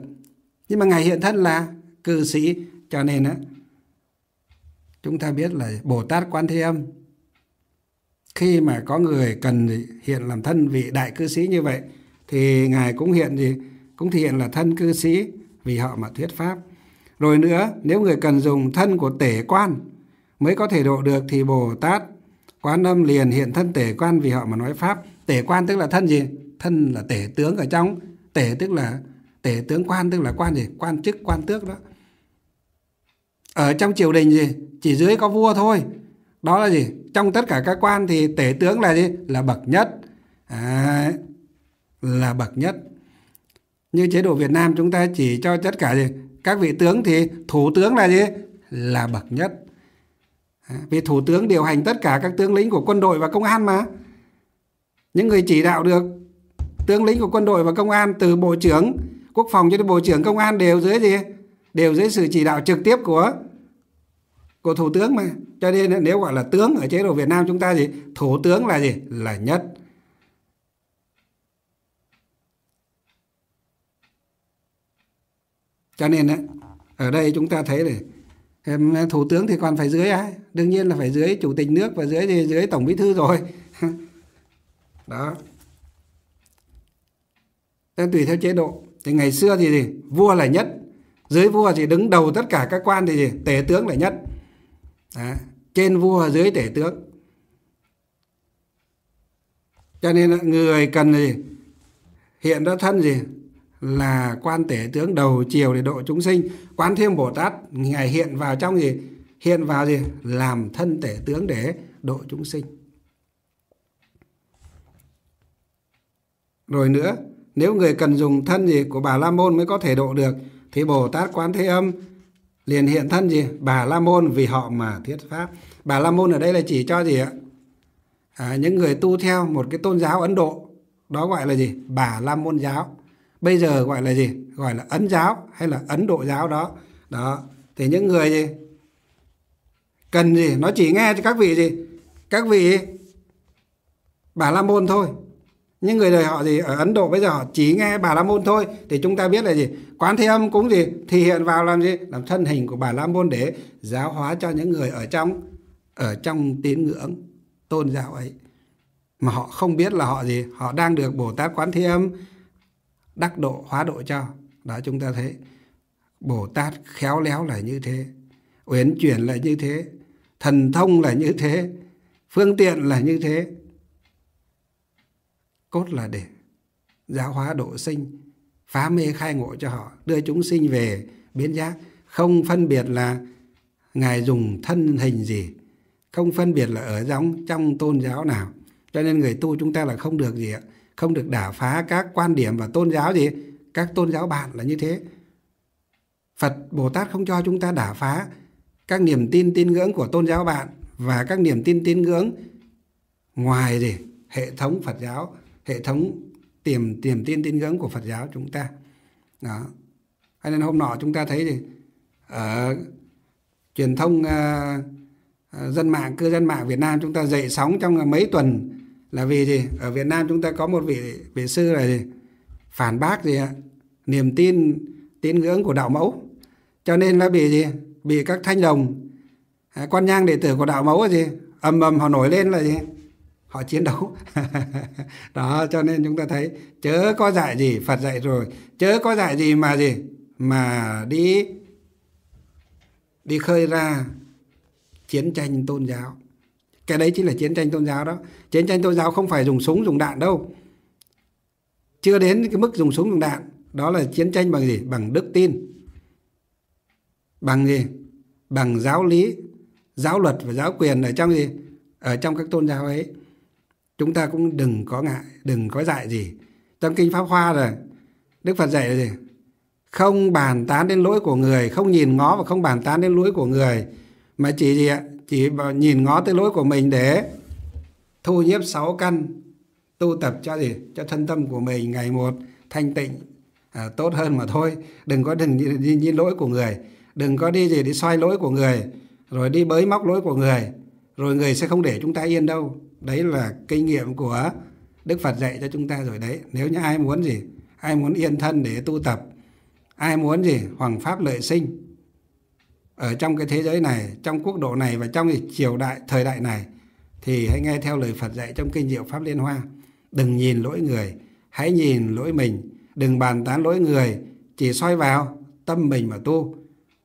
nhưng mà ngài hiện thân là cư sĩ cho nên á chúng ta biết là bồ tát quan thế âm khi mà có người cần hiện làm thân vị đại cư sĩ như vậy thì ngài cũng hiện gì cũng thể hiện là thân cư sĩ vì họ mà thuyết pháp rồi nữa nếu người cần dùng thân của tể quan mới có thể độ được thì bồ tát quán âm liền hiện thân tể quan vì họ mà nói pháp tể quan tức là thân gì thân là tể tướng ở trong tể tức là tể tướng quan tức là quan gì quan chức quan tước đó ở trong triều đình gì chỉ dưới có vua thôi đó là gì trong tất cả các quan thì tể tướng là gì là bậc nhất à, là bậc nhất như chế độ Việt Nam chúng ta chỉ cho tất cả gì các vị tướng thì thủ tướng là gì là bậc nhất À, vì thủ tướng điều hành tất cả các tướng lĩnh của quân đội và công an mà những người chỉ đạo được tướng lĩnh của quân đội và công an từ bộ trưởng quốc phòng cho đến bộ trưởng công an đều dưới gì đều dưới sự chỉ đạo trực tiếp của của thủ tướng mà cho nên nếu gọi là tướng ở chế độ Việt Nam chúng ta gì thủ tướng là gì là nhất cho nên đấy ở đây chúng ta thấy này thủ tướng thì còn phải dưới ai đương nhiên là phải dưới chủ tịch nước và dưới thì dưới tổng bí thư rồi đó tùy theo chế độ thì ngày xưa thì gì vua là nhất dưới vua thì đứng đầu tất cả các quan thì gì tể tướng là nhất đó. trên vua dưới tể tướng cho nên là người cần gì hiện ra thân gì là quan tể tướng đầu chiều để độ chúng sinh quán thêm bồ tát ngài hiện vào trong gì hiện vào gì làm thân tể tướng để độ chúng sinh rồi nữa nếu người cần dùng thân gì của bà la môn mới có thể độ được thì bồ tát quán thế âm liền hiện thân gì bà la môn vì họ mà thuyết pháp bà la môn ở đây là chỉ cho gì ạ à, những người tu theo một cái tôn giáo ấn độ đó gọi là gì bà la môn giáo bây giờ vâng. gọi là gì gọi là ấn giáo hay là ấn độ giáo đó đó thì những người gì cần gì nó chỉ nghe cho các vị gì các vị bà la môn thôi những người đời họ gì ở ấn độ bây giờ họ chỉ nghe bà la môn thôi thì chúng ta biết là gì quán thế âm cũng gì thì hiện vào làm gì làm thân hình của bà la môn để giáo hóa cho những người ở trong ở trong tín ngưỡng tôn giáo ấy mà họ không biết là họ gì họ đang được bồ tát quán thế âm đắc độ hóa độ cho đó chúng ta thấy bồ tát khéo léo là như thế uyển chuyển là như thế thần thông là như thế phương tiện là như thế cốt là để giáo hóa độ sinh phá mê khai ngộ cho họ đưa chúng sinh về biến giác không phân biệt là ngài dùng thân hình gì không phân biệt là ở giống trong tôn giáo nào cho nên người tu chúng ta là không được gì ạ không được đả phá các quan điểm và tôn giáo gì các tôn giáo bạn là như thế phật bồ tát không cho chúng ta đả phá các niềm tin tin ngưỡng của tôn giáo bạn và các niềm tin tin ngưỡng ngoài gì hệ thống Phật giáo hệ thống tiềm tiềm tin tin ngưỡng của Phật giáo chúng ta đó cho nên hôm nọ chúng ta thấy thì ở truyền thông uh, dân mạng cư dân mạng Việt Nam chúng ta dậy sóng trong mấy tuần là vì gì ở Việt Nam chúng ta có một vị vị sư là gì? phản bác gì ạ niềm tin tín ngưỡng của đạo mẫu cho nên là bị gì bị các thanh đồng à, quan nhang đệ tử của đạo mẫu là gì ầm ầm họ nổi lên là gì họ chiến đấu đó cho nên chúng ta thấy chớ có dạy gì Phật dạy rồi chớ có dạy gì mà gì mà đi đi khơi ra chiến tranh tôn giáo cái đấy chính là chiến tranh tôn giáo đó chiến tranh tôn giáo không phải dùng súng dùng đạn đâu chưa đến cái mức dùng súng dùng đạn đó là chiến tranh bằng gì bằng đức tin bằng gì bằng giáo lý giáo luật và giáo quyền ở trong gì ở trong các tôn giáo ấy chúng ta cũng đừng có ngại đừng có dạy gì trong kinh pháp hoa rồi đức phật dạy là gì không bàn tán đến lỗi của người không nhìn ngó và không bàn tán đến lỗi của người mà chỉ gì ạ chỉ nhìn ngó tới lỗi của mình để thu nhiếp sáu căn tu tập cho gì cho thân tâm của mình ngày một thanh tịnh à, tốt hơn mà thôi đừng có đừng nhìn đi, lỗi của người đừng có đi gì đi xoay lỗi của người rồi đi bới móc lỗi của người rồi người sẽ không để chúng ta yên đâu đấy là kinh nghiệm của đức phật dạy cho chúng ta rồi đấy nếu như ai muốn gì ai muốn yên thân để tu tập ai muốn gì hoàng pháp lợi sinh ở trong cái thế giới này trong quốc độ này và trong triều đại thời đại này thì hãy nghe theo lời Phật dạy trong kinh Diệu Pháp Liên Hoa đừng nhìn lỗi người hãy nhìn lỗi mình đừng bàn tán lỗi người chỉ soi vào tâm mình mà tu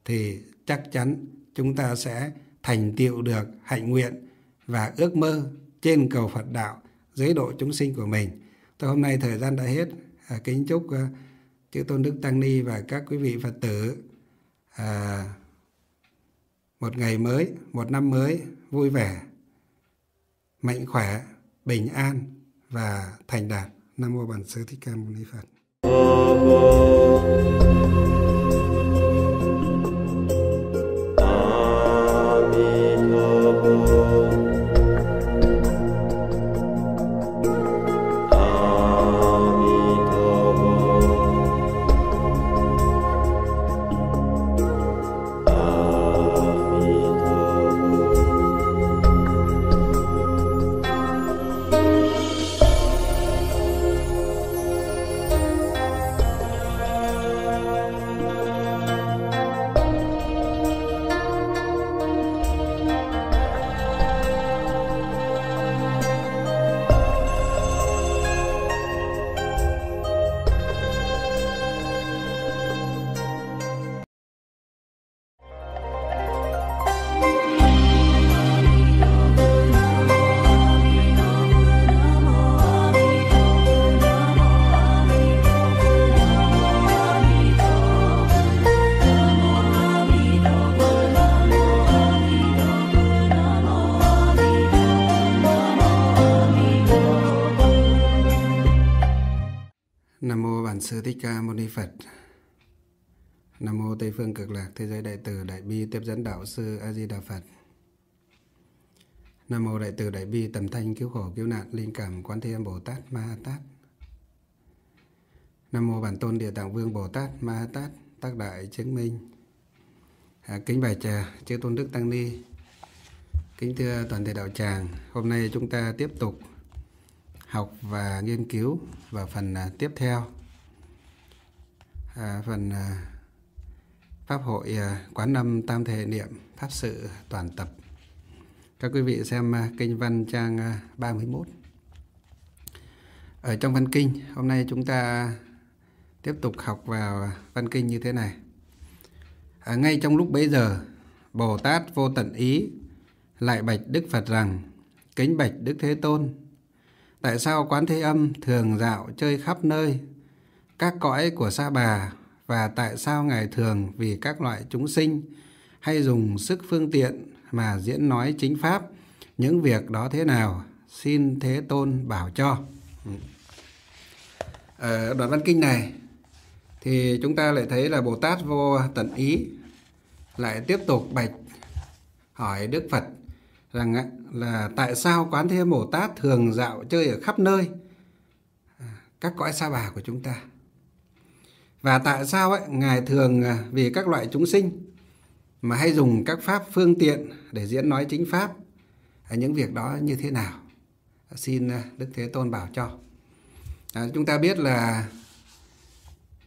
thì chắc chắn chúng ta sẽ thành tựu được hạnh nguyện và ước mơ trên cầu Phật đạo dưới độ chúng sinh của mình. Tôi hôm nay thời gian đã hết. À, kính chúc à, chư tôn đức tăng ni và các quý vị Phật tử à, một ngày mới, một năm mới vui vẻ, mạnh khỏe, bình an và thành đạt. Nam mô Bản Sư Thích Ca Mâu Ni Phật. Sư Thích Ca Mâu Ni Phật Nam Mô Tây Phương Cực Lạc Thế giới Đại Từ Đại Bi Tiếp dẫn Đạo Sư A Di Đà Phật Nam Mô Đại Từ Đại Bi Tầm Thanh Cứu Khổ Cứu Nạn Linh Cảm Quán Thế Âm Bồ Tát Ma Ha Tát Nam Mô Bản Tôn Địa Tạng Vương Bồ Tát Ma Ha Tát Tác Đại Chứng Minh à, Kính Bài Trà Chư Tôn Đức Tăng Ni Kính thưa toàn thể đạo tràng Hôm nay chúng ta tiếp tục học và nghiên cứu vào phần à, tiếp theo à, phần à, pháp hội à, quán năm tam thể niệm pháp sự toàn tập các quý vị xem à, kinh văn trang à, 31 ở trong văn kinh hôm nay chúng ta tiếp tục học vào văn kinh như thế này à, ngay trong lúc bấy giờ bồ tát vô tận ý lại bạch đức phật rằng kính bạch đức thế tôn tại sao quán thế âm thường dạo chơi khắp nơi các cõi của Sa Bà và tại sao Ngài thường vì các loại chúng sinh hay dùng sức phương tiện mà diễn nói chính pháp, những việc đó thế nào, xin Thế Tôn bảo cho. Ở ờ, đoạn văn kinh này thì chúng ta lại thấy là Bồ Tát vô tận ý lại tiếp tục bạch hỏi Đức Phật rằng là tại sao Quán Thế Bồ Tát thường dạo chơi ở khắp nơi à, các cõi sa bà của chúng ta và tại sao ấy, ngài thường à, vì các loại chúng sinh mà hay dùng các pháp phương tiện để diễn nói chính pháp à, những việc đó như thế nào à, xin đức thế tôn bảo cho à, chúng ta biết là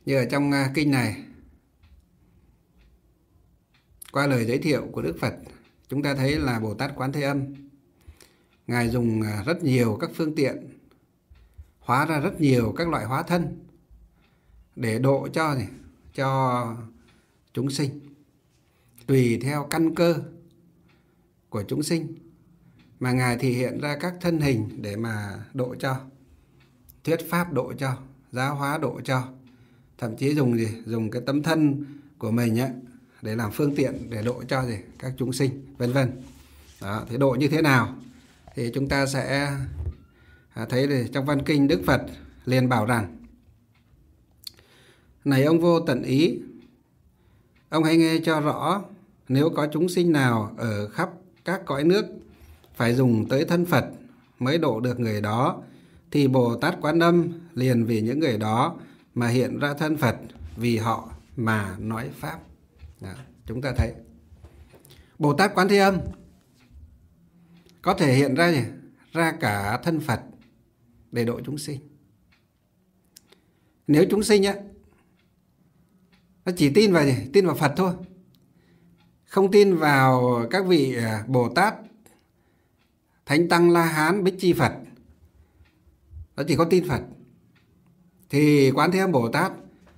như ở trong kinh này qua lời giới thiệu của đức phật chúng ta thấy là bồ tát quán thế âm ngài dùng rất nhiều các phương tiện hóa ra rất nhiều các loại hóa thân để độ cho gì cho chúng sinh tùy theo căn cơ của chúng sinh mà ngài thì hiện ra các thân hình để mà độ cho thuyết pháp độ cho giáo hóa độ cho thậm chí dùng gì dùng cái tấm thân của mình ấy, để làm phương tiện để độ cho gì các chúng sinh vân vân đó thế độ như thế nào thì chúng ta sẽ à, thấy thì trong văn kinh đức phật liền bảo rằng này ông vô tận ý, ông hãy nghe cho rõ, nếu có chúng sinh nào ở khắp các cõi nước phải dùng tới thân Phật mới độ được người đó, thì Bồ Tát Quán Âm liền vì những người đó mà hiện ra thân Phật vì họ mà nói Pháp. Đó, chúng ta thấy. Bồ Tát Quán Thế Âm có thể hiện ra gì? ra cả thân Phật để độ chúng sinh. Nếu chúng sinh á, nó chỉ tin vào gì? tin vào Phật thôi không tin vào các vị à, Bồ Tát Thánh Tăng La Hán Bích Chi Phật nó chỉ có tin Phật thì Quán Thế Âm Bồ Tát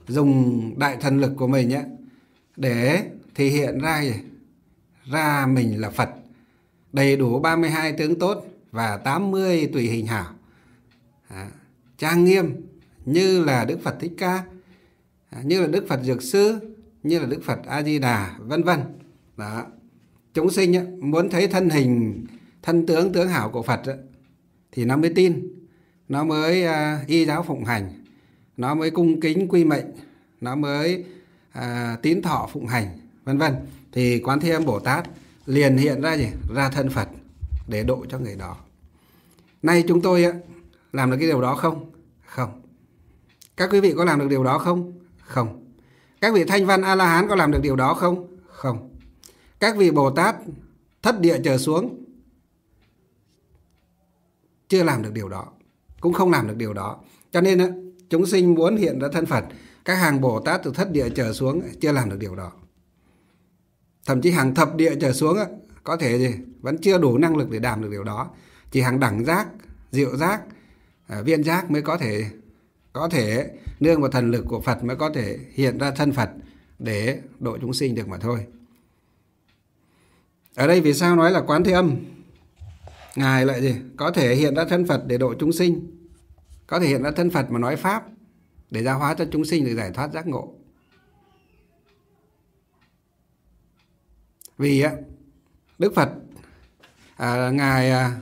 dùng đại thần lực của mình nhé, để thể hiện ra gì? ra mình là Phật đầy đủ 32 tướng tốt và 80 tùy hình hảo à, trang nghiêm như là Đức Phật Thích Ca À, như là Đức Phật Dược Sư, như là Đức Phật A Di Đà, vân vân. Đó. Chúng sinh ấy, muốn thấy thân hình, thân tướng tướng hảo của Phật ấy, thì nó mới tin, nó mới à, y giáo phụng hành, nó mới cung kính quy mệnh, nó mới à, tín thọ phụng hành, vân vân. Thì Quán Thế Âm Bồ Tát liền hiện ra gì? Ra thân Phật để độ cho người đó. Nay chúng tôi ấy, làm được cái điều đó không? Không. Các quý vị có làm được điều đó không? Không. Các vị thanh văn A-la-hán có làm được điều đó không? Không. Các vị Bồ Tát thất địa trở xuống chưa làm được điều đó. Cũng không làm được điều đó. Cho nên ờ, chúng sinh muốn hiện ra thân Phật. Các hàng Bồ Tát từ thất địa trở xuống chưa làm được điều đó. Thậm chí hàng thập địa trở xuống ờ, có thể gì vẫn chưa đủ năng lực để đảm được điều đó. Chỉ hàng đẳng giác, diệu giác, ờ, viên giác mới có thể có thể nương vào thần lực của Phật mới có thể hiện ra thân Phật để độ chúng sinh được mà thôi. Ở đây vì sao nói là quán thế âm? Ngài lại gì? Có thể hiện ra thân Phật để độ chúng sinh. Có thể hiện ra thân Phật mà nói Pháp để gia hóa cho chúng sinh được giải thoát giác ngộ. Vì Đức Phật, à, Ngài à,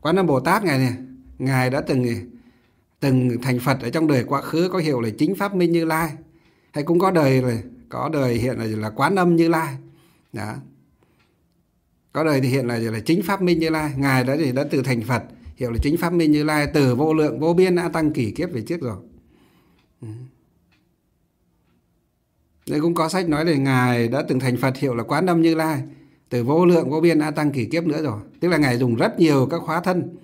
Quán Âm Bồ Tát Ngài này, Ngài đã từng từng thành Phật ở trong đời quá khứ có hiệu là chính pháp minh Như Lai hay cũng có đời rồi có đời hiện là là quán âm Như Lai đó có đời thì hiện là là chính pháp minh Như Lai ngài đã thì đã từ thành Phật hiệu là chính pháp minh Như Lai từ vô lượng vô biên đã tăng kỷ kiếp về trước rồi ừ. đây cũng có sách nói là ngài đã từng thành Phật hiệu là quán âm Như Lai từ vô lượng vô biên đã tăng kỷ kiếp nữa rồi tức là ngài dùng rất nhiều các khóa thân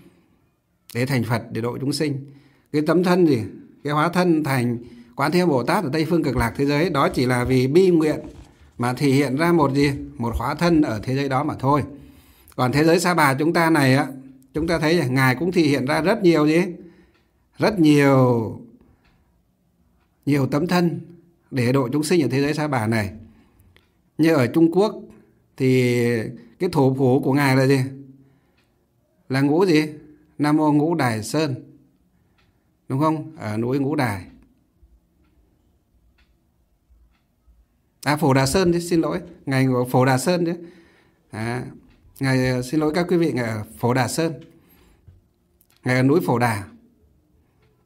để thành Phật để độ chúng sinh cái tấm thân gì cái hóa thân thành quán thế bồ tát ở tây phương cực lạc thế giới đó chỉ là vì bi nguyện mà thể hiện ra một gì một hóa thân ở thế giới đó mà thôi còn thế giới sa bà chúng ta này á chúng ta thấy ngài cũng thể hiện ra rất nhiều gì rất nhiều nhiều tấm thân để độ chúng sinh ở thế giới sa bà này như ở trung quốc thì cái thổ phủ của ngài là gì là ngũ gì nam mô ngũ đài sơn đúng không ở núi ngũ đài à phổ đà sơn chứ xin lỗi ngày của phổ đà sơn chứ à, ngày ờ, xin lỗi các quý vị ngày ở phổ đà sơn ngày ở núi phổ đà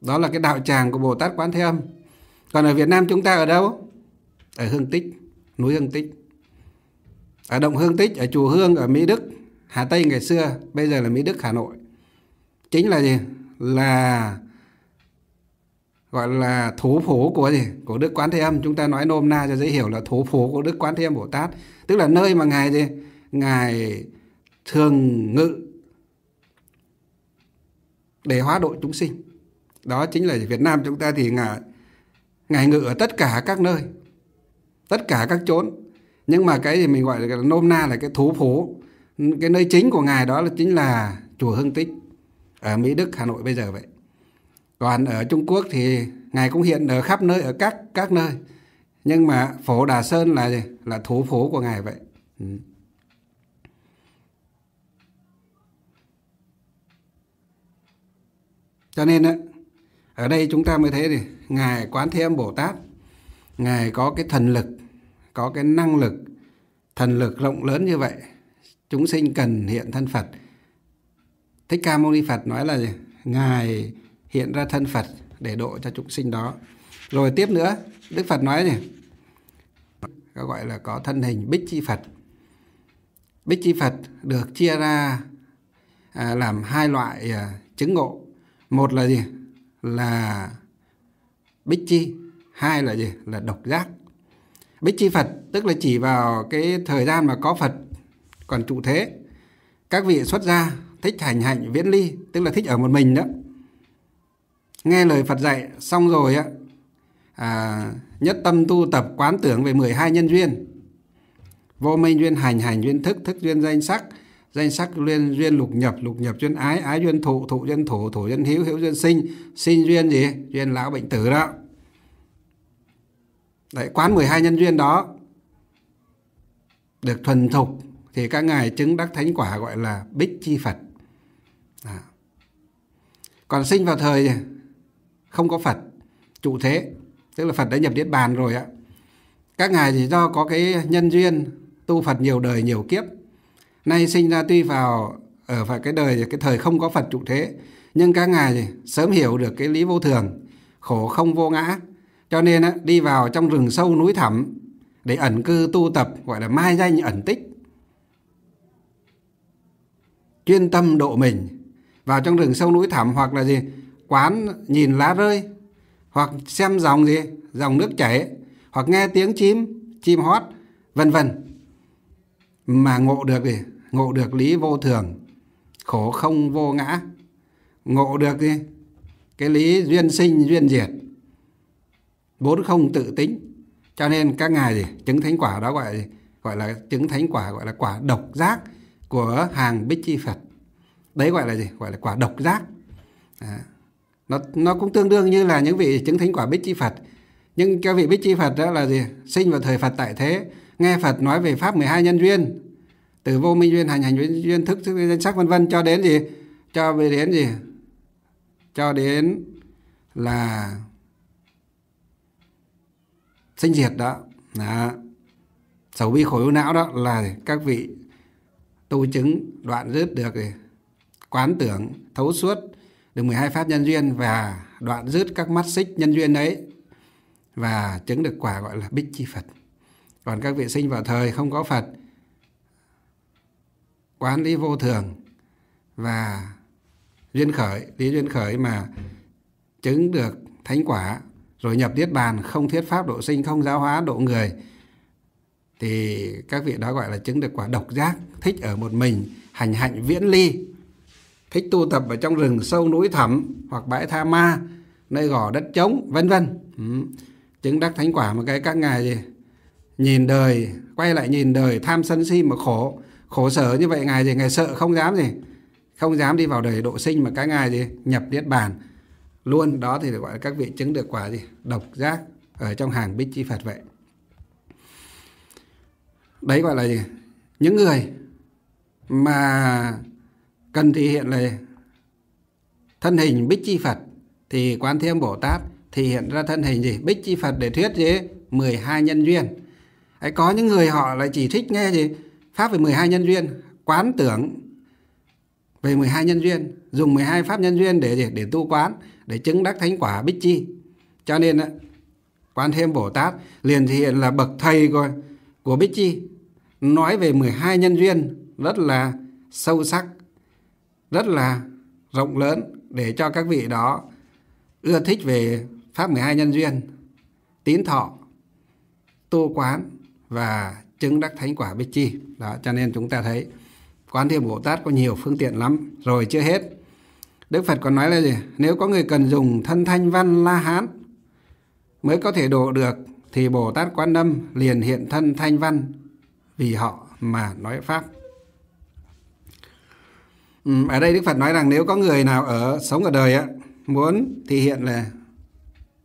đó là cái đạo tràng của bồ tát quán thế âm còn ở việt nam chúng ta ở đâu ở hương tích núi hương tích ở động hương tích ở chùa hương ở mỹ đức hà tây ngày xưa bây giờ là mỹ đức hà nội chính là gì là gọi là thố phố của gì của đức quán thế âm chúng ta nói nôm na cho dễ hiểu là thố phố của đức quán thế âm bồ tát tức là nơi mà ngài gì ngài thường ngự để hóa độ chúng sinh đó chính là Việt Nam chúng ta thì ngài ngài ngự ở tất cả các nơi tất cả các chốn nhưng mà cái gì mình gọi là nôm na là cái thú phố cái nơi chính của ngài đó là chính là chùa Hương Tích ở Mỹ Đức Hà Nội bây giờ vậy còn ở Trung Quốc thì ngài cũng hiện ở khắp nơi ở các các nơi nhưng mà phố Đà Sơn là là thủ phủ của ngài vậy ừ. cho nên đó, ở đây chúng ta mới thấy thì ngài quán thế âm bồ tát ngài có cái thần lực có cái năng lực thần lực rộng lớn như vậy chúng sinh cần hiện thân phật thích ca mâu ni phật nói là gì? ngài hiện ra thân Phật để độ cho chúng sinh đó. Rồi tiếp nữa, Đức Phật nói này, có gọi là có thân hình Bích Chi Phật. Bích Chi Phật được chia ra à, làm hai loại à, chứng ngộ. Một là gì? Là Bích Chi. Hai là gì? Là độc giác. Bích Chi Phật tức là chỉ vào cái thời gian mà có Phật còn trụ thế. Các vị xuất gia thích hành hạnh viễn ly, tức là thích ở một mình đó nghe lời Phật dạy xong rồi á à, nhất tâm tu tập quán tưởng về 12 nhân duyên vô minh duyên hành hành duyên thức thức duyên danh sắc danh sắc duyên duyên lục nhập lục nhập duyên ái ái duyên thụ thụ duyên thủ thủ duyên hữu hữu duyên sinh sinh duyên gì duyên lão bệnh tử đó đấy quán 12 nhân duyên đó được thuần thục thì các ngài chứng đắc thánh quả gọi là bích chi phật à. còn sinh vào thời gì không có Phật trụ thế tức là Phật đã nhập niết bàn rồi ạ. các ngài thì do có cái nhân duyên tu Phật nhiều đời nhiều kiếp nay sinh ra tuy vào ở phải cái đời cái thời không có Phật trụ thế nhưng các ngài thì sớm hiểu được cái lý vô thường khổ không vô ngã cho nên đi vào trong rừng sâu núi thẳm để ẩn cư tu tập gọi là mai danh ẩn tích chuyên tâm độ mình vào trong rừng sâu núi thẳm hoặc là gì quán nhìn lá rơi hoặc xem dòng gì dòng nước chảy hoặc nghe tiếng chim chim hót vân vân mà ngộ được gì ngộ được lý vô thường khổ không vô ngã ngộ được gì cái lý duyên sinh duyên diệt bốn không tự tính cho nên các ngài gì chứng thánh quả đó gọi gì? gọi là chứng thánh quả gọi là quả độc giác của hàng bích chi phật đấy gọi là gì gọi là quả độc giác à, nó nó cũng tương đương như là những vị chứng thánh quả bích chi Phật nhưng các vị bích chi Phật đó là gì sinh vào thời Phật tại thế nghe Phật nói về pháp 12 nhân duyên từ vô minh duyên hành hành duyên, duyên thức danh sắc vân vân cho đến gì cho về đến gì cho đến là sinh diệt đó là sầu bi khổ ưu não đó là các vị tu chứng đoạn dứt được quán tưởng thấu suốt được 12 pháp nhân duyên và đoạn dứt các mắt xích nhân duyên ấy và chứng được quả gọi là bích chi Phật. Còn các vị sinh vào thời không có Phật, quán lý vô thường và duyên khởi, lý duyên khởi mà chứng được thánh quả rồi nhập niết bàn không thiết pháp độ sinh không giáo hóa độ người thì các vị đó gọi là chứng được quả độc giác thích ở một mình hành hạnh viễn ly thích tu tập ở trong rừng sâu núi thẳm hoặc bãi tha ma nơi gò đất trống vân vân ừ. chứng đắc thánh quả một cái các ngài gì nhìn đời quay lại nhìn đời tham sân si mà khổ khổ sở như vậy ngài gì ngài sợ không dám gì không dám đi vào đời độ sinh mà các ngài gì nhập niết bàn luôn đó thì gọi là các vị chứng được quả gì độc giác ở trong hàng bích chi phật vậy đấy gọi là gì những người mà cần thể hiện là thân hình bích chi Phật thì Quán Thế Âm Bồ Tát thì hiện ra thân hình gì? Bích chi Phật để thuyết gì? 12 nhân duyên. Ấy có những người họ lại chỉ thích nghe gì? Pháp về 12 nhân duyên, quán tưởng về 12 nhân duyên, dùng 12 pháp nhân duyên để gì? để tu quán, để chứng đắc thánh quả bích chi. Cho nên á, quán thêm Âm Bồ Tát liền thì hiện là bậc thầy của của Bích Chi, nói về 12 nhân duyên rất là sâu sắc rất là rộng lớn để cho các vị đó ưa thích về Pháp 12 nhân duyên, tín thọ, tu quán và chứng đắc thánh quả bích chi. Đó, cho nên chúng ta thấy Quán Thế Bồ Tát có nhiều phương tiện lắm, rồi chưa hết. Đức Phật còn nói là gì? Nếu có người cần dùng thân thanh văn La Hán mới có thể độ được thì Bồ Tát Quán Âm liền hiện thân thanh văn vì họ mà nói Pháp. Ừ, ở đây Đức Phật nói rằng nếu có người nào ở sống ở đời á muốn thì hiện là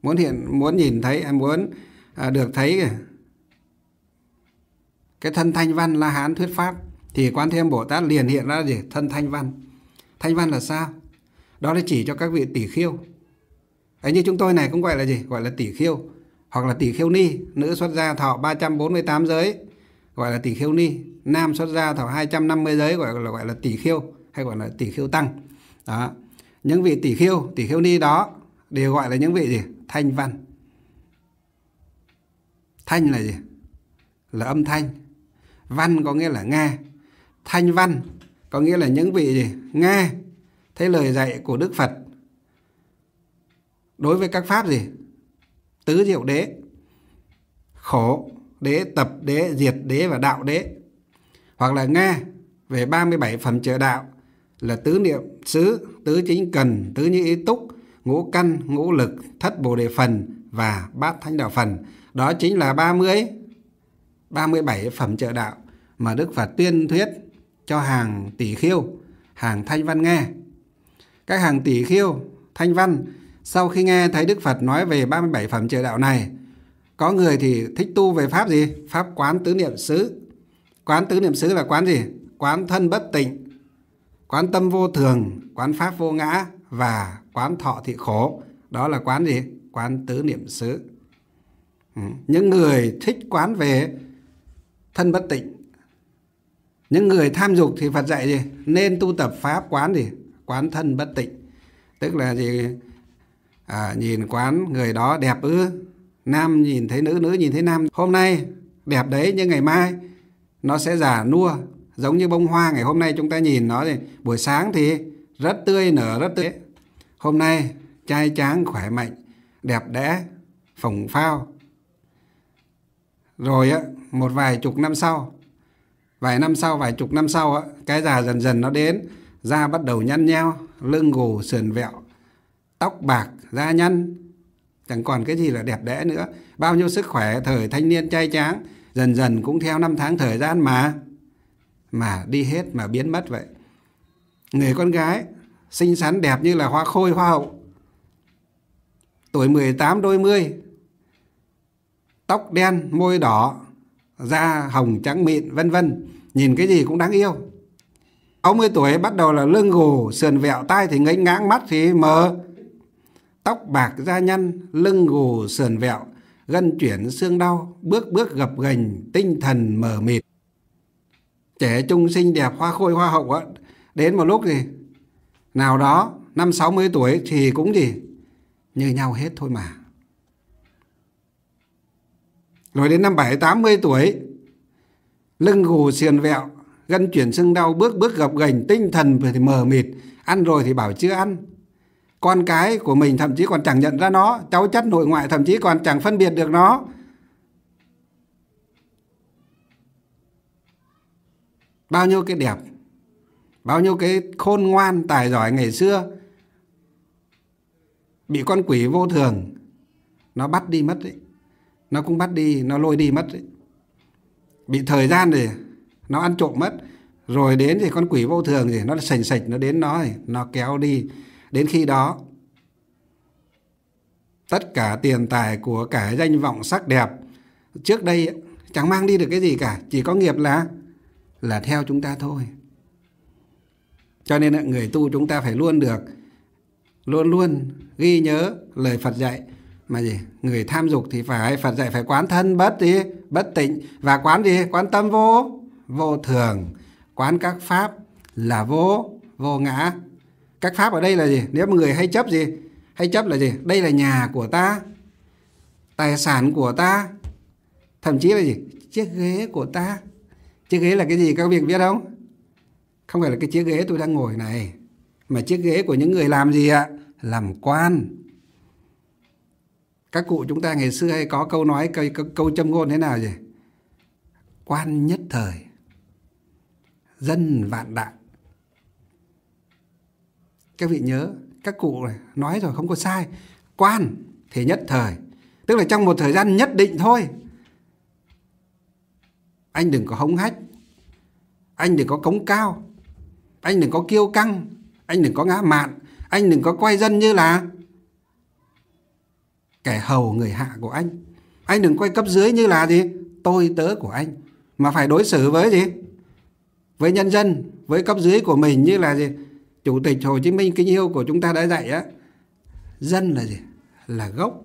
muốn hiện muốn nhìn thấy em à, muốn à, được thấy kìa. cái thân thanh văn la hán thuyết pháp thì quan thêm âm bồ tát liền hiện ra gì thân thanh văn thanh văn là sao đó là chỉ cho các vị tỷ khiêu ấy như chúng tôi này cũng gọi là gì gọi là tỷ khiêu hoặc là tỷ khiêu ni nữ xuất gia thọ 348 giới gọi là tỷ khiêu ni nam xuất gia thọ 250 giới gọi là gọi là tỷ khiêu hay gọi là tỷ khiêu tăng đó những vị tỷ khiêu tỷ khiêu ni đó đều gọi là những vị gì thanh văn thanh là gì là âm thanh văn có nghĩa là nghe thanh văn có nghĩa là những vị gì nghe thấy lời dạy của đức phật đối với các pháp gì tứ diệu đế khổ đế tập đế diệt đế và đạo đế hoặc là nghe về 37 phẩm trợ đạo là tứ niệm xứ, tứ chính cần, tứ như ý túc, ngũ căn, ngũ lực, thất bồ đề phần và bát thánh đạo phần. Đó chính là 30 37 phẩm trợ đạo mà Đức Phật tuyên thuyết cho hàng tỷ khiêu, hàng thanh văn nghe. Các hàng tỷ khiêu, thanh văn sau khi nghe thấy Đức Phật nói về 37 phẩm trợ đạo này, có người thì thích tu về pháp gì? Pháp quán tứ niệm xứ. Quán tứ niệm xứ là quán gì? Quán thân bất tịnh, quán tâm vô thường quán pháp vô ngã và quán thọ thị khổ đó là quán gì quán tứ niệm xứ ừ. những người thích quán về thân bất tịnh những người tham dục thì Phật dạy gì nên tu tập pháp quán gì quán thân bất tịnh tức là gì à, nhìn quán người đó đẹp ư nam nhìn thấy nữ nữ nhìn thấy nam hôm nay đẹp đấy nhưng ngày mai nó sẽ già nua giống như bông hoa ngày hôm nay chúng ta nhìn nó thì buổi sáng thì rất tươi nở rất tươi hôm nay trai tráng khỏe mạnh đẹp đẽ phồng phao rồi á một vài chục năm sau vài năm sau vài chục năm sau á cái già dần dần nó đến da bắt đầu nhăn nheo lưng gù sườn vẹo tóc bạc da nhăn chẳng còn cái gì là đẹp đẽ nữa bao nhiêu sức khỏe thời thanh niên trai tráng dần dần cũng theo năm tháng thời gian mà mà đi hết mà biến mất vậy người con gái xinh xắn đẹp như là hoa khôi hoa hậu tuổi 18 đôi mươi tóc đen môi đỏ da hồng trắng mịn vân vân nhìn cái gì cũng đáng yêu 60 tuổi bắt đầu là lưng gù sườn vẹo tai thì ngánh ngãng mắt thì mờ tóc bạc da nhăn lưng gù sườn vẹo gân chuyển xương đau bước bước gập gành, tinh thần mờ mịt trẻ trung xinh đẹp hoa khôi hoa hậu á đến một lúc gì nào đó năm 60 tuổi thì cũng gì như nhau hết thôi mà rồi đến năm bảy tám mươi tuổi lưng gù xiền vẹo gân chuyển sưng đau bước bước gập ghềnh tinh thần thì mờ mịt ăn rồi thì bảo chưa ăn con cái của mình thậm chí còn chẳng nhận ra nó cháu chất nội ngoại thậm chí còn chẳng phân biệt được nó bao nhiêu cái đẹp bao nhiêu cái khôn ngoan tài giỏi ngày xưa bị con quỷ vô thường nó bắt đi mất đấy nó cũng bắt đi nó lôi đi mất đấy bị thời gian thì nó ăn trộm mất rồi đến thì con quỷ vô thường thì nó sành sạch nó đến nó thì nó kéo đi đến khi đó tất cả tiền tài của cả danh vọng sắc đẹp trước đây chẳng mang đi được cái gì cả chỉ có nghiệp là là theo chúng ta thôi cho nên người tu chúng ta phải luôn được luôn luôn ghi nhớ lời Phật dạy mà gì người tham dục thì phải Phật dạy phải quán thân bất gì bất tịnh và quán gì quán tâm vô vô thường quán các pháp là vô vô ngã các pháp ở đây là gì nếu mà người hay chấp gì hay chấp là gì đây là nhà của ta tài sản của ta thậm chí là gì chiếc ghế của ta chiếc ghế là cái gì các việc biết không không phải là cái chiếc ghế tôi đang ngồi này mà chiếc ghế của những người làm gì ạ làm quan các cụ chúng ta ngày xưa hay có câu nói câu, câu, câu châm ngôn thế nào gì quan nhất thời dân vạn đại các vị nhớ các cụ này nói rồi không có sai quan thì nhất thời tức là trong một thời gian nhất định thôi anh đừng có hống hách anh đừng có cống cao anh đừng có kiêu căng anh đừng có ngã mạn anh đừng có quay dân như là kẻ hầu người hạ của anh anh đừng quay cấp dưới như là gì tôi tớ của anh mà phải đối xử với gì với nhân dân với cấp dưới của mình như là gì chủ tịch hồ chí minh kính yêu của chúng ta đã dạy á dân là gì là gốc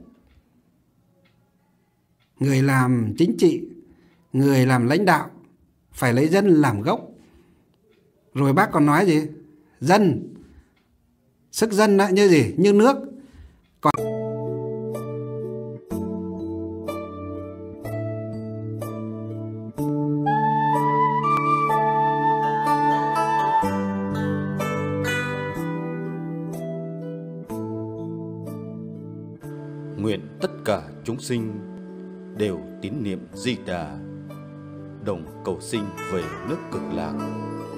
người làm chính trị người làm lãnh đạo phải lấy dân làm gốc rồi bác còn nói gì dân sức dân đã như gì như nước còn nguyện tất cả chúng sinh đều tín niệm di đà đồng cầu sinh về nước cực lạc